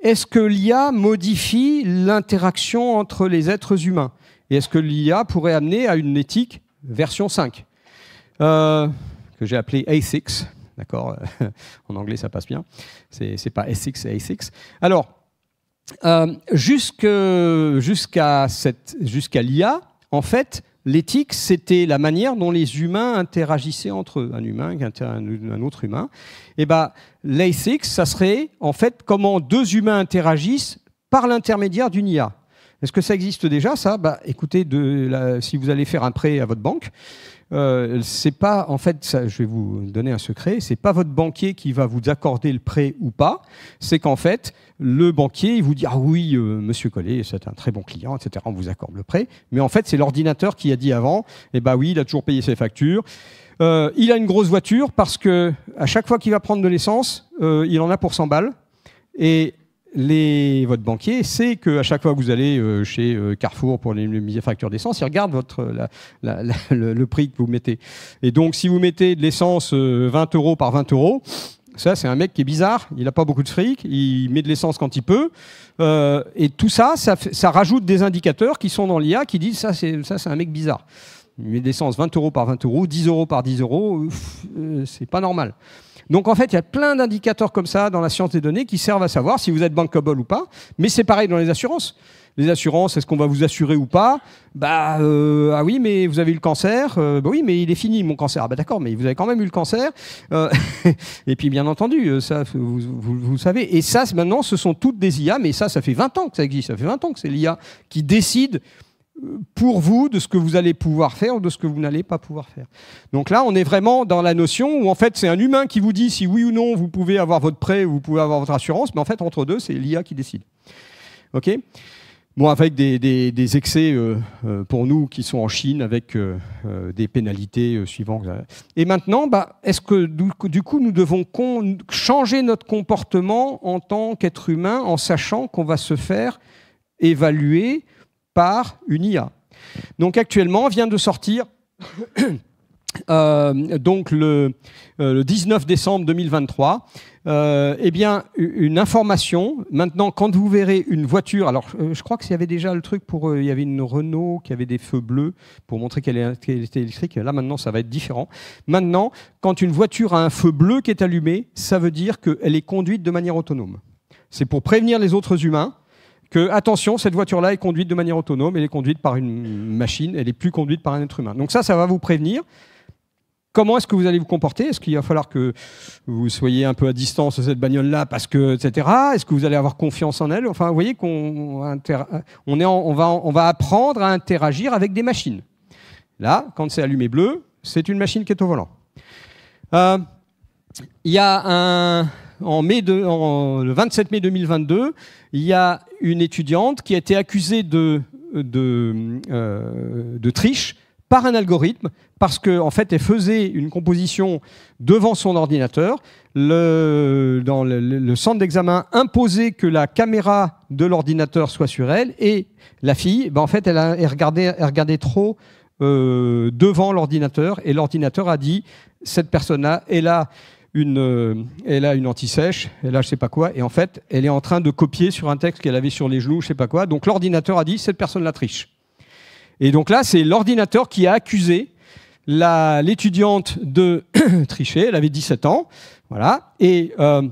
Est-ce que l'IA modifie l'interaction entre les êtres humains Et est-ce que l'IA pourrait amener à une éthique version 5 que j'ai appelée A6 D'accord En anglais, ça passe bien. C'est, pas SX, euh, c'est a Alors, jusqu'à, l'IA, en fait, l'éthique, c'était la manière dont les humains interagissaient entre eux, un humain un autre humain. Et eh ben, l'ASIC, ça serait en fait comment deux humains interagissent par l'intermédiaire d'une IA. Est-ce que ça existe déjà, ça bah, Écoutez, si vous allez faire un prêt à votre banque, euh, c'est pas, en fait, ça, je vais vous donner un secret, c'est pas votre banquier qui va vous accorder le prêt ou pas, c'est qu'en fait, le banquier, il vous dit, ah oui, euh, monsieur Collet, c'est un très bon client, etc., on vous accorde le prêt, mais en fait, c'est l'ordinateur qui a dit avant, eh ben oui, il a toujours payé ses factures, euh, il a une grosse voiture parce que à chaque fois qu'il va prendre de l'essence, il en a pour 100 balles, et les, votre banquier sait qu'à chaque fois que vous allez euh, chez euh, Carrefour pour les, les factures d'essence, il regarde votre, le, prix que vous mettez. Et donc, si vous mettez de l'essence 20 euh, euros par 20 euros, ça, c'est un mec qui est bizarre. Il n'a pas beaucoup de fric. Il met de l'essence quand il peut. et tout ça, ça, rajoute des indicateurs qui sont dans l'IA qui disent ça, c'est, ça, c'est un mec bizarre. Il met de l'essence 20 euros par 20 euros, 10 euros par 10 euros. c'est pas normal. Donc en fait, il y a plein d'indicateurs comme ça dans la science des données qui servent à savoir si vous êtes bankable ou pas. Mais c'est pareil dans les assurances. Les assurances, est-ce qu'on va vous assurer ou pas Bah euh, ah oui, mais vous avez eu le cancer. Euh, bah oui, mais il est fini mon cancer. Ah bah d'accord, mais vous avez quand même eu le cancer. Euh, et puis bien entendu, ça vous, vous, savez. Et ça maintenant, ce sont toutes des IA, mais ça, ça fait 20 ans que ça existe. Ça fait 20 ans que c'est l'IA qui décide pour vous de ce que vous allez pouvoir faire ou de ce que vous n'allez pas pouvoir faire. Donc là, on est vraiment dans la notion où en fait c'est un humain qui vous dit si oui ou non vous pouvez avoir votre prêt ou vous pouvez avoir votre assurance, mais en fait entre deux, c'est l'IA qui décide. OK Bon, avec des, excès euh, euh, pour nous qui sont en Chine, avec euh, des pénalités suivantes. Et maintenant, bah, est-ce que du coup nous devons changer notre comportement en tant qu'être humain en sachant qu'on va se faire évaluer par une IA. Donc actuellement vient de sortir euh, donc le, 19 euh, décembre 2023, euh, eh bien une information. Maintenant, quand vous verrez une voiture, alors je crois qu'il y avait déjà le truc pour, il y avait une Renault qui avait des feux bleus pour montrer qu'elle était électrique. Là maintenant, ça va être différent. Maintenant, quand une voiture a un feu bleu qui est allumé, ça veut dire qu'elle est conduite de manière autonome. C'est pour prévenir les autres humains que attention, cette voiture-là est conduite de manière autonome, elle est conduite par une machine, elle n'est plus conduite par un être humain. Donc ça, ça va vous prévenir. Comment est-ce que vous allez vous comporter Est-ce qu'il va falloir que vous soyez un peu à distance de cette bagnole-là parce que, etc. Est-ce que vous allez avoir confiance en elle Enfin, vous voyez qu'on on est on va, on va apprendre à interagir avec des machines. Là, quand c'est allumé bleu, c'est une machine qui est au volant. Euh, il y a un, mai le 27 mai 2022, il y a une étudiante qui a été accusée de, de euh, triche par un algorithme parce qu'en en fait, elle faisait une composition devant son ordinateur. Le, dans le, centre d'examen imposait que la caméra de l'ordinateur soit sur elle et la fille, ben, en fait, elle, regardait, trop euh, devant l'ordinateur et l'ordinateur a dit cette personne-là est là une, euh, elle a une anti-sèche, elle a je sais pas quoi, et en fait, elle est en train de copier sur un texte qu'elle avait sur les genoux, je sais pas quoi. Donc l'ordinateur a dit cette personne la triche. Et donc là, c'est l'ordinateur qui a accusé l'étudiante de tricher. Elle avait 17 ans, voilà. Et euh,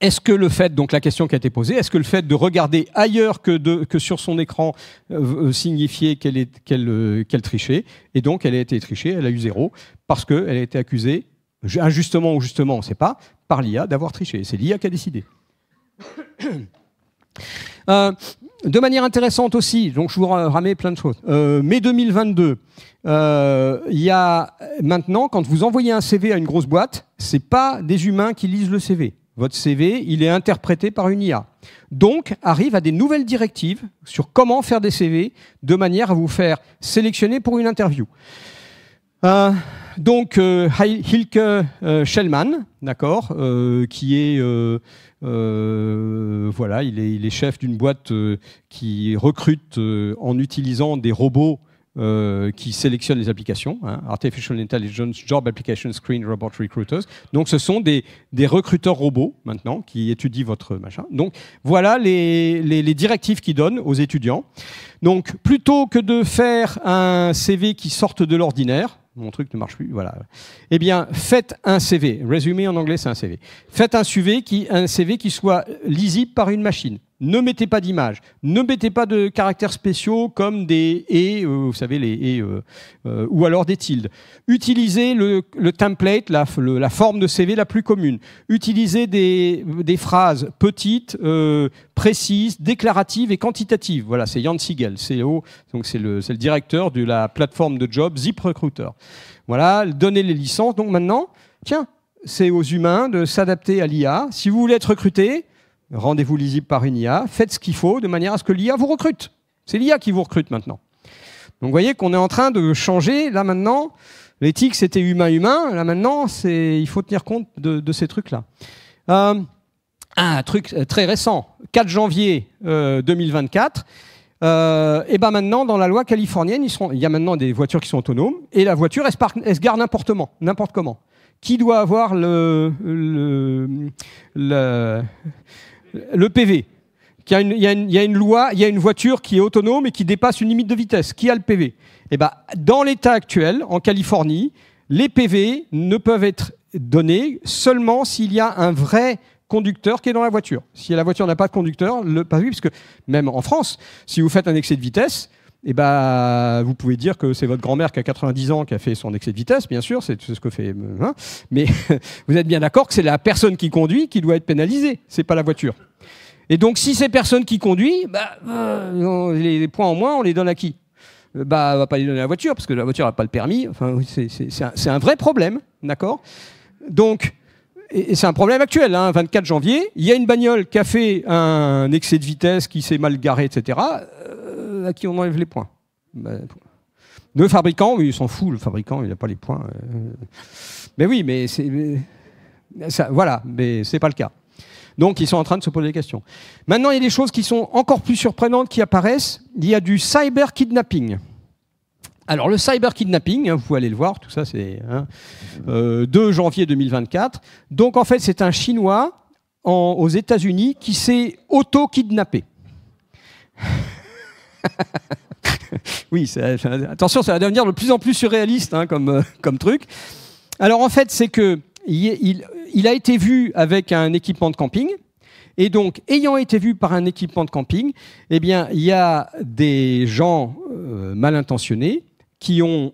est-ce que le fait, donc la question qui a été posée, est-ce que le fait de regarder ailleurs que, sur son écran euh, signifiait qu'elle trichait Et donc, elle a été trichée, elle a eu zéro, parce qu'elle a été accusée injustement ou justement, on ne sait pas, par l'IA d'avoir triché. C'est l'IA qui a décidé. Euh, de manière intéressante aussi, donc je vous ramène plein de choses. Euh, mai 2022, euh, il y a maintenant, quand vous envoyez un CV à une grosse boîte, c'est pas des humains qui lisent le CV. Votre CV, il est interprété par une IA. Donc, arrive à des nouvelles directives sur comment faire des CV de manière à vous faire sélectionner pour une interview. Euh, donc euh, Hilke euh, d'accord, qui est voilà, il est, chef d'une boîte qui recrute en utilisant des robots qui sélectionnent les applications, hein, Artificial Intelligence Job Application Screen Robot Recruiters. Donc ce sont des, recruteurs robots maintenant qui étudient votre machin. Donc voilà les, les directives qu'ils donnent aux étudiants. Donc plutôt que de faire un CV qui sorte de l'ordinaire, mon truc ne marche plus, voilà. Eh bien, faites un CV. Résumé en anglais, c'est un CV. Faites un CV qui, un CV qui soit lisible par une machine ne mettez pas d'images, ne mettez pas de caractères spéciaux comme des et, euh, vous savez, les et, euh, euh, ou alors des tildes. Utilisez le, template, la, forme de CV la plus commune. Utilisez des, phrases petites, précises, déclaratives et quantitatives. Voilà, c'est Jan Siegel, CEO, donc c'est le, directeur de la plateforme de job ZipRecruiter. Voilà, donnez les licences. Donc maintenant, tiens, c'est aux humains de s'adapter à l'IA. Si vous voulez être recruté, rendez-vous lisible par une IA, faites ce qu'il faut de manière à ce que l'IA vous recrute. C'est l'IA qui vous recrute maintenant. Donc vous voyez qu'on est en train de changer, là maintenant, l'éthique c'était humain-humain, là maintenant il faut tenir compte de, ces trucs-là. Euh, un truc euh, très récent, 4 janvier 2024, euh, et ben maintenant dans la loi californienne, il y a maintenant des voitures qui sont autonomes, et la voiture elle, se, garde n'importe n'importe comment. Qui doit avoir le, le le PV. Il y, a une, loi, il y a une voiture qui est autonome et qui dépasse une limite de vitesse. Qui a le PV eh ben, Dans l'état actuel, en Californie, les PV ne peuvent être donnés seulement s'il y a un vrai conducteur qui est dans la voiture. Si la voiture n'a pas de conducteur, le PV, parce que même en France, si vous faites un excès de vitesse, et eh bah, ben, vous pouvez dire que c'est votre grand-mère qui a 90 ans qui a fait son excès de vitesse, bien sûr, c'est ce que fait. Euh, hein. mais vous êtes bien d'accord que c'est la personne qui conduit qui doit être pénalisée, c'est pas la voiture. Et donc, si c'est personne qui conduit, bah, euh, les points en moins, on les donne à qui euh, bah, on va pas les donner à la voiture, parce que la voiture n'a pas le permis. Enfin, c'est un, vrai problème, d'accord Donc, et, c'est un problème actuel, 24 hein, janvier, il y a une bagnole qui a fait un excès de vitesse, qui s'est mal garée, etc. Euh, à qui on enlève les points. Ben, le fabricant, oui, il s'en fout, le fabricant, il n'a pas les points. Euh. Mais oui, mais c'est. voilà, mais ce n'est pas le cas. Donc ils sont en train de se poser des questions. Maintenant, il y a des choses qui sont encore plus surprenantes qui apparaissent. Il y a du cyber kidnapping. Alors le cyber kidnapping, hein, vous pouvez aller le voir, tout ça c'est 2 hein, euh, janvier 2024. Donc en fait, c'est un Chinois aux États-Unis qui s'est auto-kidnappé. oui, attention, ça va devenir de plus en plus surréaliste hein, comme, euh, comme truc. Alors en fait, c'est que il, a été vu avec un équipement de camping. Et donc, ayant été vu par un équipement de camping, eh bien, il y a des gens euh, mal intentionnés qui ont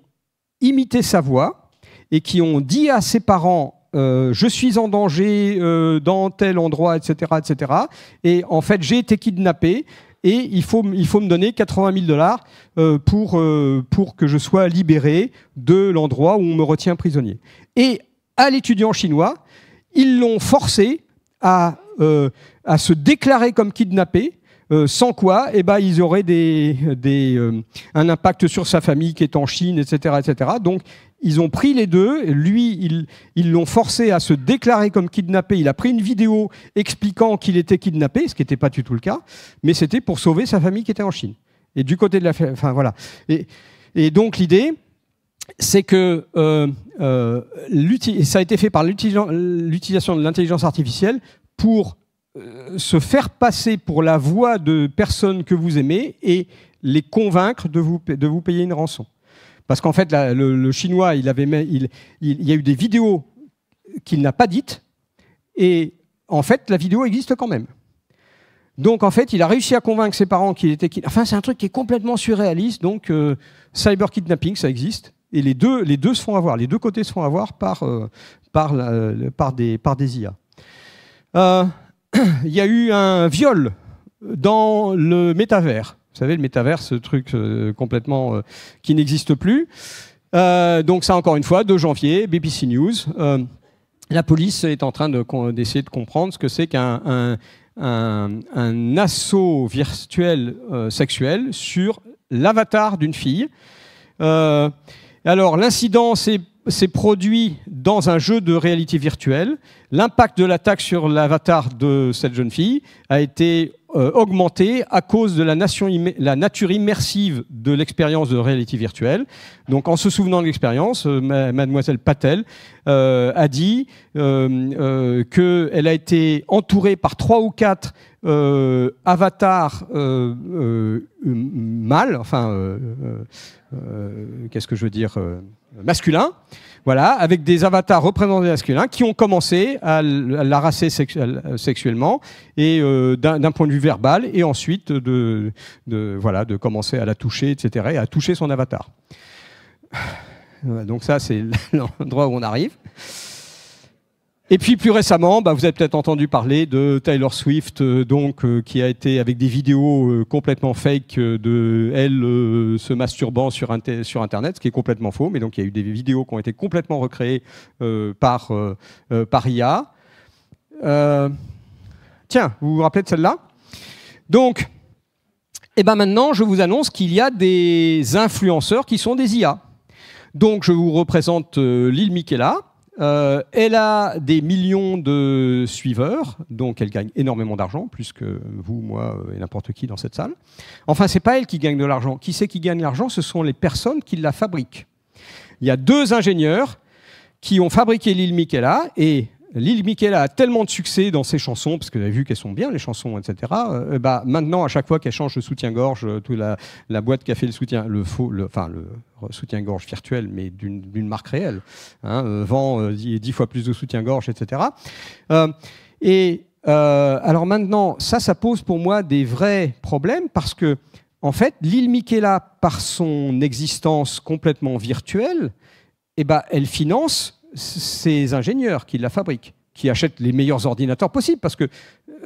imité sa voix et qui ont dit à ses parents euh, je suis en danger dans tel endroit, etc., etc. Et en fait, j'ai été kidnappé et il faut, il faut me donner 80 000 dollars euh, pour, euh, pour que je sois libéré de l'endroit où on me retient prisonnier. Et à l'étudiant chinois, ils l'ont forcé à, euh, à se déclarer comme kidnappé. sans quoi, eh ben, ils auraient des, des, un impact sur sa famille qui est en Chine, etc., etc. Donc, ils ont pris les deux. Lui, ils l'ont forcé à se déclarer comme kidnappé. Il a pris une vidéo expliquant qu'il était kidnappé, ce qui n'était pas du tout le cas, mais c'était pour sauver sa famille qui était en Chine. Et du côté de la, enfin voilà. Et, donc l'idée, c'est que euh, euh, ça a été fait par l'utilisation de l'intelligence artificielle pour euh, se faire passer pour la voix de personnes que vous aimez et les convaincre de vous, de vous payer une rançon. Parce qu'en fait, le, chinois, il, y a eu des vidéos qu'il n'a pas dites, et en fait, la vidéo existe quand même. Donc, en fait, il a réussi à convaincre ses parents qu'il était. enfin, c'est un truc qui est complètement surréaliste. Donc, euh, cyber kidnapping, ça existe. Et les deux, les deux se font avoir, les deux côtés se font avoir par, euh, par, des, par IA. Euh, il y a eu un viol dans le métavers. Vous savez, le métaverse, ce truc euh, complètement euh, qui n'existe plus. Euh, donc ça, encore une fois, 2 janvier, BBC News. la police est en train d'essayer de, comprendre ce que c'est qu'un assaut virtuel sexuel sur l'avatar d'une fille. alors l'incident s'est produit dans un jeu de réalité virtuelle. L'impact de l'attaque sur l'avatar de cette jeune fille a été euh, augmenter à cause de la, nature immersive de l'expérience de réalité virtuelle. Donc, en se souvenant de l'expérience, euh, mademoiselle Patel euh, a dit qu'elle a été entourée par trois ou quatre avatars mâles, enfin, qu'est-ce que je veux dire, masculins. Voilà, avec des avatars représentant des masculins qui ont commencé à l'arasser euh, sexuellement et euh, d'un point de vue verbal, et ensuite de, voilà, de commencer à la toucher, etc., et à toucher son avatar. Donc ça, c'est l'endroit où on arrive. Et puis plus récemment, bah, vous avez peut-être entendu parler de Taylor Swift, euh, donc euh, qui a été avec des vidéos euh, complètement fake de elle se masturbant sur, sur, internet, ce qui est complètement faux. Mais donc il y a eu des vidéos qui ont été complètement recréées par, par IA. tiens, vous vous rappelez de celle-là Donc, et eh ben maintenant, je vous annonce qu'il y a des influenceurs qui sont des IA. Donc je vous représente Lille Michela euh, elle a des millions de suiveurs, donc elle gagne énormément d'argent, plus que vous, moi euh, et n'importe qui dans cette salle. Enfin, c'est pas elle qui gagne de l'argent. Qui c'est qui gagne l'argent Ce sont les personnes qui la fabriquent. Il y a deux ingénieurs qui ont fabriqué l'île Michela et lille Miquela a tellement de succès dans ses chansons, parce que vous avez vu qu'elles sont bien, les chansons, etc. Euh, bah, maintenant, à chaque fois qu'elle change de soutien-gorge, euh, toute la, boîte qui a fait le soutien, le faux, enfin, le soutien-gorge virtuel, mais d'une marque réelle, hein, euh, vend dix, fois plus de soutien-gorge, etc. et alors maintenant, ça, ça pose pour moi des vrais problèmes parce que, en fait, l'île Miquela, par son existence complètement virtuelle, eh bah elle finance ces ingénieurs qui la fabriquent, qui achètent les meilleurs ordinateurs possibles, parce que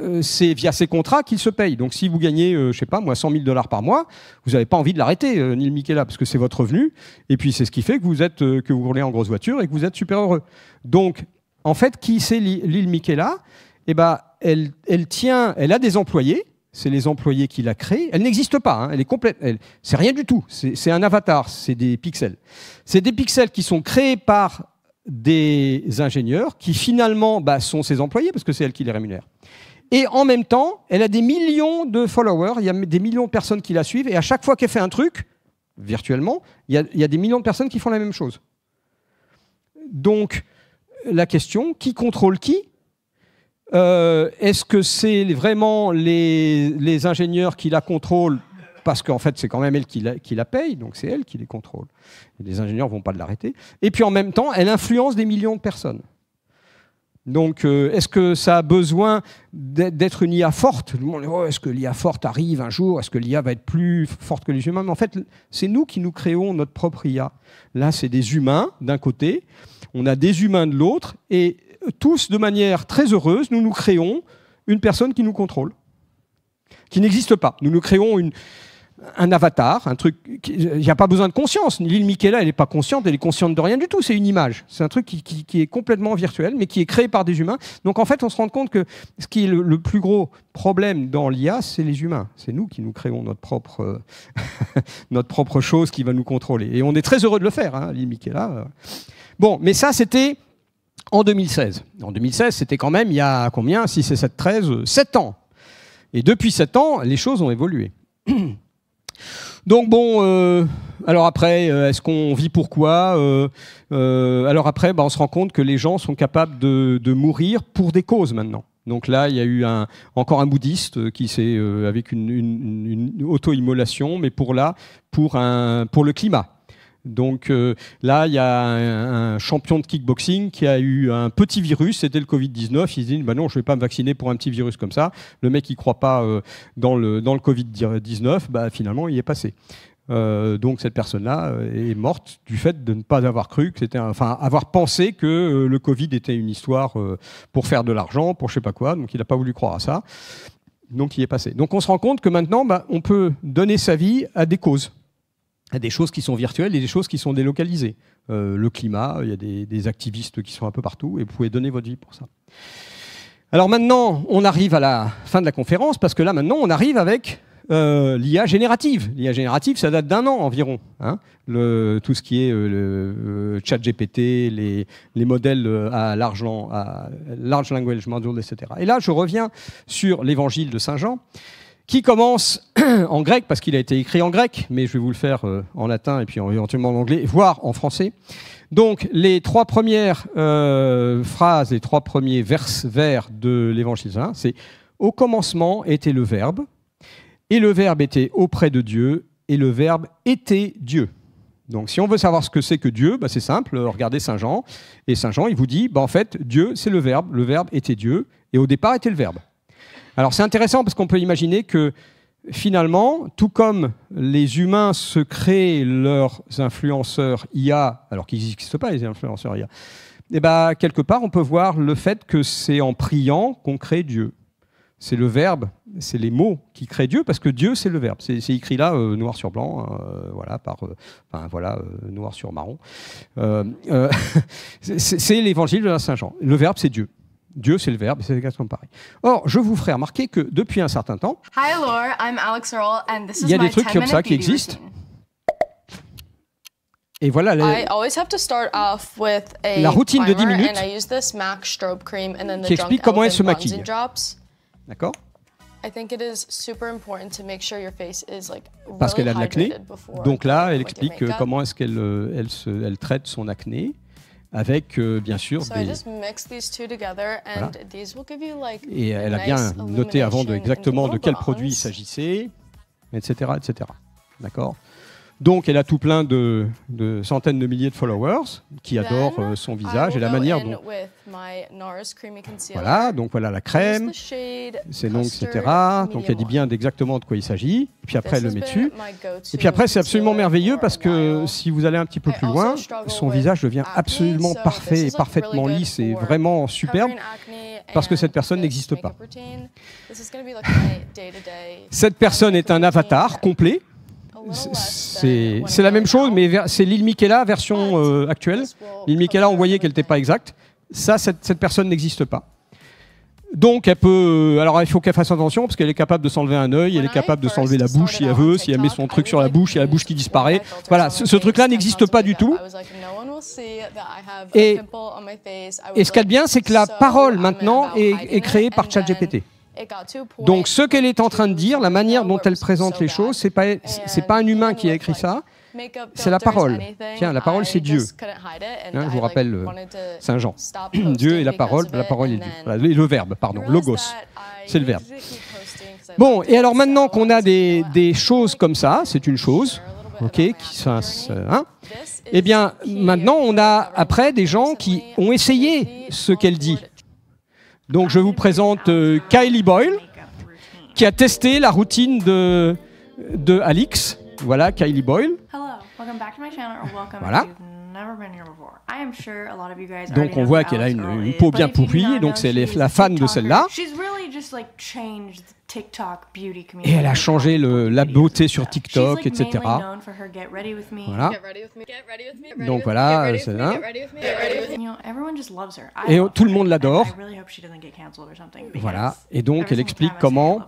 euh, c'est via ces contrats qu'ils se payent. Donc si vous gagnez, je euh, je sais pas, moi, 100 000 dollars par mois, vous n'avez pas envie de l'arrêter, euh, l'île Michela, parce que c'est votre revenu, et puis c'est ce qui fait que vous êtes, que vous roulez en grosse voiture et que vous êtes super heureux. Donc, en fait, qui c'est l'île Michela Eh ben, elle, elle tient, elle a des employés, c'est les employés qui la créent. Elle n'existe pas, hein. elle est complète. c'est rien du tout. C'est un avatar, c'est des pixels. C'est des pixels qui sont créés par des ingénieurs qui finalement bah, sont ses employés parce que c'est elle qui les rémunère. Et en même temps, elle a des millions de followers, il y a des millions de personnes qui la suivent, et à chaque fois qu'elle fait un truc, virtuellement, il y, a, des millions de personnes qui font la même chose. Donc, la question, qui contrôle qui euh, Est-ce que c'est vraiment les, ingénieurs qui la contrôlent parce qu'en fait, c'est quand même elle qui la, paye, donc c'est elle qui les contrôle. les ingénieurs ne vont pas l'arrêter. Et puis en même temps, elle influence des millions de personnes. Donc, euh, est-ce que ça a besoin d'être une IA forte oh, est-ce que l'IA forte arrive un jour Est-ce que l'IA va être plus forte que les humains Mais en fait, c'est nous qui nous créons notre propre IA. Là, c'est des humains d'un côté, on a des humains de l'autre, et euh, tous, de manière très heureuse, nous nous créons une personne qui nous contrôle, qui n'existe pas. Nous nous créons une, un avatar, un truc. Il n'y a pas besoin de conscience. L'île Miquela, elle n'est pas consciente, elle est consciente de rien du tout. C'est une image. C'est un truc qui, est complètement virtuel, mais qui est créé par des humains. Donc en fait, on se rend compte que ce qui est le, plus gros problème dans l'IA, c'est les humains. C'est nous qui nous créons notre propre, euh, notre propre chose qui va nous contrôler. Et on est très heureux de le faire, hein, l'île Bon, mais ça, c'était en 2016. En 2016, c'était quand même il y a combien 6 et 7, 13, 7 ans. Et depuis 7 ans, les choses ont évolué. Donc bon, euh, alors après, euh, est-ce qu'on vit pourquoi euh, Alors après, bah, on se rend compte que les gens sont capables de, mourir pour des causes maintenant. Donc là, il y a eu encore un bouddhiste qui s'est, avec une, une auto-immolation, mais pour là, pour, un, pour le climat. Donc euh, là, il y a un, champion de kickboxing qui a eu un petit virus, c'était le Covid-19. Il se dit bah non, je ne vais pas me vacciner pour un petit virus comme ça. Le mec, il ne croit pas euh, dans le, Covid-19. Bah, finalement, il est passé. Euh, donc cette personne-là est morte du fait de ne pas avoir cru que c'était, enfin avoir pensé que le Covid était une histoire pour faire de l'argent, pour je sais pas quoi. Donc il n'a pas voulu croire à ça. Donc il est passé. Donc on se rend compte que maintenant, bah, on peut donner sa vie à des causes des choses qui sont virtuelles et des choses qui sont délocalisées. Euh, le climat, il y a des, activistes qui sont un peu partout et vous pouvez donner votre vie pour ça. Alors maintenant, on arrive à la fin de la conférence parce que là maintenant, on arrive avec euh, l'IA générative. L'IA générative, ça date d'un an environ. Hein. Le, tout ce qui est euh, le chat GPT, les, les modèles à large, à large language module, etc. Et là, je reviens sur l'évangile de Saint Jean qui commence en grec, parce qu'il a été écrit en grec, mais je vais vous le faire euh, en latin et puis éventuellement en anglais, voire en français. Donc les trois premières euh, phrases, les trois premiers vers, vers de l'évangile c'est Au commencement était le Verbe, et le Verbe était auprès de Dieu, et le Verbe était Dieu. Donc si on veut savoir ce que c'est que Dieu, bah, c'est simple, euh, regardez Saint Jean, et Saint Jean, il vous dit, bah, en fait, Dieu, c'est le Verbe, le Verbe était Dieu, et au départ était le Verbe. Alors c'est intéressant parce qu'on peut imaginer que finalement, tout comme les humains se créent leurs influenceurs IA, alors qu'ils n'existent pas les influenceurs IA, et eh ben, quelque part on peut voir le fait que c'est en priant qu'on crée Dieu. C'est le verbe, c'est les mots qui créent Dieu, parce que Dieu c'est le verbe. C'est écrit là euh, noir sur blanc, euh, voilà par, euh, enfin, voilà noir sur marron. c'est l'évangile de Saint Jean. Le verbe c'est Dieu. Dieu, c'est le Verbe, c'est exactement pareil. Or, je vous ferai remarquer que depuis un certain temps, il y a des trucs comme ça qui existent. Et voilà la routine de 10 minutes qui explique comment elle se maquille. D'accord Parce qu'elle a de l'acné. Donc là, elle explique euh, comment est-ce qu'elle euh, elle elle traite son acné avec euh, bien sûr et elle a bien noté avant de exactement de quel produit il s'agissait, etc., etc. D'accord donc, elle a tout plein de, centaines de milliers de followers qui ben, adorent euh, son visage et la manière dont. Voilà, donc voilà la crème, ses noms, etc. Donc, elle dit bien exactement de quoi il s'agit. Puis après, elle le met dessus. Et puis après, c'est absolument merveilleux parce que si vous allez un petit peu plus loin, son visage devient absolument parfait et parfaitement lisse et vraiment superbe parce que cette personne n'existe pas. Cette personne est un avatar complet c'est la même chose, mais c'est l'île miquela version euh, actuelle. L'île Mikela, on voyait qu'elle n'était pas exacte. Ça, cette, personne n'existe pas. Donc, elle peut. Euh, alors, il faut qu'elle fasse attention parce qu'elle est capable de s'enlever un œil, elle est capable de s'enlever la bouche si elle veut, si elle met son truc sur la bouche, il y a la bouche qui disparaît. Voilà, ce, truc-là n'existe pas du tout. Et, ce qu'elle bien, c'est que la parole maintenant est créée par ChatGPT. Donc ce qu'elle est en train de dire, la manière dont elle présente les choses, c'est pas pas un humain qui a écrit ça. C'est la parole. Tiens, la parole, c'est Dieu. Hein, je vous rappelle euh, Saint Jean. Dieu est la parole, la parole est Dieu. le verbe, pardon, logos. C'est le verbe. Bon, et alors maintenant qu'on a des, choses comme ça, c'est une chose, ok, qui hein. eh bien, maintenant, on a après des gens qui ont essayé ce qu'elle dit. Donc je vous présente euh, Kylie Boyle, qui a testé la routine de, de Alix. Voilà, Kylie Boyle. Voilà. Donc on voit qu'elle a une, peau bien pourrie, donc c'est la fan de celle-là. Et elle a changé le, la beauté sur TikTok, etc. Voilà. Donc voilà, c'est Et tout le monde l'adore. Voilà. Et donc elle explique comment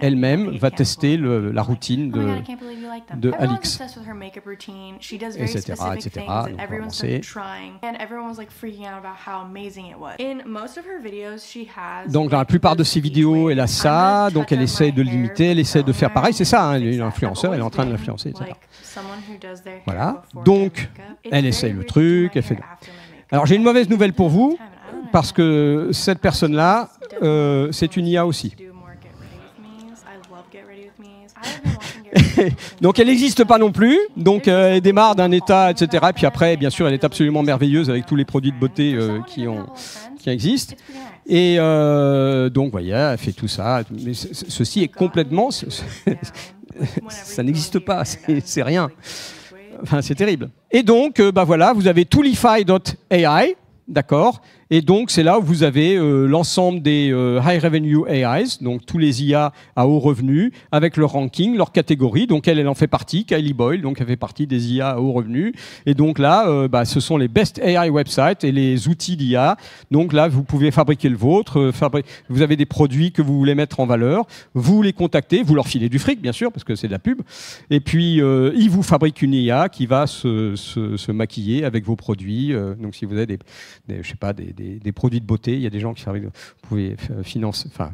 elle-même va tester la routine oh de, de Alix. Etc. Ah, etc. Donc dans la plupart de ses vidéos, elle a ça donc elle essaie de limiter, elle essaie de faire pareil. C'est ça, hein, influenceur, elle est en train de l'influencer, Voilà. Donc, elle essaye le truc, elle fait. Alors, j'ai une mauvaise nouvelle pour vous, parce que cette personne-là, euh, c'est une IA aussi. donc elle n'existe pas non plus, donc euh, elle démarre d'un état, etc. Et puis après, bien sûr, elle est absolument merveilleuse avec tous les produits de beauté euh, qui, ont, qui existent. Et euh, donc, voyez, elle fait tout ça. Mais ceci est complètement. ça n'existe pas, c'est rien. Enfin, c'est terrible. Et donc, euh, bah voilà, vous avez toolify.ai, d'accord et donc, c'est là où vous avez euh, l'ensemble des euh, High Revenue AIs, donc tous les IA à haut revenu, avec leur ranking, leur catégorie. Donc, elle, elle en fait partie. Kylie Boyle, donc, elle fait partie des IA à haut revenu. Et donc là, euh, bah, ce sont les best AI websites et les outils d'IA. Donc là, vous pouvez fabriquer le vôtre. vous avez des produits que vous voulez mettre en valeur. Vous les contactez, vous leur filez du fric, bien sûr, parce que c'est de la pub. Et puis, ils vous fabriquent une IA qui va se, se, se maquiller avec vos produits. donc, si vous avez des je sais pas, des des, produits de beauté. Il y a des gens qui servent, vous pouvez financer, enfin,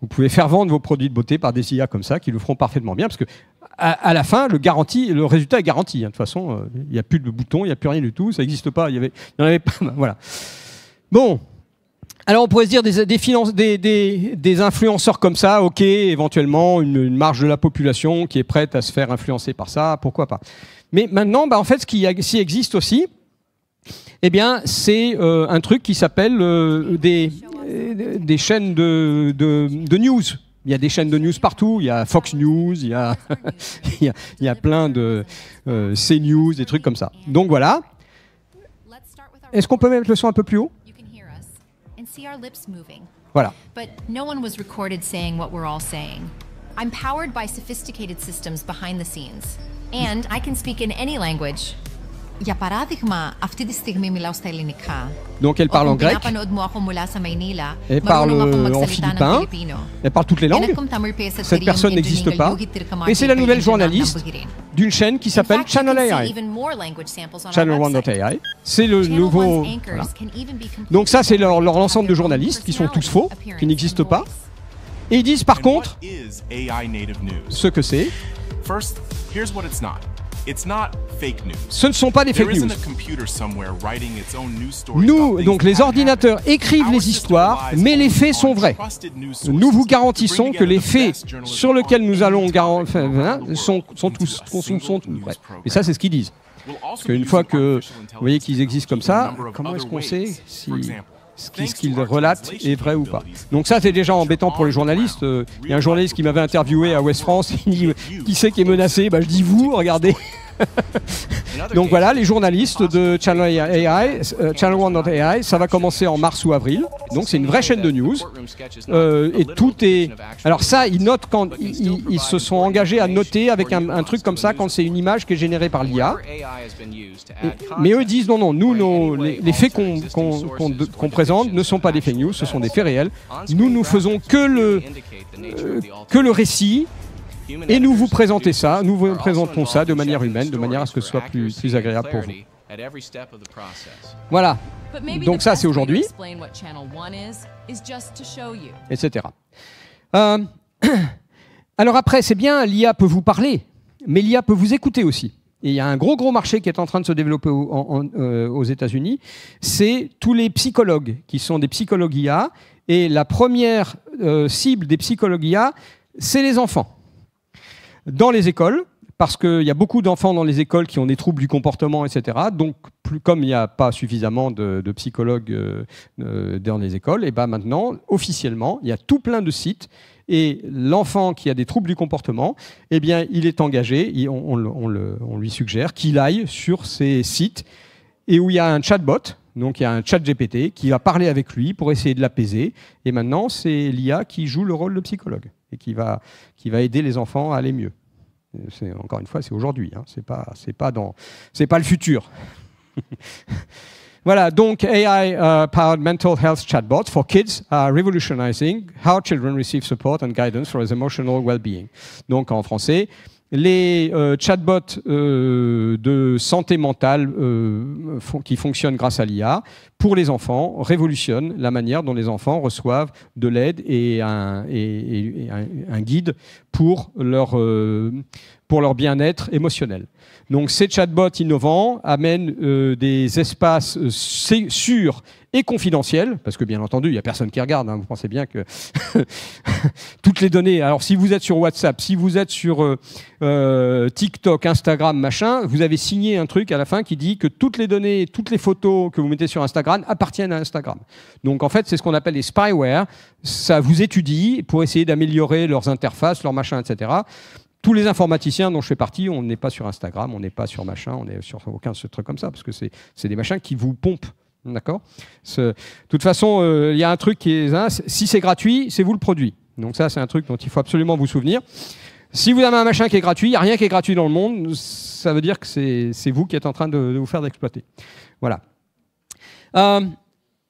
vous pouvez faire vendre vos produits de beauté par des IA comme ça, qui le feront parfaitement bien, parce que à, la fin, le, garantie, le résultat est garanti. Hein. De toute façon, euh, il n'y a plus de bouton, il n'y a plus rien du tout, ça n'existe pas. Il y en avait pas. voilà. Bon. Alors on pourrait se dire des, des, des, influenceurs comme ça, ok, éventuellement une, une, marge de la population qui est prête à se faire influencer par ça, pourquoi pas. Mais maintenant, bah en fait, ce qui existe aussi, eh bien, c'est euh, un truc qui s'appelle euh, des, des chaînes de, de, de, news. Il y a des chaînes de news partout. Il y a Fox News, il y a, il, y a plein de euh, CNews, des trucs comme ça. Donc voilà. Est-ce qu'on peut mettre le son un peu plus haut Voilà. But no one was recorded saying what we're all saying. I'm powered by sophisticated systems behind the scenes, and I can speak in any language. Donc elle parle en grec. Elle parle en philippin. Elle parle toutes les langues. Cette personne n'existe pas. Et c'est la nouvelle journaliste d'une chaîne qui s'appelle Channel AI. Channel One C'est le nouveau. Donc ça, c'est leur, ensemble de journalistes qui sont tous faux, qui n'existent pas. Et ils disent par contre ce que c'est. First, here's what it's not. Ce ne sont pas des fake news. Nous, donc les ordinateurs, écrivent les histoires, mais les faits sont vrais. Nous vous garantissons que les faits sur lesquels nous allons garantir hein, sont, tous, vrais. Et ça, c'est ce qu'ils disent. Parce qu'une fois que vous voyez qu'ils existent comme ça, comment est-ce qu'on sait si ce qu'il relate est vrai ou pas. Donc ça, c'est déjà embêtant pour les journalistes. Euh, il y a un journaliste qui m'avait interviewé à West France, il dit, euh, qui sait qui est menacé bah, Je dis vous, regardez. Donc voilà, les journalistes de Channel AI, euh, One ça va commencer en mars ou avril. Donc c'est une vraie chaîne de news. Euh, et tout est. Alors ça, ils notent quand ils, se sont engagés à noter avec un, truc comme ça quand c'est une image qui est générée par l'IA. Mais eux disent non, non, nous, les, faits qu'on présente ne sont pas des faits news, ce sont des faits réels. Nous, nous faisons que le, euh, que le récit et nous vous présenter ça, nous vous présentons ça de manière humaine, de manière à ce que ce soit plus, plus agréable pour vous. Voilà. Donc ça, c'est aujourd'hui. Etc. Euh, alors après, c'est bien, l'IA peut vous parler, mais l'IA peut vous écouter aussi. Et il y a un gros, gros marché qui est en train de se développer euh, aux États-Unis. C'est tous les psychologues qui sont des psychologues IA. Et la première euh, cible des psychologues IA, c'est les enfants dans les écoles, parce qu'il y a beaucoup d'enfants dans les écoles qui ont des troubles du comportement, etc. Donc, comme il n'y a pas suffisamment de, psychologues euh, euh, dans les écoles, et eh ben maintenant, officiellement, il y a tout plein de sites. Et l'enfant qui a des troubles du comportement, eh bien, il est engagé, on, on, lui suggère qu'il aille sur ces sites et où il y a un chatbot, donc il y a un chat GPT qui va parler avec lui pour essayer de l'apaiser. Et maintenant, c'est l'IA qui joue le rôle de psychologue et qui va, qui va aider les enfants à aller mieux. Encore une fois, c'est aujourd'hui, hein, ce n'est pas, pas, dans, pas le futur. Voilà, donc AI-powered euh, mental health chatbots for kids are revolutionizing how children receive support and guidance for their emotional well-being. Donc en français, les euh, chatbots euh, de santé mentale euh, qui fonctionnent grâce à l'IA, pour les enfants, révolutionnent la manière dont les enfants reçoivent de l'aide et, un, guide pour leur, pour leur bien-être émotionnel. Donc ces chatbots innovants amènent des espaces sûrs et confidentiel, parce que bien entendu, il n'y a personne qui regarde. Hein, vous pensez bien que toutes les données. Alors, si vous êtes sur WhatsApp, si vous êtes sur euh, euh, TikTok, Instagram, machin, vous avez signé un truc à la fin qui dit que toutes les données, toutes les photos que vous mettez sur Instagram appartiennent à Instagram. Donc, en fait, c'est ce qu'on appelle les spyware. Ça vous étudie pour essayer d'améliorer leurs interfaces, leurs machins, etc tous les informaticiens dont je fais partie, on n'est pas sur Instagram, on n'est pas sur machin, on n'est sur aucun ce truc comme ça, parce que c'est des machins qui vous pompent D'accord De toute façon, euh, il y a un truc qui est. Hein, si c'est gratuit, c'est vous le produit. Donc, ça, c'est un truc dont il faut absolument vous souvenir. Si vous avez un machin qui est gratuit, il n'y a rien qui est gratuit dans le monde, ça veut dire que c'est vous qui êtes en train de, vous faire d'exploiter. Voilà. Euh,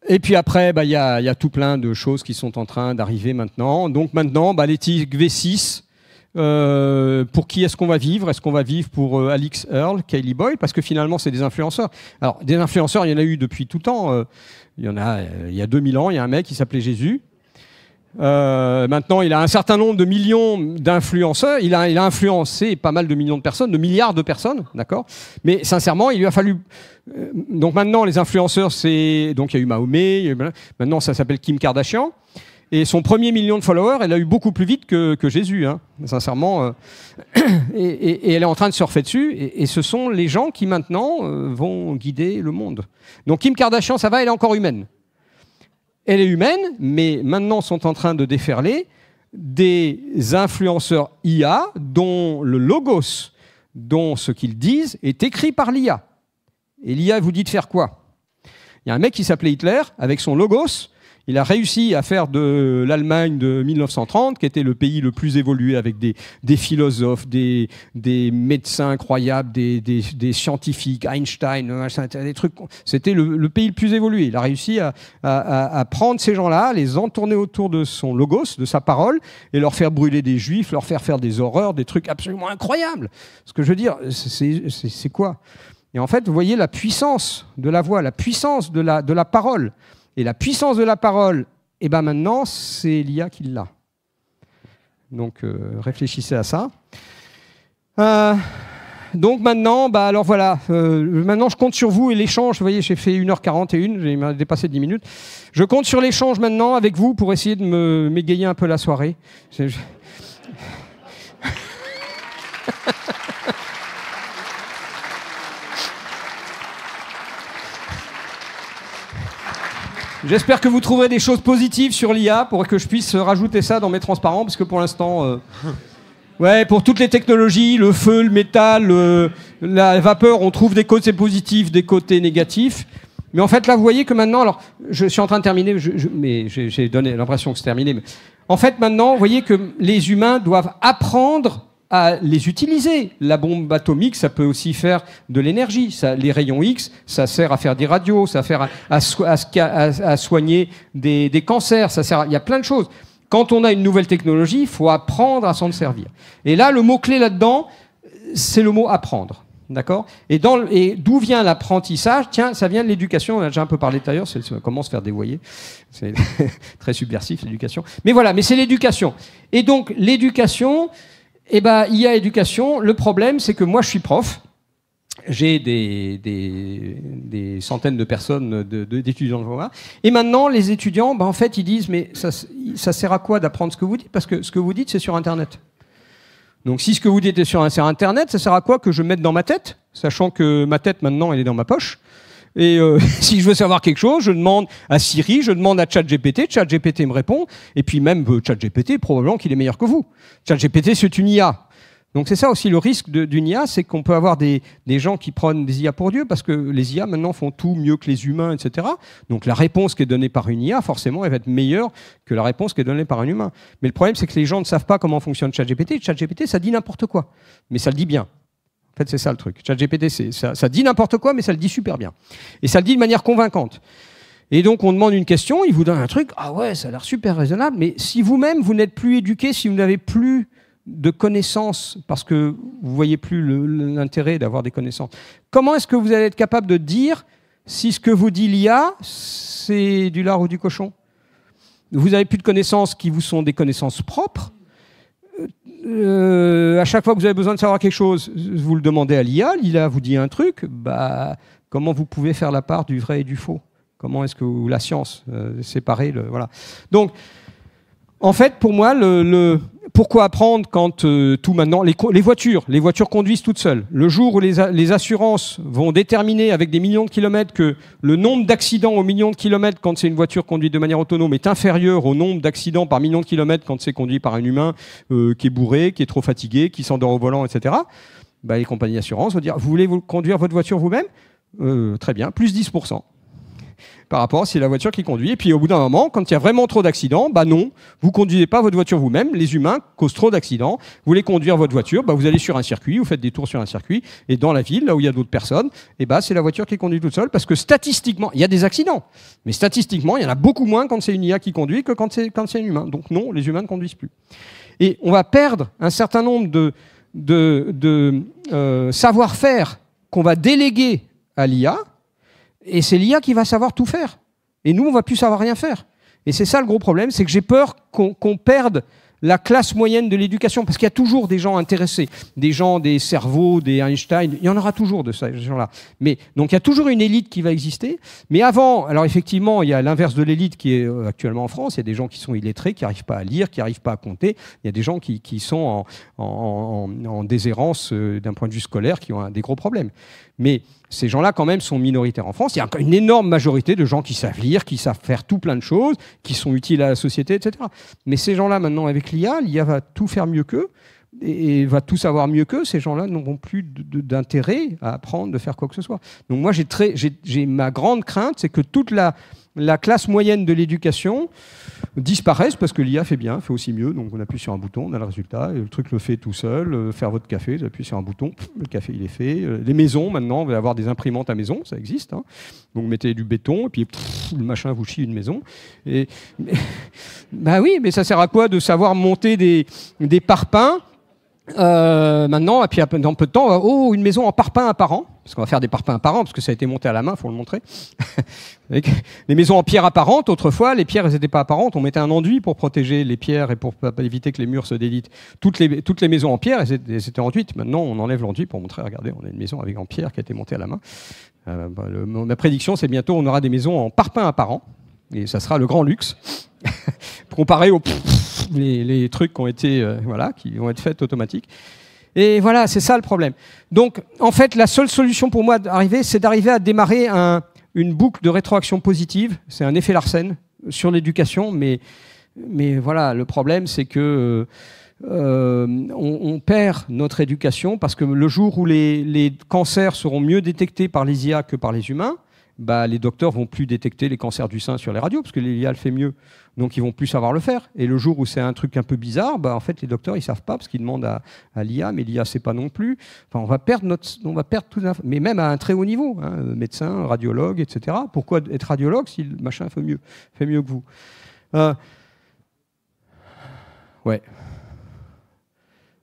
et puis après, bah, il y, a tout plein de choses qui sont en train d'arriver maintenant. Donc maintenant, bah, l'éthique V6, euh, pour qui est-ce qu'on va vivre Est-ce qu'on va vivre pour euh, Alex Alix Earl, Kylie Boy Parce que finalement, c'est des influenceurs. Alors, des influenceurs, il y en a eu depuis tout le temps. Euh. il y en a, il y a 2000 ans, il y a un mec qui s'appelait Jésus. maintenant, il a un certain nombre de millions d'influenceurs. Il a, a influencé pas mal de millions de personnes, de milliards de personnes, d'accord Mais sincèrement, il lui a fallu. donc maintenant, les influenceurs, c'est. Donc il y a eu Mahomet, maintenant ça s'appelle Kim Kardashian. Et son premier million de followers, elle a eu beaucoup plus vite que, Jésus, hein. sincèrement. Euh, et, elle est en train de surfer dessus. Et, ce sont les gens qui maintenant euh, vont guider le monde. Donc Kim Kardashian, ça va, elle est encore humaine. Elle est humaine, mais maintenant sont en train de déferler des influenceurs IA dont le logos, dont ce qu'ils disent, est écrit par l'IA. Et l'IA vous dit de faire quoi Il y a un mec qui s'appelait Hitler, avec son logos, il a réussi à faire de l'Allemagne de 1930, qui était le pays le plus évolué avec des, philosophes, des, médecins incroyables, des, scientifiques, Einstein, des trucs. C'était le, pays le plus évolué. Il a réussi à, prendre ces gens-là, les entourner autour de son logos, de sa parole, et leur faire brûler des juifs, leur faire faire des horreurs, des trucs absolument incroyables. Ce que je veux dire, c'est quoi et en fait, vous voyez la puissance de la voix, la puissance de la, de la parole. Et la puissance de la parole, et eh ben maintenant, c'est l'IA qui l'a. Donc euh, réfléchissez à ça. Euh, donc maintenant, bah alors voilà, euh, maintenant je compte sur vous et l'échange. Vous voyez, j'ai fait 1h41, j'ai dépassé 10 minutes. Je compte sur l'échange maintenant avec vous pour essayer de m'égayer un peu la soirée. J'espère que vous trouverez des choses positives sur l'IA pour que je puisse rajouter ça dans mes transparents, parce que pour l'instant, euh, ouais, pour toutes les technologies, le feu, le métal, la vapeur, on trouve des côtés positifs, des côtés négatifs. Mais en fait, là, vous voyez que maintenant, alors, je suis en train de terminer, mais j'ai donné l'impression que c'est terminé. en fait, maintenant, vous voyez que les humains doivent apprendre à les utiliser. La bombe atomique, ça peut aussi faire de l'énergie. les rayons X, ça sert à faire des radios, ça sert à, à, soigner des, cancers, ça sert il y a plein de choses. Quand on a une nouvelle technologie, il faut apprendre à s'en servir. Et là, le mot-clé là-dedans, c'est le mot apprendre. D'accord Et, et d'où vient l'apprentissage Tiens, ça vient de l'éducation. On a déjà un peu parlé d'ailleurs ça Comment se faire dévoyer C'est très subversif l'éducation. Mais voilà, mais c'est l'éducation. Et donc l'éducation, eh bien, a éducation, le problème, c'est que moi, je suis prof. J'ai des, des, centaines de personnes, d'étudiants de, moi. Et maintenant, les étudiants, ben, en fait, ils disent, mais ça, ça sert à quoi d'apprendre ce que vous dites Parce que ce que vous dites, c'est sur Internet. Donc si ce que vous dites est sur Internet, ça sert à quoi que je mette dans ma tête, sachant que ma tête maintenant elle est dans ma poche et euh, si je veux savoir quelque chose, je demande à Siri, je demande à ChatGPT, ChatGPT me répond, et puis même euh, ChatGPT, probablement qu'il est meilleur que vous. ChatGPT, c'est une IA. Donc c'est ça aussi le risque d'une IA, c'est qu'on peut avoir des, des, gens qui prennent des IA pour Dieu, parce que les IA maintenant font tout mieux que les humains, etc. Donc la réponse qui est donnée par une IA, forcément, elle va être meilleure que la réponse qui est donnée par un humain. Mais le problème, c'est que les gens ne savent pas comment fonctionne ChatGPT. ChatGPT, ça dit n'importe quoi, mais ça le dit bien. En fait, c'est ça le truc. ChatGPT, ça, ça dit n'importe quoi, mais ça le dit super bien. Et ça le dit de manière convaincante. Et donc, on demande une question, il vous donne un truc. Ah ouais, ça a l'air super raisonnable, mais si vous-même, vous, n'êtes plus éduqué, si vous n'avez plus de connaissances, parce que vous voyez plus l'intérêt d'avoir des connaissances, comment est-ce que vous allez être capable de dire si ce que vous dit l'IA, c'est du lard ou du cochon Vous n'avez plus de connaissances qui vous sont des connaissances propres, euh, à chaque fois que vous avez besoin de savoir quelque chose, vous le demandez à l'IA, l'IA vous dit un truc, bah, comment vous pouvez faire la part du vrai et du faux Comment est-ce que la science sépare... Euh, séparer le, voilà. Donc, en fait, pour moi, le, le, pourquoi apprendre quand euh, tout maintenant les, voitures, les voitures conduisent toutes seules. Le jour où les, assurances vont déterminer avec des millions de kilomètres que le nombre d'accidents au million de kilomètres quand c'est une voiture conduite de manière autonome est inférieur au nombre d'accidents par million de kilomètres quand c'est conduit par un humain euh, qui est bourré, qui est trop fatigué, qui s'endort au volant, etc. Bah, les compagnies d'assurance vont dire vous voulez conduire votre voiture vous-même euh, Très bien, plus 10 par rapport à c'est la voiture qui conduit. Et puis au bout d'un moment, quand il y a vraiment trop d'accidents, bah non, vous conduisez pas votre voiture vous-même. Les humains causent trop d'accidents. Vous voulez conduire votre voiture, bah vous allez sur un circuit, vous faites des tours sur un circuit, et dans la ville, là où il y a d'autres personnes, et eh bah c'est la voiture qui conduit toute seule, parce que statistiquement, il y a des accidents, mais statistiquement, il y en a beaucoup moins quand c'est une IA qui conduit que quand c'est quand c'est un humain. Donc non, les humains ne conduisent plus. Et on va perdre un certain nombre de de, euh, savoir-faire qu'on va déléguer à l'IA, et c'est l'IA qui va savoir tout faire. Et nous, on va plus savoir rien faire. Et c'est ça le gros problème, c'est que j'ai peur qu'on perde la classe moyenne de l'éducation, parce qu'il y a toujours des gens intéressés, des gens, des cerveaux, des Einstein, il y en aura toujours de ces gens-là. Mais donc il y a toujours une élite qui va exister. Mais avant, alors effectivement, il y a l'inverse de l'élite qui est euh, actuellement en France. Il y a des gens qui sont illettrés, qui n'arrivent pas à lire, qui n'arrivent pas à compter. Il y a des gens qui, sont en, en, en euh, d'un point de vue scolaire, qui ont des gros problèmes. Mais ces gens-là, quand même, sont minoritaires en France. Il y a une énorme majorité de gens qui savent lire, qui savent faire tout plein de choses, qui sont utiles à la société, etc. Mais ces gens-là, maintenant, avec l'IA, l'IA va tout faire mieux qu'eux et va tout savoir mieux qu'eux. Ces gens-là n'auront plus d'intérêt à apprendre, de faire quoi que ce soit. Donc moi, j'ai ma grande crainte, c'est que toute la, la classe moyenne de l'éducation disparaissent parce que l'IA fait bien, fait aussi mieux. Donc on appuie sur un bouton, on a le résultat, et le truc le fait tout seul. Euh, faire votre café, vous appuyez sur un bouton, le café il est fait. Euh, les maisons maintenant, vous allez avoir des imprimantes à maison, ça existe. Hein. Donc vous mettez du béton et puis le machin vous chie une maison. Et bah oui, mais ça sert à quoi de savoir monter des, des parpaings euh, maintenant, et puis dans peu de temps, euh, oh, une maison en parpaing apparent, parce qu'on va faire des parpaings apparents, parce que ça a été monté à la main, faut le montrer. les maisons en pierre apparente, autrefois, les pierres n'étaient pas apparentes, on mettait un enduit pour protéger les pierres et pour éviter que les murs se délitent. Toutes les, maisons en pierre, étaient enduites. Maintenant, on enlève l'enduit pour montrer, regardez, on a une maison avec en pierre qui a été montée à la main. Euh, bah, ma prédiction, c'est bientôt, on aura des maisons en parpaing apparent, et ça sera le grand luxe, comparé au les, trucs qui ont été, euh, voilà, qui vont être faits automatiques. Et voilà, c'est ça le problème. Donc, en fait, la seule solution pour moi d'arriver, c'est d'arriver à démarrer un, une boucle de rétroaction positive. C'est un effet Larsen sur l'éducation, mais, mais voilà, le problème, c'est que euh, euh, on, perd notre éducation parce que le jour où les, les cancers seront mieux détectés par les IA que par les humains, bah, les docteurs vont plus détecter les cancers du sein sur les radios, parce que l'IA le fait mieux. Donc ils vont plus savoir le faire. Et le jour où c'est un truc un peu bizarre, bah, en fait, les docteurs, ils savent pas, parce qu'ils demandent à, l'IA, mais l'IA sait pas non plus. Enfin, on va perdre, notre, on va perdre tout, mais même à un très haut niveau, hein, médecin, radiologue, etc. Pourquoi être radiologue si le machin fait mieux, fait mieux que vous euh, Ouais.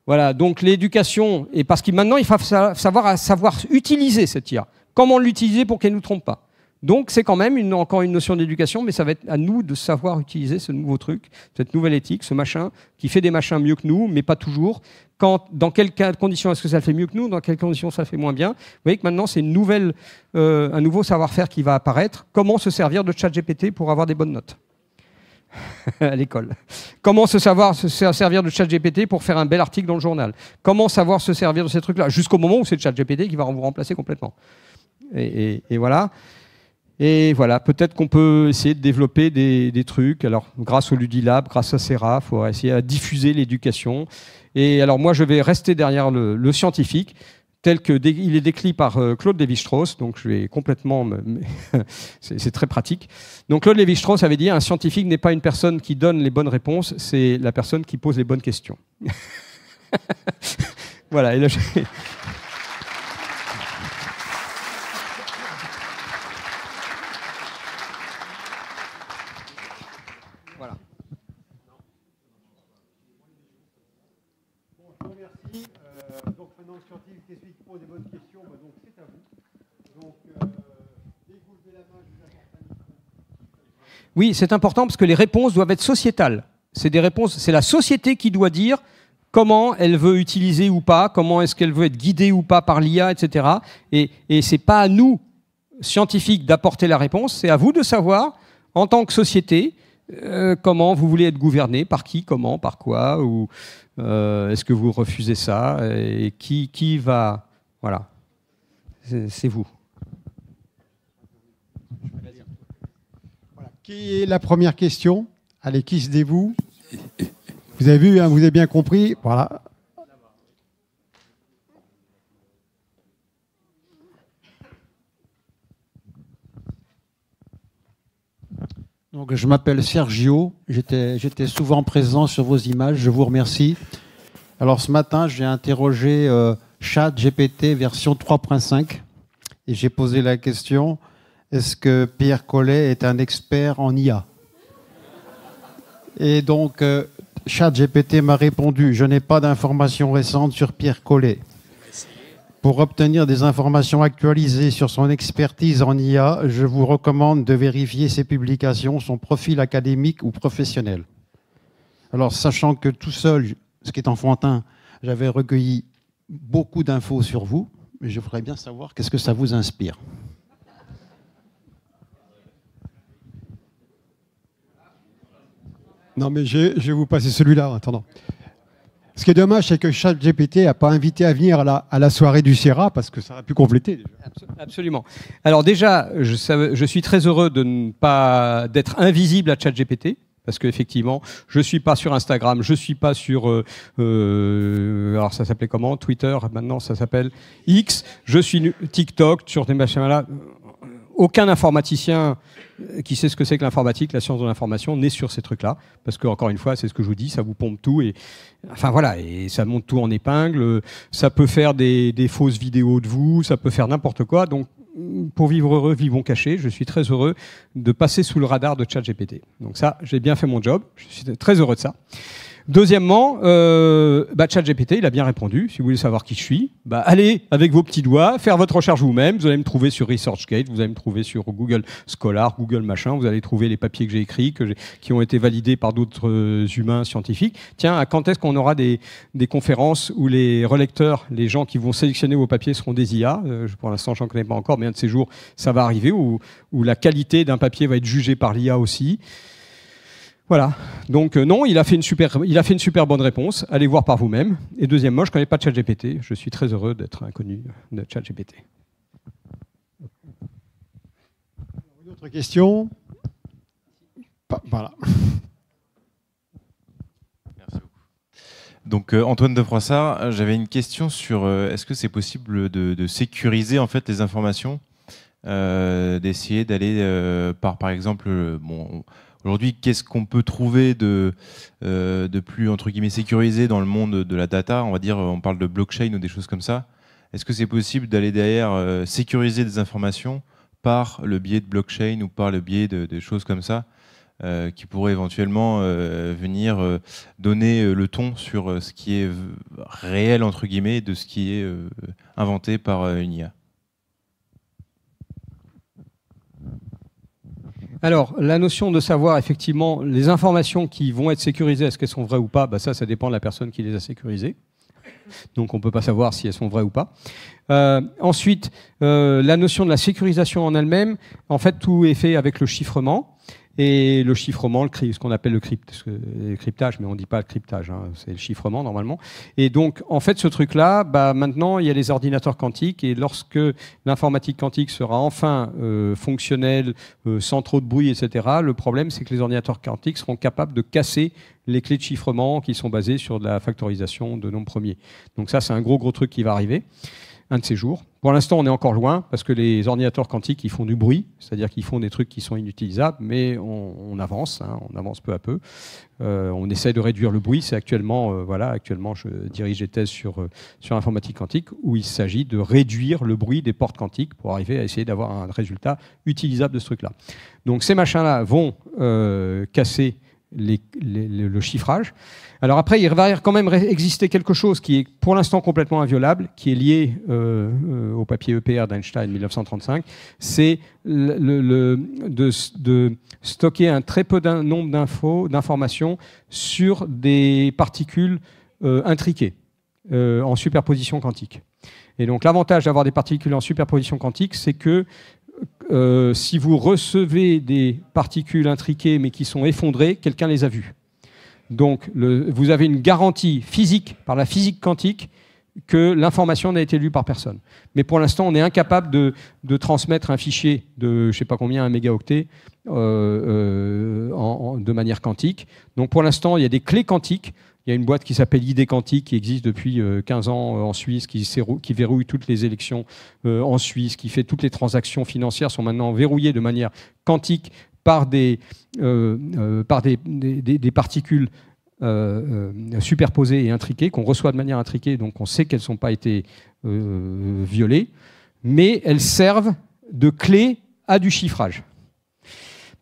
Voilà, donc l'éducation, et parce que maintenant, il faut savoir, savoir utiliser cette IA comment l'utiliser pour qu'elle ne nous trompe pas. Donc c'est quand même encore une notion d'éducation, mais ça va être à nous de savoir utiliser ce nouveau truc, cette nouvelle éthique, ce machin qui fait des machins mieux que nous, mais pas toujours. Quand, dans quelles conditions est-ce que ça le fait mieux que nous Dans quelles conditions ça le fait moins bien Vous voyez que maintenant c'est euh, un nouveau savoir-faire qui va apparaître. Comment se servir de ChatGPT pour avoir des bonnes notes à l'école. Comment se savoir se servir de GPT pour faire un bel article dans le journal Comment savoir se servir de ces trucs-là jusqu'au moment où c'est le GPT qui va vous remplacer complètement et, voilà. Et voilà, peut-être qu'on peut essayer de développer des, trucs. Alors, grâce au Ludilab, grâce à Serra, il faut essayer à diffuser l'éducation. Et alors, moi, je vais rester derrière le, scientifique, tel que il est décrit par euh, Claude Lévi-Strauss. Donc, je vais complètement. c'est très pratique. Donc, Claude Lévi-Strauss avait dit un scientifique n'est pas une personne qui donne les bonnes réponses, c'est la personne qui pose les bonnes questions. voilà. Et là, je... Oui, c'est important parce que les réponses doivent être sociétales. C'est des réponses, c'est la société qui doit dire comment elle veut utiliser ou pas, comment est-ce qu'elle veut être guidée ou pas par l'IA, etc. Et, c'est pas à nous, scientifiques, d'apporter la réponse, c'est à vous de savoir, en tant que société, euh, comment vous voulez être gouverné, par qui, comment, par quoi, ou euh, est-ce que vous refusez ça, et qui, qui va... Voilà, c'est vous. Et la première question Allez, qui se dévoue Vous avez vu, hein, vous avez bien compris. Voilà. Donc, je m'appelle Sergio, j'étais souvent présent sur vos images, je vous remercie. Alors ce matin, j'ai interrogé euh, Chat GPT version 3.5 et j'ai posé la question est-ce que Pierre Collet est un expert en IA Et donc, euh, ChatGPT m'a répondu, je n'ai pas d'informations récentes sur Pierre Collet. Pour obtenir des informations actualisées sur son expertise en IA, je vous recommande de vérifier ses publications, son profil académique ou professionnel. Alors, sachant que tout seul, ce qui est enfantin, j'avais recueilli beaucoup d'infos sur vous, mais je voudrais bien savoir qu'est-ce que ça vous inspire. Non, mais je vais vous passer celui-là attendant. Ce qui est dommage, c'est que ChatGPT n'a pas invité à venir à la, soirée du Sierra parce que ça aurait pu compléter. Absolument. Alors déjà, je, suis très heureux de ne pas d'être invisible à ChatGPT. Parce qu'effectivement, je ne suis pas sur Instagram, je ne suis pas sur, euh, euh, alors ça s'appelait comment, Twitter, maintenant ça s'appelle X, je suis TikTok, sur des machins là, aucun informaticien euh, qui sait ce que c'est que l'informatique, la science de l'information, n'est sur ces trucs-là. Parce que, encore une fois, c'est ce que je vous dis, ça vous pompe tout. Et, enfin voilà, et ça monte tout en épingle. Ça peut faire des, des fausses vidéos de vous, ça peut faire n'importe quoi. Donc, pour vivre heureux, vivons cachés. Je suis très heureux de passer sous le radar de ChatGPT. Donc, ça, j'ai bien fait mon job. Je suis très heureux de ça. Deuxièmement, euh, bah, ChatGPT, il a bien répondu. Si vous voulez savoir qui je suis, bah, allez avec vos petits doigts, faire votre recherche vous-même. Vous allez me trouver sur ResearchGate, vous allez me trouver sur Google Scholar, Google machin. Vous allez trouver les papiers que j'ai écrits, que qui ont été validés par d'autres euh, humains scientifiques. Tiens, quand est-ce qu'on aura des, des, conférences où les relecteurs, les gens qui vont sélectionner vos papiers seront des IA euh, Pour l'instant, je connais pas encore, mais un de ces jours, ça va arriver où, où la qualité d'un papier va être jugée par l'IA aussi. Voilà. Donc euh, non, il a, fait une super, il a fait une super bonne réponse. Allez voir par vous-même. Et deuxièmement, je ne connais pas ChatGPT. Je suis très heureux d'être inconnu de ChatGPT. Une autre question Voilà. Merci beaucoup. Donc euh, Antoine de Froissart, j'avais une question sur euh, est-ce que c'est possible de, sécuriser en fait les informations, d'essayer d'aller par par exemple bon Aujourd'hui, qu'est-ce qu'on peut trouver de, euh, de plus entre guillemets sécurisé dans le monde de la data On va dire, on parle de blockchain ou des choses comme ça. Est-ce que c'est possible d'aller derrière euh, sécuriser des informations par le biais de blockchain ou par le biais de, choses comme ça euh, qui pourraient éventuellement venir donner le ton sur ce qui est réel entre guillemets de ce qui est inventé par une IA Alors, la notion de savoir, effectivement, les informations qui vont être sécurisées, est-ce qu'elles sont vraies ou pas bah, Ça, ça dépend de la personne qui les a sécurisées. Donc on ne peut pas savoir si elles sont vraies ou pas. Euh, ensuite, euh, la notion de la sécurisation en elle-même, en fait, tout est fait avec le chiffrement et le chiffrement, le ce qu'on appelle le, cryptage, mais on ne dit pas le cryptage, hein, c'est le chiffrement normalement. Et donc, en fait, ce truc-là, bah, maintenant, il y a les ordinateurs quantiques, et lorsque l'informatique quantique sera enfin euh, fonctionnelle, euh, sans trop de bruit, etc., le problème, c'est que les ordinateurs quantiques seront capables de casser les clés de chiffrement qui sont basées sur de la factorisation de nombres premiers. Donc ça, c'est un gros, gros truc qui va arriver de ces jours. Pour l'instant, on est encore loin parce que les ordinateurs quantiques, ils font du bruit, c'est-à-dire qu'ils font des trucs qui sont inutilisables, mais on, avance, hein, on avance peu à peu. Euh, on essaye de réduire le bruit. C'est actuellement, euh, voilà, actuellement, je dirige des thèses sur, euh, sur informatique quantique où il s'agit de réduire le bruit des portes quantiques pour arriver à essayer d'avoir un résultat utilisable de ce truc-là. Donc ces machins-là vont casser le chiffrage. Alors après, il va quand même exister quelque chose qui est pour l'instant complètement inviolable, qui est lié euh, euh, au papier EPR d'Einstein 1935, c'est le, de, stocker un très peu d'un nombre d'informations sur des particules euh, intriquées en superposition quantique. Et donc l'avantage d'avoir des particules en superposition quantique, c'est que euh, si vous recevez des particules intriquées mais qui sont effondrées, quelqu'un les a vues. Donc vous avez une garantie physique par la physique quantique que l'information n'a été lue par personne. Mais pour l'instant, on est incapable de, transmettre un fichier de je ne sais pas combien, un mégaoctet, euh, euh, de manière quantique. Donc pour l'instant, il y a des clés quantiques il y a une boîte qui s'appelle Idée Quantique qui existe depuis 15 euh, ans euh, en Suisse, qui, verrouille toutes les élections euh, en Suisse, qui fait toutes les transactions financières sont maintenant verrouillées de manière quantique par des, particules superposées et intriquées, qu'on reçoit de manière intriquée, donc on sait qu'elles n'ont pas été violées, mais elles servent de clé à du chiffrage.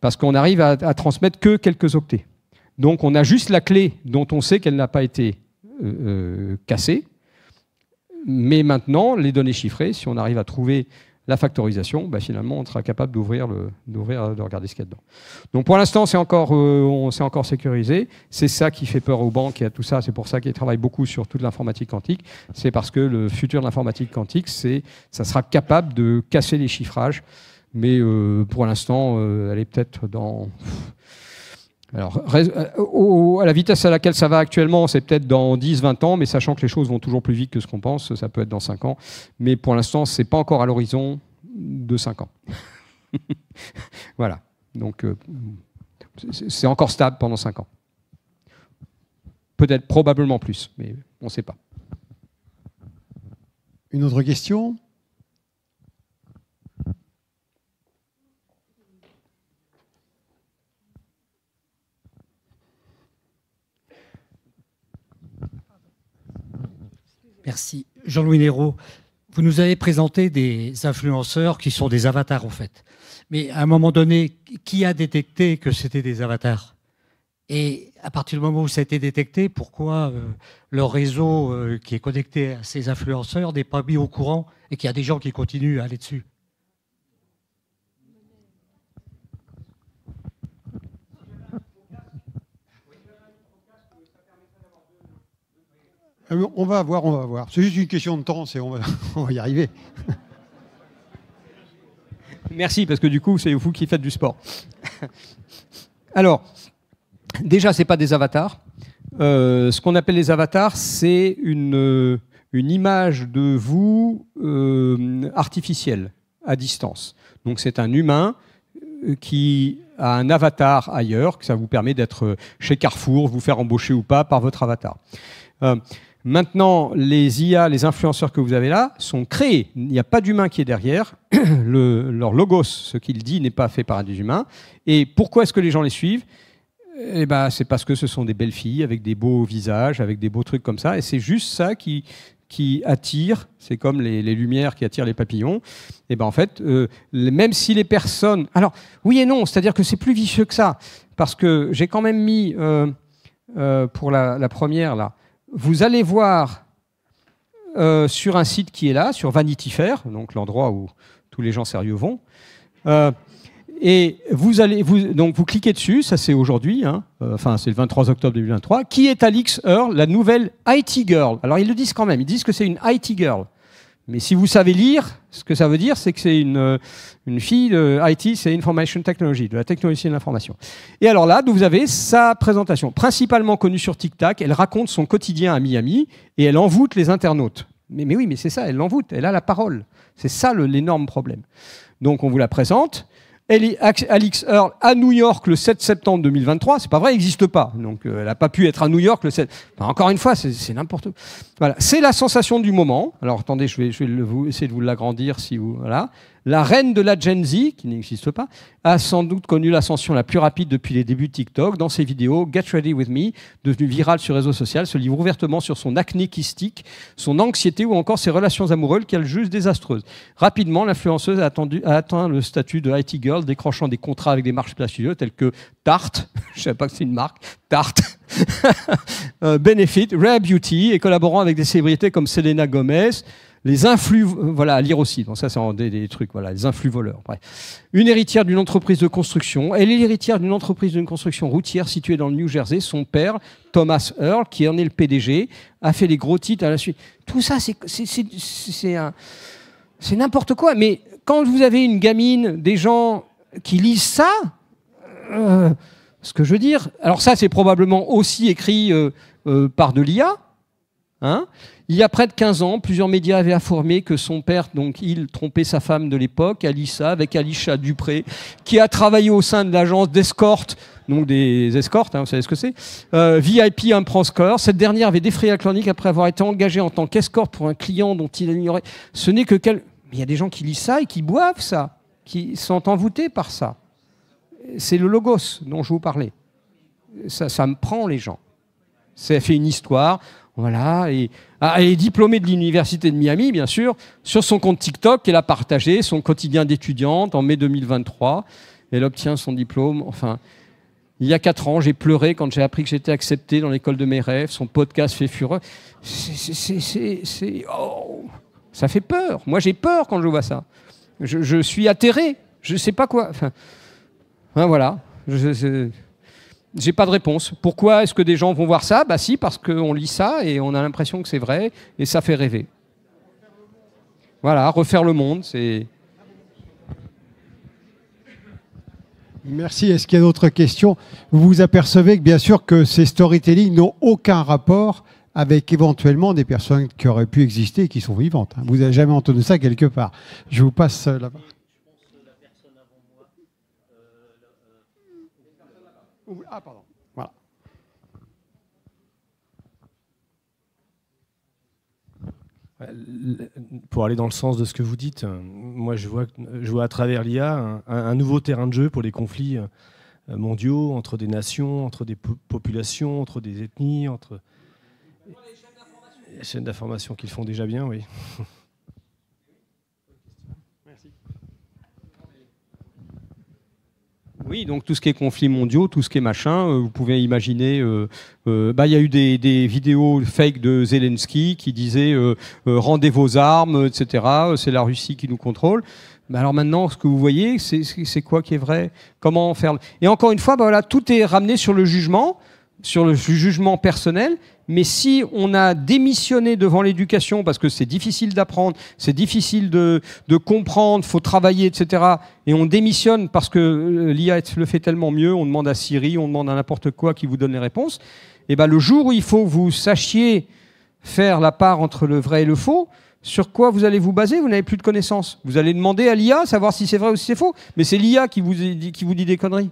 Parce qu'on arrive à, à transmettre que quelques octets. Donc on a juste la clé dont on sait qu'elle n'a pas été euh, euh, cassée. Mais maintenant, les données chiffrées, si on arrive à trouver la factorisation, bah, finalement, on sera capable d'ouvrir, euh, de regarder ce qu'il y a dedans. Donc pour l'instant, c'est encore, encore sécurisé. C'est ça qui fait peur aux banques et à tout ça. C'est pour ça qu'ils travaillent beaucoup sur toute l'informatique quantique. C'est parce que le futur de l'informatique quantique, c'est, ça sera capable de casser les chiffrages. Mais pour l'instant, elle est peut-être dans. Alors, euh, à la vitesse à laquelle ça va actuellement, c'est peut-être dans 10-20 ans, mais sachant que les choses vont toujours plus vite que ce qu'on pense, ça peut être dans 5 ans. Mais pour l'instant, ce n'est pas encore à l'horizon de 5 ans. voilà. Donc, euh, c'est encore stable pendant 5 ans. Peut-être probablement plus, mais on ne sait pas. Une autre question Merci. Jean-Louis Néraud, vous nous avez présenté des influenceurs qui sont des avatars, en fait. Mais à un moment donné, qui a détecté que c'était des avatars Et à partir du moment où ça a été détecté, pourquoi euh, le réseau euh, qui est connecté à ces influenceurs n'est pas mis au courant et qu'il y a des gens qui continuent à aller dessus Ah, on va voir, on va voir. C'est juste une question de temps, on va, y arriver. Merci, parce que du coup, c'est vous qui faites du sport. Alors, déjà, ce n'est pas des avatars. Euh, ce qu'on appelle les avatars, c'est une, euh, une image de vous euh, artificielle, à distance. Donc, c'est un humain qui a un avatar ailleurs, que ça vous permet d'être chez Carrefour, vous faire embaucher ou pas par votre avatar. Maintenant, les IA, les influenceurs que vous avez là, sont créés. Il n'y a pas d'humain qui est derrière. leur logos, ce qu'il dit, n'est pas fait par des humains. Et pourquoi est-ce que les gens les suivent eh ben, C'est parce que ce sont des belles filles, avec des beaux visages, avec des beaux trucs comme ça. Et c'est juste ça qui, qui attire, c'est comme les, lumières qui attirent les papillons. Et eh ben en fait, euh, même si les personnes... Alors, oui et non, c'est-à-dire que c'est plus vicieux que ça. Parce que j'ai quand même mis, euh, euh, pour la première, là, vous allez voir euh, sur un site qui est là, sur Vanity Fair, donc l'endroit où tous les gens sérieux vont. Euh, et vous allez, donc vous cliquez dessus, ça c'est aujourd'hui, hein, euh, enfin c'est le 23 octobre 2023. Qui est Alix Earl, la nouvelle IT girl Alors ils le disent quand même, ils disent que c'est une IT girl. Mais si vous savez lire, ce que ça veut dire, c'est que c'est une, euh, fille de IT, c'est Information Technology, de la technologie de l'information. Et alors là, vous avez sa présentation, principalement connue sur TikTok. Elle raconte son quotidien à Miami et elle envoûte les internautes. Mais, mais oui, mais c'est ça, elle l'envoûte, elle a la parole. C'est ça l'énorme problème. Donc on vous la présente. Alix Earl à New York le 7 septembre 2023. C'est pas vrai, elle n'existe pas. Donc euh, elle n'a pas pu être à New York le 7. encore une fois, c'est n'importe quoi. Voilà, c'est la sensation du moment. Alors attendez, je vais, essayer de vous l'agrandir si vous voilà. La reine de la Gen Z, qui n'existe pas, a sans doute connu l'ascension la plus rapide depuis les débuts de TikTok. Dans ses vidéos, Get Ready With Me, devenue virale sur les réseaux sociaux, se livre ouvertement sur son acné kystique, son anxiété ou encore ses relations amoureuses qu'elle juge désastreuses. Rapidement, l'influenceuse a, atteint le statut de IT Girl, décrochant des contrats avec des marques studio telles que Tarte, je ne savais pas que c'est une marque, Tarte, euh, Benefit, Rare Beauty, et collaborant avec des célébrités comme Selena Gomez, les influx, euh, voilà, lire aussi. Donc ça, c'est des, trucs, voilà, les influx voleurs. Une héritière d'une entreprise de construction. Elle est l'héritière d'une entreprise de construction routière située dans le New Jersey. Son père, Thomas Earl, qui en est le PDG, a fait les gros titres à la suite. Tout ça, c'est n'importe quoi. Mais quand vous avez une gamine, des gens qui lisent ça, euh, ce que je veux dire. Alors ça, c'est probablement aussi écrit euh, par de l'IA. Hein il y a près de 15 ans, plusieurs médias avaient informé que son père, donc il, trompait sa femme de l'époque, Alissa, avec Alisha Dupré, qui a travaillé au sein de l'agence d'escorte, donc des escortes, hein, vous savez ce que c'est, euh, VIP Imprenscore. Cette dernière avait défrayé la chronique après avoir été engagée en tant qu'escorte pour un client dont il ignorait. Ce n'est que quel. Il y a des gens qui lisent ça et qui boivent ça, qui sont envoûtés par ça. C'est le logos dont je vous parlais. Ça, ça me prend les gens. Ça fait une histoire, voilà, et ah, elle est diplômée de l'Université de Miami, bien sûr, sur son compte TikTok elle a partagé, son quotidien d'étudiante en mai 2023. Elle obtient son diplôme. Enfin, il y a quatre ans, j'ai pleuré quand j'ai appris que j'étais accepté dans l'école de mes rêves. Son podcast fait fureur. C'est. Oh, ça fait peur. Moi, j'ai peur quand je vois ça. Je, suis atterré. Je ne sais pas quoi. Enfin, voilà. je... J'ai pas de réponse. Pourquoi est-ce que des gens vont voir ça Bah si, parce qu'on lit ça et on a l'impression que c'est vrai et ça fait rêver. Voilà, refaire le monde, c'est. Merci. Est-ce qu'il y a d'autres questions Vous vous apercevez que bien sûr que ces storytelling n'ont aucun rapport avec éventuellement des personnes qui auraient pu exister et qui sont vivantes. Hein. Vous n'avez jamais entendu ça quelque part. Je vous passe la parole. ah, pardon. Voilà. Pour aller dans le sens de ce que vous dites, euh, moi je vois, je vois à travers l'IA un, nouveau terrain de jeu pour les conflits euh, mondiaux entre des nations, entre des populations, entre des ethnies, entre les chaînes d'information qu'ils font déjà bien, oui. Oui, donc tout ce qui est conflits mondiaux, tout ce qui est machin, euh, vous pouvez imaginer. Euh, euh, bah, il y a eu des, vidéos fake de Zelensky qui disaient rendez vos armes, etc. C'est la Russie qui nous contrôle. Mais alors maintenant, ce que vous voyez, c'est quoi qui est vrai Comment faire Et encore une fois, bah voilà, tout est ramené sur le jugement sur le jugement personnel, mais si on a démissionné devant l'éducation parce que c'est difficile d'apprendre, c'est difficile de, de comprendre, faut travailler, etc., et on démissionne parce que euh, l'IA le fait tellement mieux, on demande à Siri, on demande à n'importe quoi qui vous donne les réponses, et eh ben le jour où il faut que vous sachiez faire la part entre le vrai et le faux, sur quoi vous allez vous baser Vous n'avez plus de connaissances. Vous allez demander à l'IA savoir si c'est vrai ou si c'est faux, mais c'est l'IA qui qui vous dit des conneries.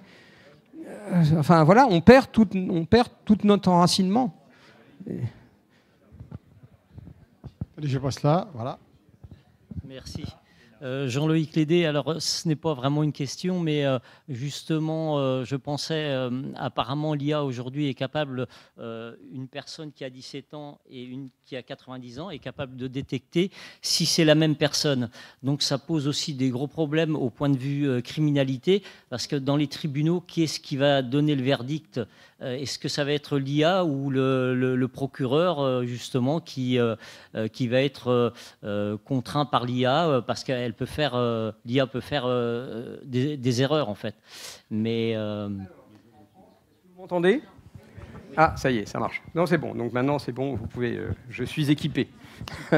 Euh, enfin voilà, on perd tout, on perd tout notre enracinement. Je passe là, voilà. Merci. Euh, Jean-Loïc Lédé, alors euh, ce n'est pas vraiment une question, mais euh, justement, je pensais, apparemment, l'IA aujourd'hui est capable, une personne qui a 17 ans et une qui a 90 ans est capable de détecter si c'est la même personne. Donc ça pose aussi des gros problèmes au point de vue criminalité, parce que dans les tribunaux, qui est-ce qui va donner le verdict euh, est-ce que ça va être l'IA ou le, procureur, euh, justement, qui, euh, qui va être contraint par l'IA parce qu'elle peut faire, l'IA peut faire des, erreurs, en fait. Mais. vous m'entendez ah, ça y est, ça marche. Non, c'est bon. Donc maintenant, c'est bon, vous pouvez. je suis équipé.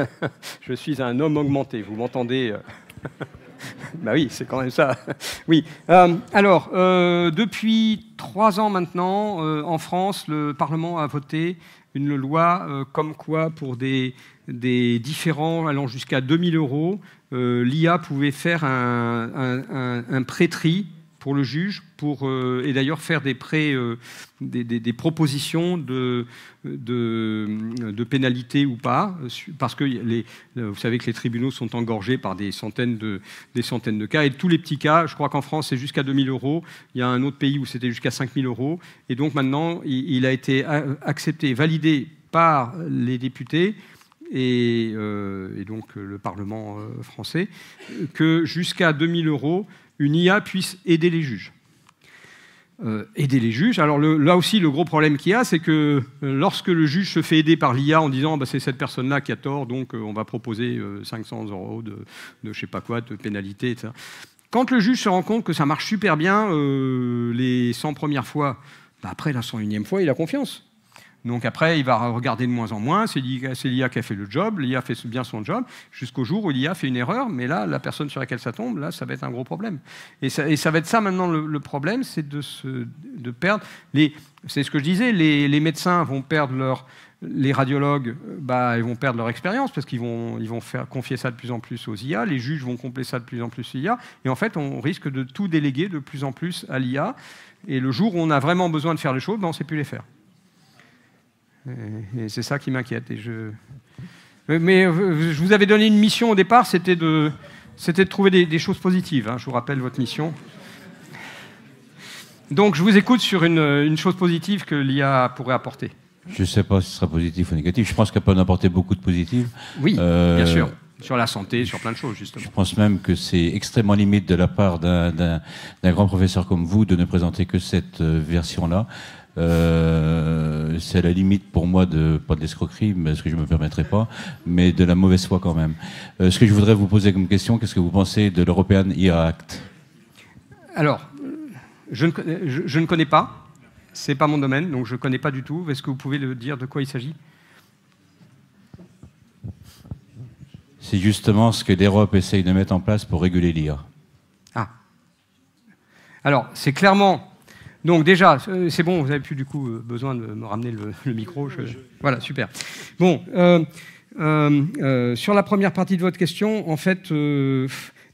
je suis un homme augmenté. Vous m'entendez bah oui, c'est quand même ça. oui. Euh, alors, euh, depuis trois ans maintenant, euh, en France, le Parlement a voté une loi comme quoi pour des, des différents allant jusqu'à 2000 euros, l'IA pouvait faire un, un, pour le juge, pour, euh, et d'ailleurs faire des, prêts, euh, des, propositions de, de, pénalité ou pas, parce que vous savez que les tribunaux sont engorgés par des centaines de, des centaines de cas, et tous les petits cas, je crois qu'en France c'est jusqu'à 2000 euros, il y a un autre pays où c'était jusqu'à 5000 euros, et donc maintenant il, a été accepté, validé par les députés. Et, euh, donc le Parlement français, que jusqu'à 2000 euros, une IA puisse aider les juges. Euh, aider les juges. Alors là aussi, le gros problème qu'il y a, c'est que euh, lorsque le juge se fait aider par l'IA en disant bah, c'est cette personne-là qui a tort, donc euh, on va proposer 500 euros de, de je sais pas quoi, de pénalité, etc. Quand le juge se rend compte que ça marche super bien les 100 premières fois, bah, après la 101e fois, il a confiance. Donc après, il va regarder de moins en moins, c'est l'IA qui a fait le job, l'IA fait bien son job, jusqu'au jour où l'IA fait une erreur, mais là, la personne sur laquelle ça tombe, là, ça va être un gros problème. Et ça, va être ça maintenant le, problème, c'est de, se, de perdre... C'est ce que je disais, les, médecins vont perdre leur les radiologues, bah, ils vont perdre leur expérience parce qu'ils vont, ils vont faire, confier ça de plus en plus aux IA, les juges vont compléter ça de plus en plus aux IA, et en fait, on risque de tout déléguer de plus en plus à l'IA, et le jour où on a vraiment besoin de faire les choses, ben, on ne sait plus les faire. Et, c'est ça qui m'inquiète. je... Mais euh, je vous avais donné une mission au départ, c'était de, c'était de trouver des, choses positives. Hein. Je vous rappelle votre mission. Donc je vous écoute sur une, chose positive que l'IA pourrait apporter. Je ne sais pas si ce sera positif ou négatif. Je pense qu'elle peut apporter beaucoup de positives. Oui, bien euh, sûr. Sur la santé, sur plein de choses, justement. Je pense même que c'est extrêmement limite de la part d'un grand professeur comme vous de ne présenter que cette euh, version-là. Euh, c'est la limite pour moi de pas de l'escroquerie, mais ce que je me permettrai pas, mais de la mauvaise foi quand même. Euh, ce que je voudrais vous poser comme question, qu'est-ce que vous pensez de l'European IA Act Alors, je ne, je, ne, connais pas. C'est pas mon domaine, donc je ne connais pas du tout. Est-ce que vous pouvez le dire de quoi il s'agit C'est justement ce que l'Europe essaye de mettre en place pour réguler l'ir. Ah. Alors, c'est clairement donc déjà, euh, c'est bon, vous n'avez plus du coup euh, besoin de me ramener le, micro. Voilà, super. Bon, euh, sur la première partie de votre question, en fait,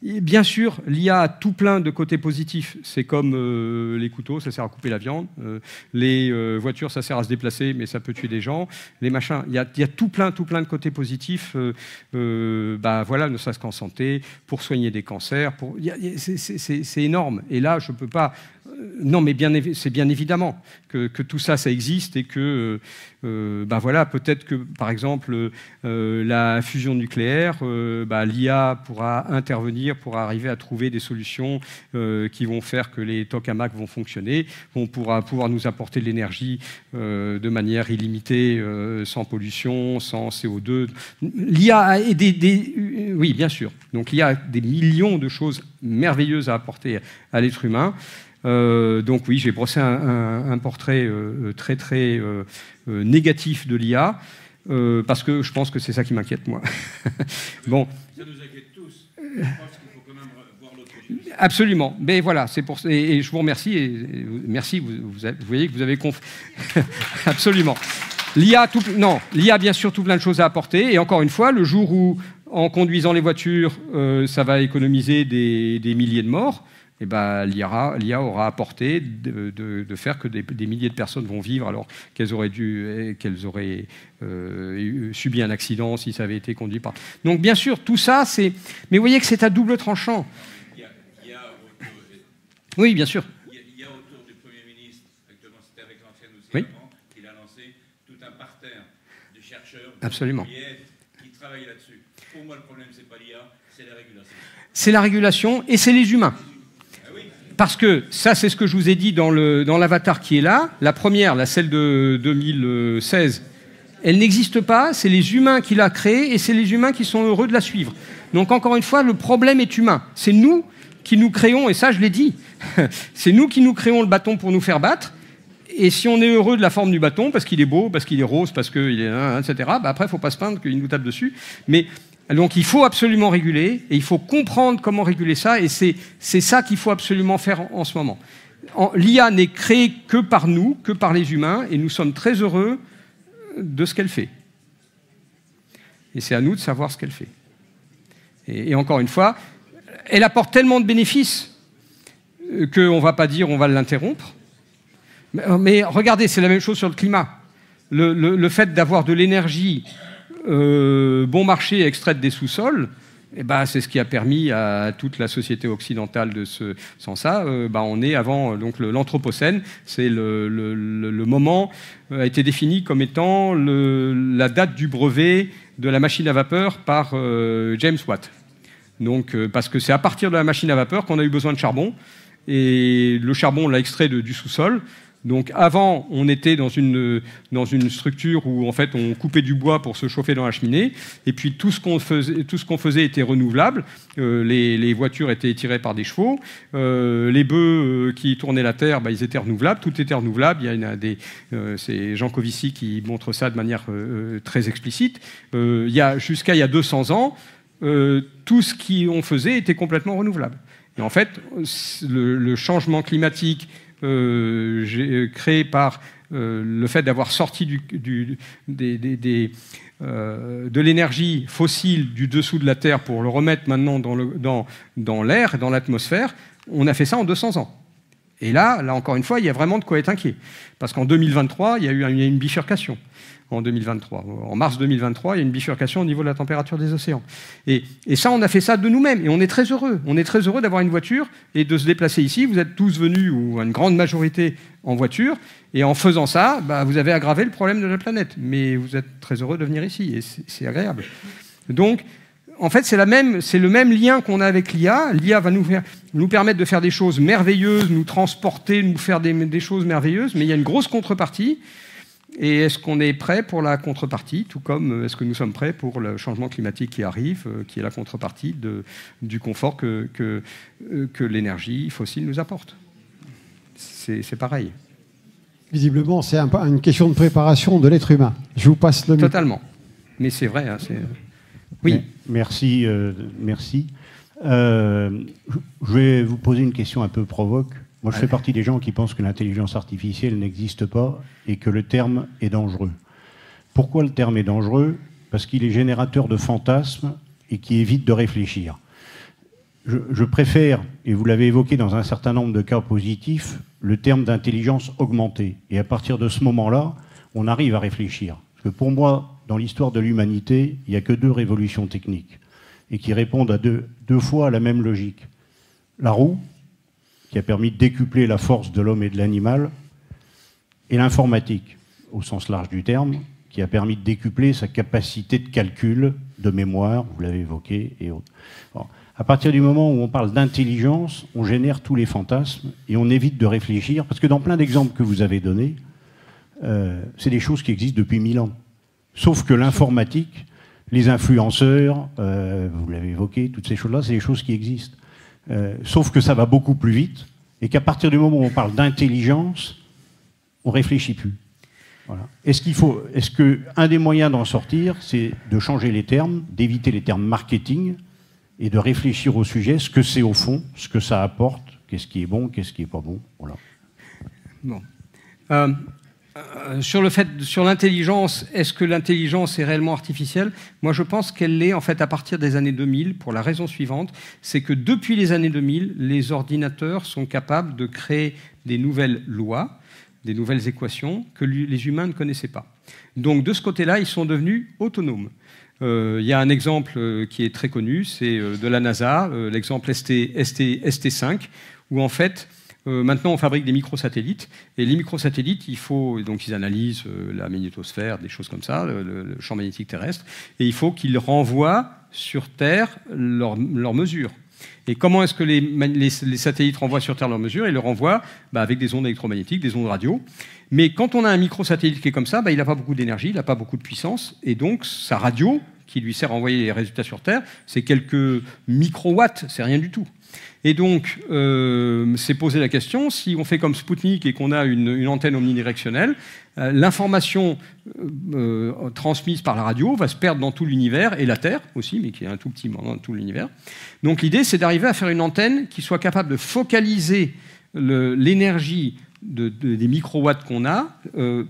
bien sûr, l'IA a tout plein de côtés positifs. C'est comme les couteaux, ça sert à couper la viande. les voitures, ça sert à se déplacer, mais ça peut tuer des gens. Les machins, il y a, tout plein, tout plein de côtés positifs. bah voilà, ne serait-ce qu'en santé, pour soigner des cancers. Pour... C'est énorme. Et là, je ne peux pas non, mais c'est bien évidemment que, tout ça, ça existe et que, euh, euh, ben voilà, peut-être que, par exemple, euh, la fusion nucléaire, ben l'IA pourra intervenir pour arriver à trouver des solutions qui vont faire que les tokamaks vont fonctionner. On pourra pouvoir nous apporter de l'énergie de manière illimitée, sans pollution, sans CO2. L'IA a des, oui, bien sûr. Donc l'IA a des millions de choses merveilleuses à apporter à l'être humain. Euh, donc oui, j'ai brossé un, un, portrait euh, euh, très très négatif de l'IA, parce que je pense que c'est ça qui m'inquiète moi. bon. Ça nous inquiète tous. Je pense qu'il faut quand même voir l'autre Absolument. Mais ben voilà, c'est pour et, et, je vous remercie. Et, merci. Vous, voyez que vous avez conf... Absolument. L'IA, tout... non, l'IA bien sûr tout plein de choses à apporter. Et encore une fois, le jour où en conduisant les voitures, ça va économiser des milliers de morts eh ben, l'IA aura apporté de, faire que des, milliers de personnes vont vivre alors qu'elles auraient, dû, eh, qu'elles auraient euh, subi un accident si ça avait été conduit par. Donc bien sûr, tout ça, c'est. Mais vous voyez que c'est à double tranchant. Oui, bien sûr. Il y, a, autour du Premier ministre, actuellement c'était avec l'ancien oui. qu'il a lancé tout un parterre de chercheurs, qui travaillent là-dessus. Pour moi, le problème, ce n'est pas l'IA, c'est la régulation. C'est la régulation et c'est les humains parce que ça, c'est ce que je vous ai dit dans l'avatar dans qui est là. La première, la celle de 2016, elle n'existe pas. C'est les humains qui la créée et c'est les humains qui sont heureux de la suivre. Donc encore une fois, le problème est humain. C'est nous qui nous créons, et ça je l'ai dit, c'est nous qui nous créons le bâton pour nous faire battre. Et si on est heureux de la forme du bâton, parce qu'il est beau, parce qu'il est rose, parce qu'il est... etc., bah, après, il ne faut pas se peindre qu'il nous tape dessus. Mais donc il faut absolument réguler et il faut comprendre comment réguler ça et c'est, ça qu'il faut absolument faire en, ce moment. L'IA n'est créée que par nous, que par les humains et nous sommes très heureux de ce qu'elle fait. Et c'est à nous de savoir ce qu'elle fait. Et, encore une fois, elle apporte tellement de bénéfices euh, qu'on ne va pas dire on va l'interrompre. Mais, regardez, c'est la même chose sur le climat. le fait d'avoir de l'énergie euh, bon marché extraite des sous-sols, eh ben, c'est ce qui a permis à toute la société occidentale de se. Sans ça, euh, ben, on est avant donc l'Anthropocène. C'est le, moment euh, a été défini comme étant la date du brevet de la machine à vapeur par James Watt. Donc, parce que c'est à partir de la machine à vapeur qu'on a eu besoin de charbon. Et le charbon, on l'a extrait du sous-sol. Donc avant, on était dans une, dans une structure où en fait on coupait du bois pour se chauffer dans la cheminée, et puis tout ce qu'on faisait, était renouvelable. Euh, les, voitures étaient tirées par des chevaux, euh, les bœufs euh, qui tournaient la terre, bah, ils étaient renouvelables, tout était renouvelable. Il y a c'est Jean Covici qui montre ça de manière très explicite. il y a jusqu'à il y a 200 ans, tout ce qu'on faisait était complètement renouvelable. Et en fait, le changement climatique euh, euh, créé par euh, le fait d'avoir sorti du, de l'énergie fossile du dessous de la Terre pour le remettre maintenant dans, l'air, dans, dans, dans l'atmosphère, on a fait ça en 200 ans. Et là, là encore une fois, il y a vraiment de quoi être inquiet. Parce qu'en 2023, il y a eu une bifurcation en 2023. En mars 2023, il y a une bifurcation au niveau de la température des océans. Et, ça, on a fait ça de nous-mêmes, et on est très heureux. On est très heureux d'avoir une voiture et de se déplacer ici. Vous êtes tous venus, ou une grande majorité, en voiture, et en faisant ça, bah, vous avez aggravé le problème de la planète. Mais vous êtes très heureux de venir ici, et c'est agréable. Donc, en fait, c'est le même lien qu'on a avec l'IA. L'IA va nous, permettre de faire des choses merveilleuses, nous transporter, nous faire des choses merveilleuses, mais il y a une grosse contrepartie, et est-ce qu'on est prêt pour la contrepartie, tout comme euh, est-ce que nous sommes prêts pour le changement climatique qui arrive, euh, qui est la contrepartie du confort euh, que, l'énergie fossile nous apporte C'est pareil. Visiblement, c'est une question de préparation de l'être humain. Je vous passe le Totalement. Mais c'est vrai. Hein, oui. Merci. merci. je vais vous poser une question un peu provoque. Moi, je fais partie des gens qui pensent que l'intelligence artificielle n'existe pas et que le terme est dangereux. Pourquoi le terme est dangereux Parce qu'il est générateur de fantasmes et qui évite de réfléchir. Je, préfère, et vous l'avez évoqué dans un certain nombre de cas positifs, le terme d'intelligence augmentée. Et à partir de ce moment-là, on arrive à réfléchir. Parce que pour moi, dans l'histoire de l'humanité, il n'y a que deux révolutions techniques et qui répondent à deux, deux fois à la même logique. La roue, qui a permis de décupler la force de l'homme et de l'animal, et l'informatique, au sens large du terme, qui a permis de décupler sa capacité de calcul, de mémoire, vous l'avez évoqué, et autres. À partir du moment où on parle d'intelligence, on génère tous les fantasmes et on évite de réfléchir, parce que dans plein d'exemples que vous avez donnés, euh, c'est des choses qui existent depuis mille ans. Sauf que l'informatique, les influenceurs, euh, vous l'avez évoqué, toutes ces choses-là, c'est des choses qui existent. Euh, sauf que ça va beaucoup plus vite et qu'à partir du moment où on parle d'intelligence, on réfléchit plus. Est-ce qu'il faut, est-ce que un des moyens d'en sortir, c'est de changer les termes, d'éviter les termes marketing et de réfléchir au sujet, ce que c'est au fond, ce que ça apporte, qu'est-ce qui est bon, qu'est-ce qui est pas bon, voilà. Euh, euh, sur le fait, sur l'intelligence, est-ce que l'intelligence est réellement artificielle Moi, je pense qu'elle l'est en fait à partir des années 2000, pour la raison suivante, c'est que depuis les années 2000, les ordinateurs sont capables de créer des nouvelles lois, des nouvelles équations que les humains ne connaissaient pas. Donc, de ce côté-là, ils sont devenus autonomes. Euh, il y a un exemple euh, qui est très connu, c'est de la NASA, l'exemple ST5, où en fait euh, maintenant, on fabrique des microsatellites. Et les microsatellites, il faut, donc ils analysent euh, la magnétosphère, des choses comme ça, le, champ magnétique terrestre, et il faut qu'ils renvoient sur Terre leurs mesures. Et comment est-ce que les, satellites renvoient sur Terre leurs mesures Ils le renvoient bah, avec des ondes électromagnétiques, des ondes radio. Mais quand on a un microsatellite qui est comme ça, bah, il n'a pas beaucoup d'énergie, il n'a pas beaucoup de puissance, et donc sa radio, qui lui sert à envoyer les résultats sur Terre, c'est quelques microwatts, c'est rien du tout. Et donc, c'est euh, poser la question, si on fait comme Spoutnik et qu'on a une, antenne omnidirectionnelle, euh, l'information euh, transmise par la radio va se perdre dans tout l'univers, et la Terre aussi, mais qui est un tout petit moment dans tout l'univers. Donc l'idée, c'est d'arriver à faire une antenne qui soit capable de focaliser l'énergie des microwatts qu'on a,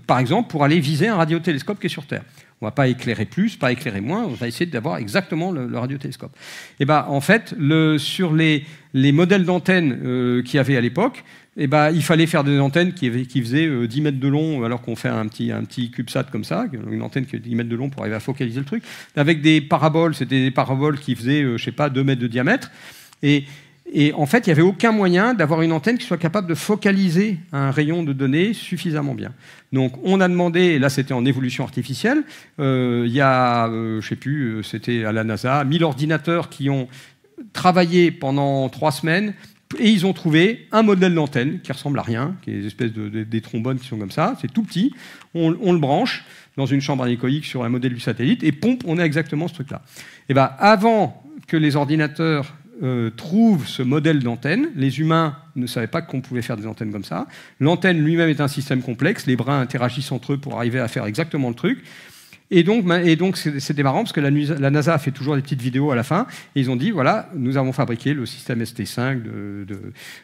par exemple, pour aller viser un radiotélescope qui est sur Terre. On ne va pas éclairer plus, pas éclairer moins, on va essayer d'avoir exactement le, radiotélescope. Et eh bien, en fait, sur les, modèles d'antennes euh, qu'il y avait à l'époque, eh ben, il fallait faire des antennes qui, qui faisaient 10 euh, mètres de long, alors qu'on fait un petit, un petit CubeSat comme ça, une antenne qui est 10 mètres de long pour arriver à focaliser le truc, avec des paraboles, c'était des paraboles qui faisaient, euh, je sais pas, 2 mètres de diamètre. Et, et en fait, il n'y avait aucun moyen d'avoir une antenne qui soit capable de focaliser un rayon de données suffisamment bien. Donc, on a demandé, et là c'était en évolution artificielle, euh, il y a, euh, je ne sais plus, euh, c'était à la NASA, 1000 ordinateurs qui ont travaillé pendant trois semaines et ils ont trouvé un modèle d'antenne qui ressemble à rien, qui est des espèces de, des trombones qui sont comme ça, c'est tout petit. On, le branche dans une chambre anéchoïque sur un modèle du satellite et pompe, on a exactement ce truc-là. Et eh ben, avant que les ordinateurs trouvent euh, trouve ce modèle d'antenne. Les humains ne savaient pas qu'on pouvait faire des antennes comme ça. L'antenne lui-même est un système complexe. Les brins interagissent entre eux pour arriver à faire exactement le truc. Et donc, c'est donc c'était marrant parce que la, NASA fait toujours des petites vidéos à la fin. Et ils ont dit voilà, nous avons fabriqué le système ST5 de,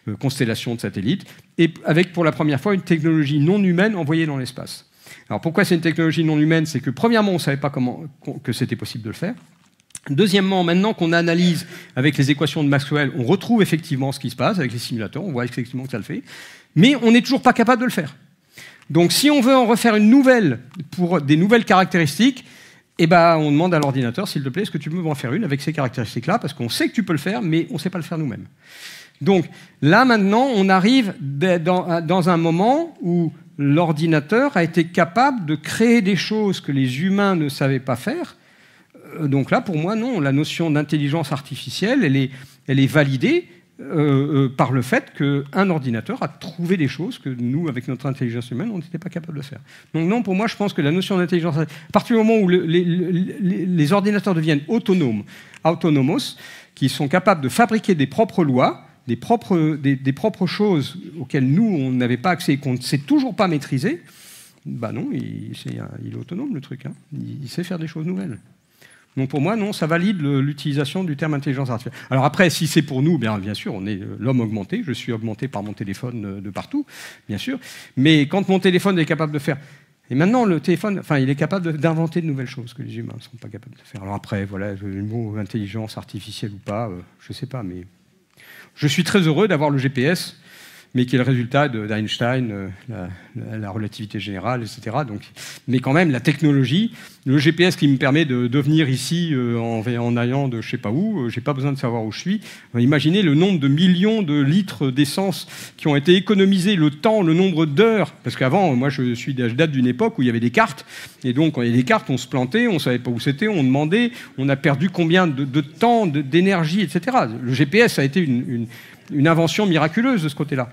euh, constellation de satellites, et avec pour la première fois une technologie non humaine envoyée dans l'espace. Alors pourquoi c'est une technologie non humaine C'est que premièrement, on ne savait pas comment, que c'était possible de le faire. Deuxièmement, maintenant qu'on analyse avec les équations de Maxwell, on retrouve effectivement ce qui se passe avec les simulateurs, on voit effectivement que ça le fait, mais on n'est toujours pas capable de le faire. Donc si on veut en refaire une nouvelle pour des nouvelles caractéristiques, eh ben, on demande à l'ordinateur, s'il te plaît, est-ce que tu peux en faire une avec ces caractéristiques-là Parce qu'on sait que tu peux le faire, mais on ne sait pas le faire nous-mêmes. Donc là maintenant, on arrive dans un moment où l'ordinateur a été capable de créer des choses que les humains ne savaient pas faire, euh, donc là, pour moi, non, la notion d'intelligence artificielle, elle est, validée euh, euh, par le fait qu'un ordinateur a trouvé des choses que nous, avec notre intelligence humaine, on n'était pas capable de faire. Donc non, pour moi, je pense que la notion d'intelligence, à partir du moment où les, ordinateurs deviennent autonomes, autonomos, qui sont capables de fabriquer des propres lois, des propres, des, propres choses auxquelles nous, on n'avait pas accès et qu'on ne sait toujours pas maîtriser, ben non, il, est, autonome le truc, hein. il sait faire des choses nouvelles. Donc pour moi, non, ça valide l'utilisation du terme intelligence artificielle. Alors après, si c'est pour nous, bien, bien sûr, on est euh, l'homme augmenté, je suis augmenté par mon téléphone euh, de partout, bien sûr, mais quand mon téléphone est capable de faire... Et maintenant, le téléphone, enfin, il est capable d'inventer de nouvelles choses que les humains ne sont pas capables de faire. Alors après, voilà, le mot intelligence artificielle ou pas, euh, je ne sais pas, mais je suis très heureux d'avoir le GPS mais qui est le résultat d'Einstein, euh, la, relativité générale, etc. Donc, mais quand même, la technologie, le GPS qui me permet de, venir ici euh, en, en, allant de je ne sais pas où, euh, j'ai pas besoin de savoir où je suis. Imaginez le nombre de millions de litres d'essence qui ont été économisés, le temps, le nombre d'heures. Parce qu'avant, moi, je, suis, je date d'une époque où il y avait des cartes, et donc quand il y avait des cartes, on se plantait, on ne savait pas où c'était, on demandait, on a perdu combien de, de temps, d'énergie, etc. Le GPS a été une, une une invention miraculeuse de ce côté-là.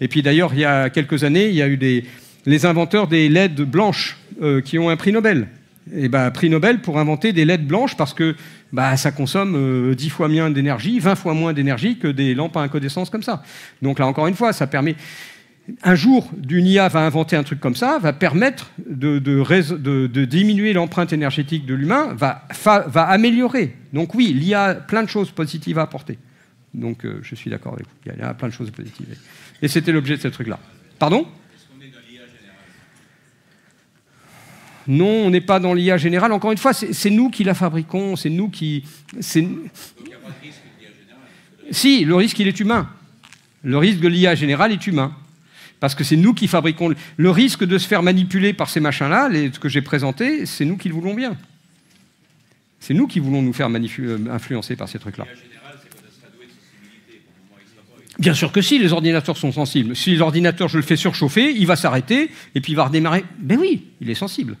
Et puis d'ailleurs, il y a quelques années, il y a eu des, les inventeurs des LED blanches euh, qui ont un prix Nobel. Et eh ben, prix Nobel pour inventer des LED blanches parce que bah, ça consomme 10 euh, fois moins d'énergie, 20 fois moins d'énergie que des lampes à incandescence comme ça. Donc là, encore une fois, ça permet. Un jour, une IA va inventer un truc comme ça, va permettre de, diminuer l'empreinte énergétique de l'humain, va, va améliorer. Donc oui, l'IA a plein de choses positives à apporter. Donc euh, je suis d'accord avec vous. Il y a plein de choses positives. Et c'était l'objet de ce truc-là. Pardon Est-ce qu'on dans l'IA Non, on n'est pas dans l'IA générale. Encore une fois, c'est nous qui la fabriquons, c'est nous qui. de risque l'IA Si, le risque, il est humain. Le risque de l'IA générale est humain. Parce que c'est nous qui fabriquons. Le risque de se faire manipuler par ces machins-là, ce que j'ai présenté, c'est nous qui le voulons bien. C'est nous qui voulons nous faire euh, influencer par ces trucs-là. Bien sûr que si, les ordinateurs sont sensibles. Si l'ordinateur, je le fais surchauffer, il va s'arrêter et puis il va redémarrer. Ben oui, il est sensible.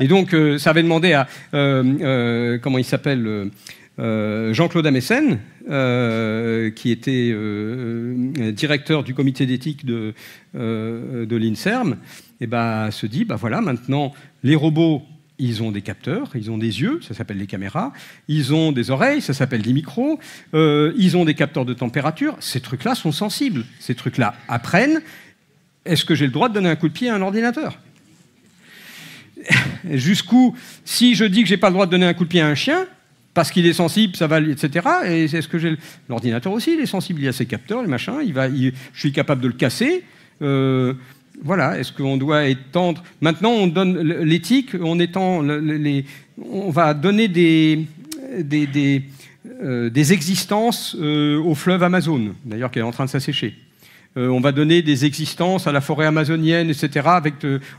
Et donc, euh, ça avait demandé à, euh, euh, comment il s'appelle, Jean-Claude Amessen, qui était directeur du comité d'éthique de, de l'INSERM, et eh ben, se dit, ben voilà, maintenant, les robots ils ont des capteurs, ils ont des yeux, ça s'appelle des caméras, ils ont des oreilles, ça s'appelle des micros, euh, ils ont des capteurs de température, ces trucs-là sont sensibles, ces trucs-là apprennent. Est-ce que j'ai le droit de donner un coup de pied à un ordinateur Jusqu'où, si je dis que j'ai pas le droit de donner un coup de pied à un chien, parce qu'il est sensible, ça va, etc. Et est-ce que j'ai l'ordinateur aussi, il est sensible, il a ses capteurs, les machins, il va, je suis capable de le casser. Euh, voilà, est-ce qu'on doit étendre Maintenant, on donne l'éthique, on étend on va donner des euh, existences euh, au fleuve Amazon, d'ailleurs qui est en train de s'assécher. Euh, on va donner des existences à la forêt amazonienne, etc., avec,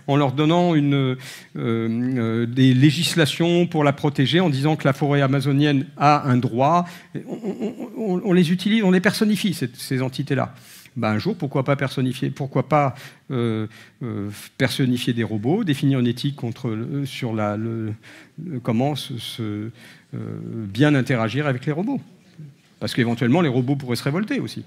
en leur donnant des législations pour la protéger, en disant que la forêt amazonienne a un droit. On, les utilise, on les personnifie, ces entités-là. Ben, un jour, pourquoi pas personnifier, pourquoi pas euh, euh, des robots, définir une éthique euh, sur la, comment bien interagir avec les robots. Parce qu'éventuellement, les robots pourraient se révolter aussi.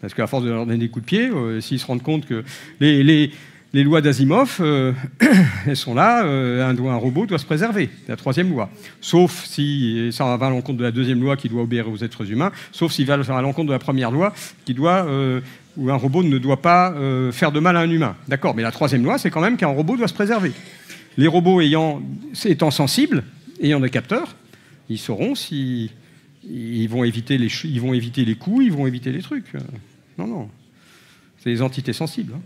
Parce qu'à force de leur donner des coups de pied, s'ils se rendent compte que les les lois d'Asimov, euh, elles sont là, euh, un, robot doit se préserver, la troisième loi. Sauf si, ça va à l'encontre de la deuxième loi qui doit obéir aux êtres humains, sauf s'il va à l'encontre de la première loi qui doit, euh, où un robot ne doit pas faire de mal à un humain. D'accord, mais la troisième loi, c'est quand même qu'un robot doit se préserver. Les robots ayant, étant sensibles, ayant des capteurs, ils sauront s'ils vont éviter les, coups, ils vont éviter les trucs. Non, non. C'est des entités sensibles. Hein.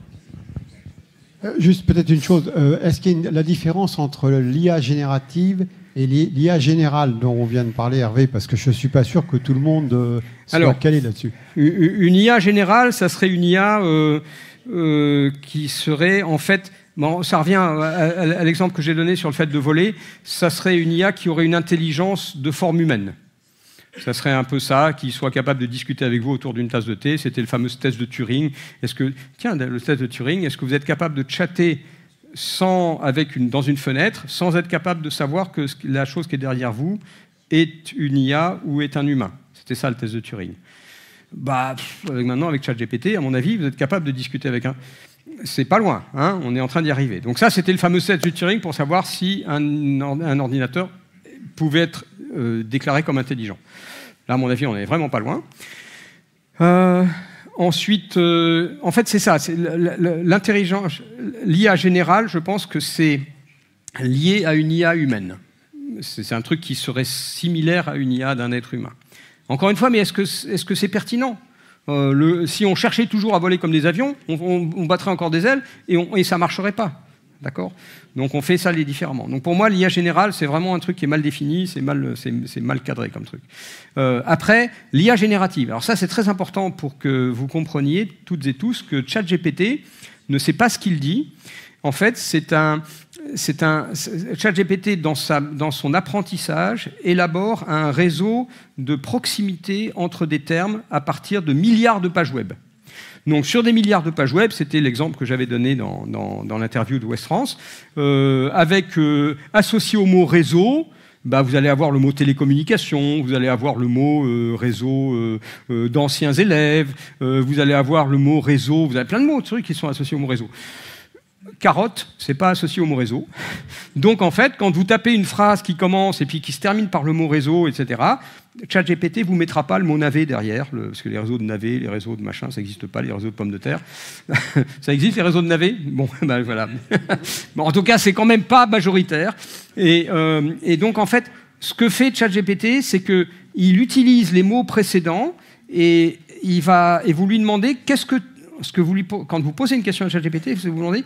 Euh, juste peut-être une chose, euh, est-ce qu'il y a une, la différence entre l'IA générative et l'IA générale dont on vient de parler, Hervé, parce que je ne suis pas sûr que tout le monde euh, soit calé là-dessus Une IA générale, ça serait une IA qui serait en fait... ça revient à, à l'exemple que j'ai donné sur le fait de voler, ça serait une IA qui aurait une intelligence de forme humaine. Ça serait un peu ça, qu'il soit capable de discuter avec vous autour d'une tasse de thé. C'était le fameux test de Turing. tiens, le test de Turing, est-ce que vous êtes capable de chatter dans une fenêtre, sans être capable de savoir que la chose qui est derrière vous est une IA ou est un humain C'était ça le test de Turing. Bah, maintenant, avec ChatGPT, à mon avis, vous êtes capable de discuter avec un. C'est pas loin, hein, on est en train d'y arriver. Donc ça, c'était le fameux test de Turing pour savoir si un ordinateur Pouvait être euh, déclaré comme intelligent. Là, à mon avis, on n'est vraiment pas loin. Euh, ensuite, euh, en fait, c'est ça. L'intelligence, l'IA générale, je pense que c'est lié à une IA humaine. C'est un truc qui serait similaire à une IA d'un être humain. Encore une fois, mais est-ce que c'est -ce pertinent Si on cherchait toujours à voler comme des avions, on, battrait encore des ailes et, et ça ne marcherait pas. D'accord Donc on fait ça les différemment. Donc pour moi, l'IA générale, c'est vraiment un truc qui est mal défini, c'est mal, c'est, mal cadré comme truc. Euh, après, l'IA générative. Alors ça, c'est très important pour que vous compreniez toutes et tous que ChatGPT ne sait pas ce qu'il dit. En fait, c'est un, c'est un ChatGPT dans, sa, dans son apprentissage élabore un réseau de proximité entre des termes à partir de milliards de pages web. Donc sur des milliards de pages web, c'était l'exemple que j'avais donné dans, dans, l'interview de West France, euh, avec euh, associé au mot réseau, bah, vous allez avoir le mot télécommunication, vous allez avoir le mot euh, réseau d'anciens élèves, vous allez avoir le mot réseau, vous avez plein de mots, trucs qui sont associés au mot réseau carotte, c'est pas associé au mot réseau. Donc en fait, quand vous tapez une phrase qui commence et puis qui se termine par le mot réseau, etc., ChatGPT vous mettra pas le mot navet derrière, parce que les réseaux de navet, les réseaux de machin, ça n'existe pas, les réseaux de pommes de terre. ça existe les réseaux de navet Bon, ben voilà. bon, en tout cas, c'est quand même pas majoritaire. Et, euh, donc en fait, ce que fait ChatGPT, c'est qu'il utilise les mots précédents et il va et vous lui demandez qu'est-ce que que vous quand vous posez une question à ChatGPT, vous vous demandez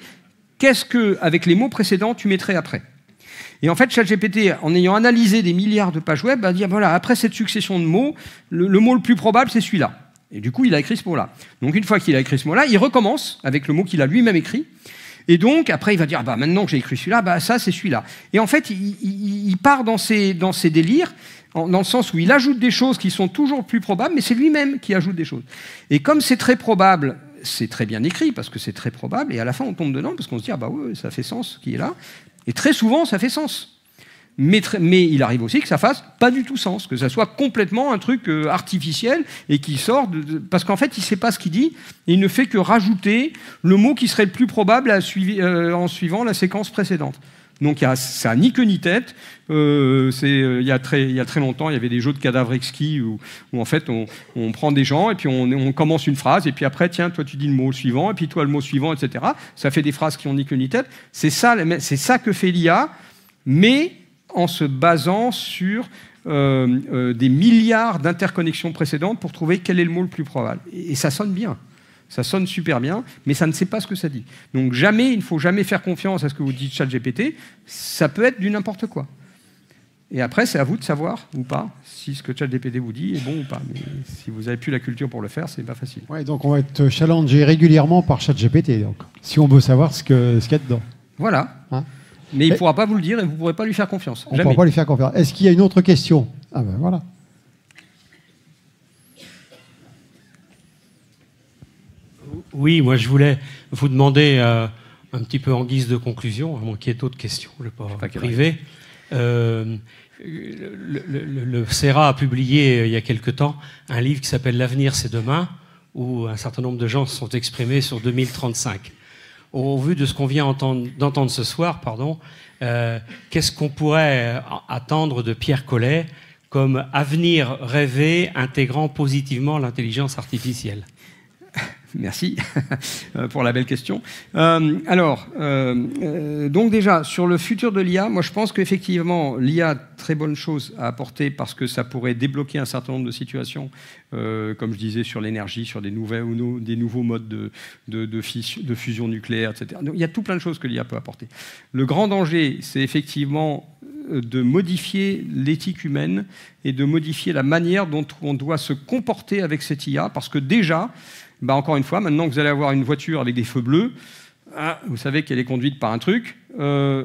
qu'est-ce que, avec les mots précédents, tu mettrais après et en fait, ChatGPT, en ayant analysé des milliards de pages web, a dit ah, voilà, après cette succession de mots, le, mot le plus probable, c'est celui-là. Et du coup, il a écrit ce mot-là. Donc, une fois qu'il a écrit ce mot-là, il recommence avec le mot qu'il a lui-même écrit. Et donc, après, il va dire ah, bah, maintenant que j'ai écrit celui-là, bah, ça, c'est celui-là. Et en fait, il, part dans ses, dans délires, dans le sens où il ajoute des choses qui sont toujours plus probables, mais c'est lui-même qui ajoute des choses. Et comme c'est très probable, c'est très bien écrit parce que c'est très probable, et à la fin on tombe dedans parce qu'on se dit ah bah oui, ça fait sens qui est là. Et très souvent ça fait sens. Mais, il arrive aussi que ça fasse pas du tout sens, que ça soit complètement un truc euh, artificiel et qui sort parce qu'en fait il ne sait pas ce qu'il dit, et il ne fait que rajouter le mot qui serait le plus probable euh, en suivant la séquence précédente. Donc y a, ça n'a ni queue ni tête. Euh, il, y a très, y très longtemps, il y avait des jeux de cadavres exquis où, en fait on, prend des gens et puis on, commence une phrase et puis après, tiens, toi tu dis le mot suivant et puis toi le mot suivant, etc. Ça fait des phrases qui ont ni queue ni tête. C'est ça, ça que fait l'IA, mais en se basant sur euh, euh, des milliards d'interconnexions précédentes pour trouver quel est le mot le plus probable. et ça sonne bien. Ça sonne super bien, mais ça ne sait pas ce que ça dit. Donc jamais, il ne faut jamais faire confiance à ce que vous dit ChatGPT. Ça peut être du n'importe quoi. Et après, c'est à vous de savoir ou pas si ce que ChatGPT vous dit est bon ou pas. Mais si vous n'avez plus la culture pour le faire, c'est pas facile. Ouais, donc on va être challengé régulièrement par ChatGPT, donc si on veut savoir ce que ce qu'il y a dedans. Voilà. Hein mais il ne pourra pas vous le dire et vous ne pourrez pas lui faire confiance. On ne pourra pas lui faire confiance. Est-ce qu'il y a une autre question Ah ben voilà. Oui, moi je voulais vous demander euh, un petit peu en guise de conclusion, à moins qu'il y ait d'autres questions, je ne vais pas priver. le, CERA a publié euh, il y a quelque temps un livre qui s'appelle L'avenir c'est demain, où un certain nombre de gens se sont exprimés sur 2035. Au vu de ce qu'on vient d'entendre ce soir, pardon, euh, qu'est-ce qu'on pourrait attendre de Pierre Collet comme avenir rêvé intégrant positivement l'intelligence artificielle Merci euh, pour la belle question. Euh, alors, euh, donc déjà, sur le futur de l'IA, moi je pense qu'effectivement, l'IA a très bonne chose à apporter parce que ça pourrait débloquer un certain nombre de situations, comme je disais, sur l'énergie, sur des, nouvelles, des nouveaux modes de, de, de fusion nucléaire, etc. il y a tout plein de choses que l'IA peut apporter. Le grand danger, c'est effectivement de modifier l'éthique humaine et de modifier la manière dont on doit se comporter avec cette IA, parce que déjà, bah, encore une fois, maintenant que vous allez avoir une voiture avec des feux bleus, ah, vous savez qu'elle est conduite par un truc, euh,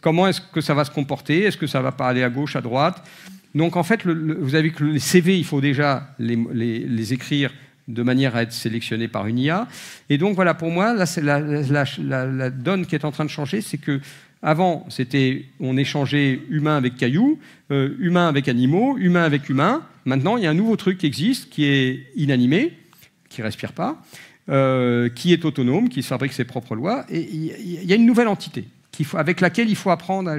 comment est-ce que ça va se comporter Est-ce que ça va pas aller à gauche, à droite Donc en fait, vous avez que les CV, il faut déjà les, écrire de manière à être sélectionné par une IA. Et donc voilà, pour moi, là, la, la, donne qui est en train de changer, c'est que avant, c'était on échangeait humain avec cailloux, euh, humain avec animaux, humain avec humain. Maintenant, il y a un nouveau truc qui existe, qui est inanimé, qui respire pas, euh, qui est autonome, qui fabrique ses propres lois, et il y, a une nouvelle entité faut, avec laquelle il faut apprendre. À,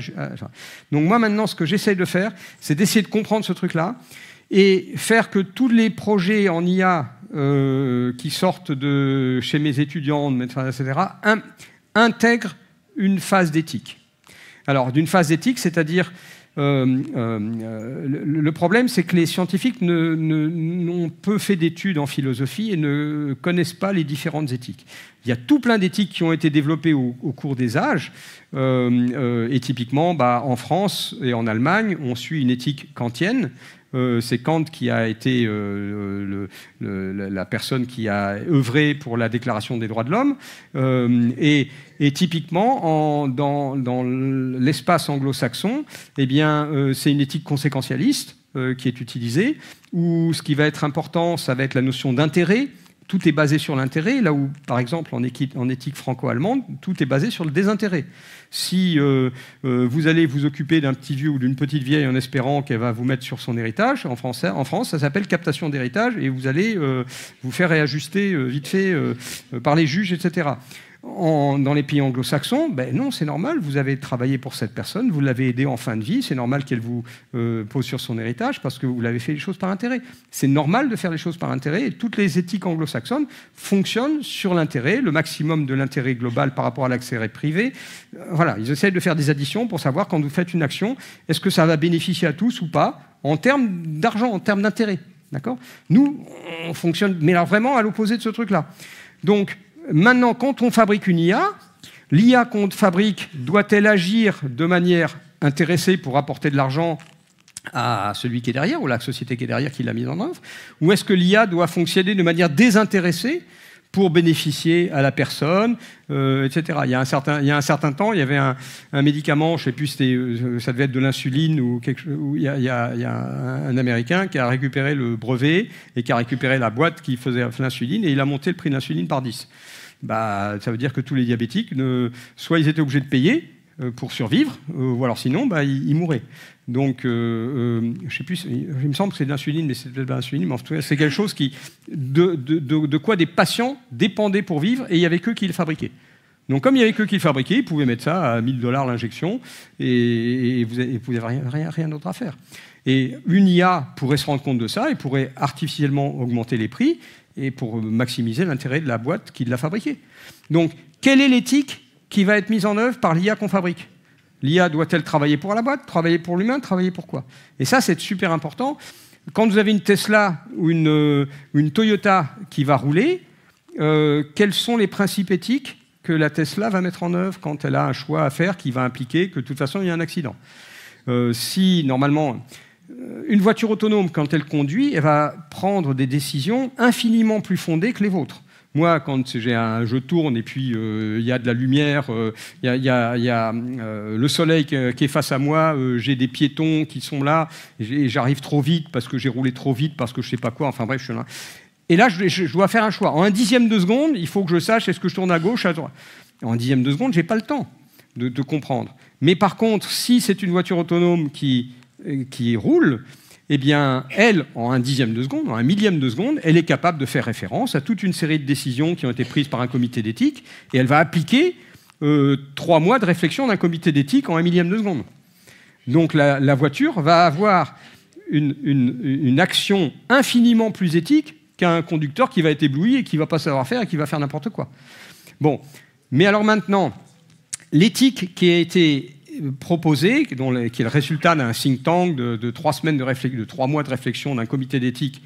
donc moi maintenant, ce que j'essaye de faire, c'est d'essayer de comprendre ce truc-là et faire que tous les projets en IA euh, qui sortent de chez mes étudiants, de médecins, etc., intègrent une phase d'éthique. Alors d'une phase d'éthique, c'est-à-dire euh, euh, euh, le problème, c'est que les scientifiques n'ont peu fait d'études en philosophie et ne connaissent pas les différentes éthiques. Il y a tout plein d'éthiques qui ont été développées au, cours des âges. et typiquement, bah, en France et en Allemagne, on suit une éthique kantienne euh, c'est Kant qui a été euh, euh, la personne qui a œuvré pour la Déclaration des droits de l'homme. Et, typiquement, dans, l'espace anglo-saxon, eh c'est une éthique conséquentialiste qui est utilisée, où ce qui va être important, ça va être la notion d'intérêt tout est basé sur l'intérêt, là où, par exemple, en, éthique franco-allemande, tout est basé sur le désintérêt. Si euh, euh, vous allez vous occuper d'un petit vieux ou d'une petite vieille en espérant qu'elle va vous mettre sur son héritage, en France, en France ça s'appelle captation d'héritage, et vous allez euh, vous faire réajuster vite fait par les juges, etc en, dans les pays anglo-saxons, ben non, c'est normal, vous avez travaillé pour cette personne, vous l'avez aidée en fin de vie, c'est normal qu'elle vous euh, pose sur son héritage parce que vous l'avez fait les choses par intérêt. C'est normal de faire les choses par intérêt et toutes les éthiques anglo-saxonnes fonctionnent sur l'intérêt, le maximum de l'intérêt global par rapport à l'accès privé. Euh, voilà, ils essayent de faire des additions pour savoir quand vous faites une action, est-ce que ça va bénéficier à tous ou pas en termes d'argent, en termes d'intérêt. D'accord Nous, on fonctionne, mais là vraiment à l'opposé de ce truc-là. Donc, Maintenant, quand on fabrique une IA, l'IA qu'on fabrique doit-elle agir de manière intéressée pour apporter de l'argent à celui qui est derrière ou la société qui est derrière qui l'a mise en œuvre Ou est-ce que l'IA doit fonctionner de manière désintéressée pour bénéficier à la personne, euh, etc. Il y, a un certain, temps, il y avait un, médicament, je ne sais plus, euh, ça devait être de l'insuline ou où il, y a, il y a, un Américain qui a récupéré le brevet et qui a récupéré la boîte qui faisait l'insuline et il a monté le prix de l'insuline par 10 bah, ça veut dire que tous les diabétiques, soit ils étaient obligés de payer euh, pour survivre, euh, ou alors sinon, bah, ils, mouraient. Donc, je euh, je sais plus, il me semble que c'est de l'insuline, mais c'est peut-être pas l'insuline, mais en tout cas, c'est quelque chose qui, de, quoi des patients dépendaient pour vivre, et il n'y avait que qui le fabriquaient. Donc, comme il n'y avait que qui le fabriquaient, ils pouvaient mettre ça à 1000 dollars l'injection, et, vous n'avez rien, rien d'autre à faire. Et une IA pourrait se rendre compte de ça et pourrait artificiellement augmenter les prix, et pour maximiser l'intérêt de la boîte qui l'a fabriquée. Donc, quelle est l'éthique qui va être mise en œuvre par l'IA qu'on fabrique L'IA doit-elle travailler pour la boîte, travailler pour l'humain, travailler pour quoi Et ça, c'est super important. Quand vous avez une Tesla ou une, euh, Toyota qui va rouler, euh, quels sont les principes éthiques que la Tesla va mettre en œuvre quand elle a un choix à faire qui va impliquer que de toute façon il y a un accident euh, Si normalement euh, une voiture autonome, quand elle conduit, elle va prendre des décisions infiniment plus fondées que les vôtres. Moi, quand un, je tourne et puis euh, il y a de la lumière, euh, il y a, le soleil qui, est face à moi, j'ai des piétons qui sont là, et j'arrive trop vite parce que j'ai roulé trop vite, parce que je ne sais pas quoi, enfin bref, je suis là. Et là, je, dois faire un choix. En un dixième de seconde, il faut que je sache est-ce que je tourne à gauche, à droite. En un dixième de seconde, n'ai pas le temps de comprendre. Mais par contre, si c'est une voiture autonome qui qui roule, eh bien, elle, en un dixième de seconde, en un millième de seconde, elle est capable de faire référence à toute une série de décisions qui ont été prises par un comité d'éthique, et elle va appliquer euh, trois mois de réflexion d'un comité d'éthique en un millième de seconde. Donc la, voiture va avoir une, une, action infiniment plus éthique qu'un conducteur qui va être ébloui et qui va pas savoir faire et qui va faire n'importe quoi. Bon, mais alors maintenant, l'éthique qui a été proposé, qui est le résultat d'un think tank de, trois semaines de, réflexion, de trois mois de réflexion d'un comité d'éthique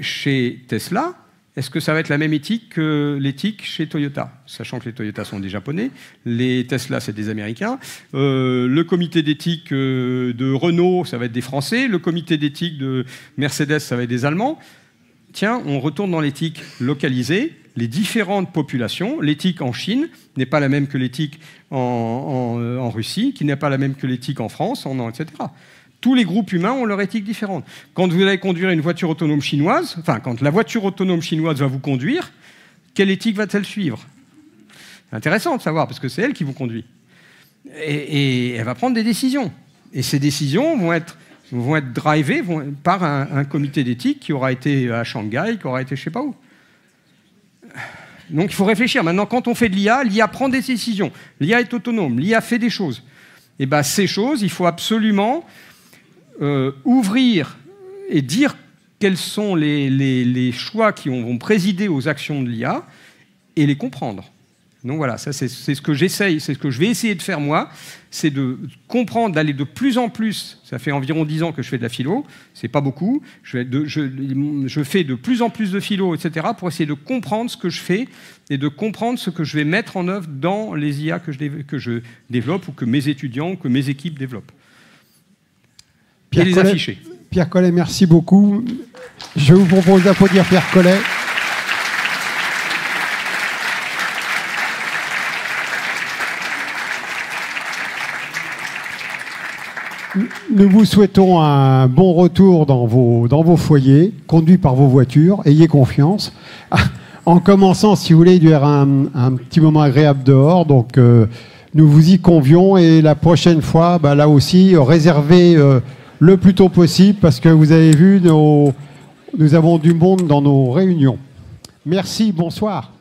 chez Tesla, est-ce que ça va être la même éthique que l'éthique chez Toyota Sachant que les Toyota sont des Japonais, les Tesla, c'est des Américains. Euh, le comité d'éthique euh, de Renault, ça va être des Français. Le comité d'éthique de Mercedes, ça va être des Allemands. Tiens, on retourne dans l'éthique localisée les différentes populations. L'éthique en Chine n'est pas la même que l'éthique en, euh, Russie, qui n'est pas la même que l'éthique en France, en, etc. Tous les groupes humains ont leur éthique différente. Quand vous allez conduire une voiture autonome chinoise, enfin, quand la voiture autonome chinoise va vous conduire, quelle éthique va-t-elle suivre C'est intéressant de savoir, parce que c'est elle qui vous conduit. Et, elle va prendre des décisions. Et ces décisions vont être, vont être drivées par un, un comité d'éthique qui aura été à Shanghai, qui aura été je ne sais pas où. Donc il faut réfléchir. Maintenant, quand on fait de l'IA, l'IA prend des décisions. L'IA est autonome. L'IA fait des choses. Et eh bien, ces choses, il faut absolument euh, ouvrir et dire quels sont les choix qui vont présider aux actions de l'IA et les comprendre. Donc voilà, ça c'est ce que j'essaye, c'est ce que je vais essayer de faire moi, c'est de comprendre, d'aller de plus en plus. Ça fait environ 10 ans que je fais de la philo, c'est pas beaucoup. Je, fais de plus en plus de philo, etc., pour essayer de comprendre ce que je fais et de comprendre ce que je vais mettre en œuvre dans les IA que je, que je développe ou que mes étudiants, que mes équipes développent. Pierre Pierre Collet, merci beaucoup. Je vous propose d'applaudir Pierre Collet. Nous vous souhaitons un bon retour dans vos, dans vos foyers, conduits par vos voitures. Ayez confiance. Ah, en commençant, si vous voulez, il un, petit moment agréable dehors. Donc, euh, nous vous y convions. Et la prochaine fois, bah, là aussi, réservez euh, le plus tôt possible parce que vous avez vu, nous avons du monde dans nos réunions. Merci, bonsoir.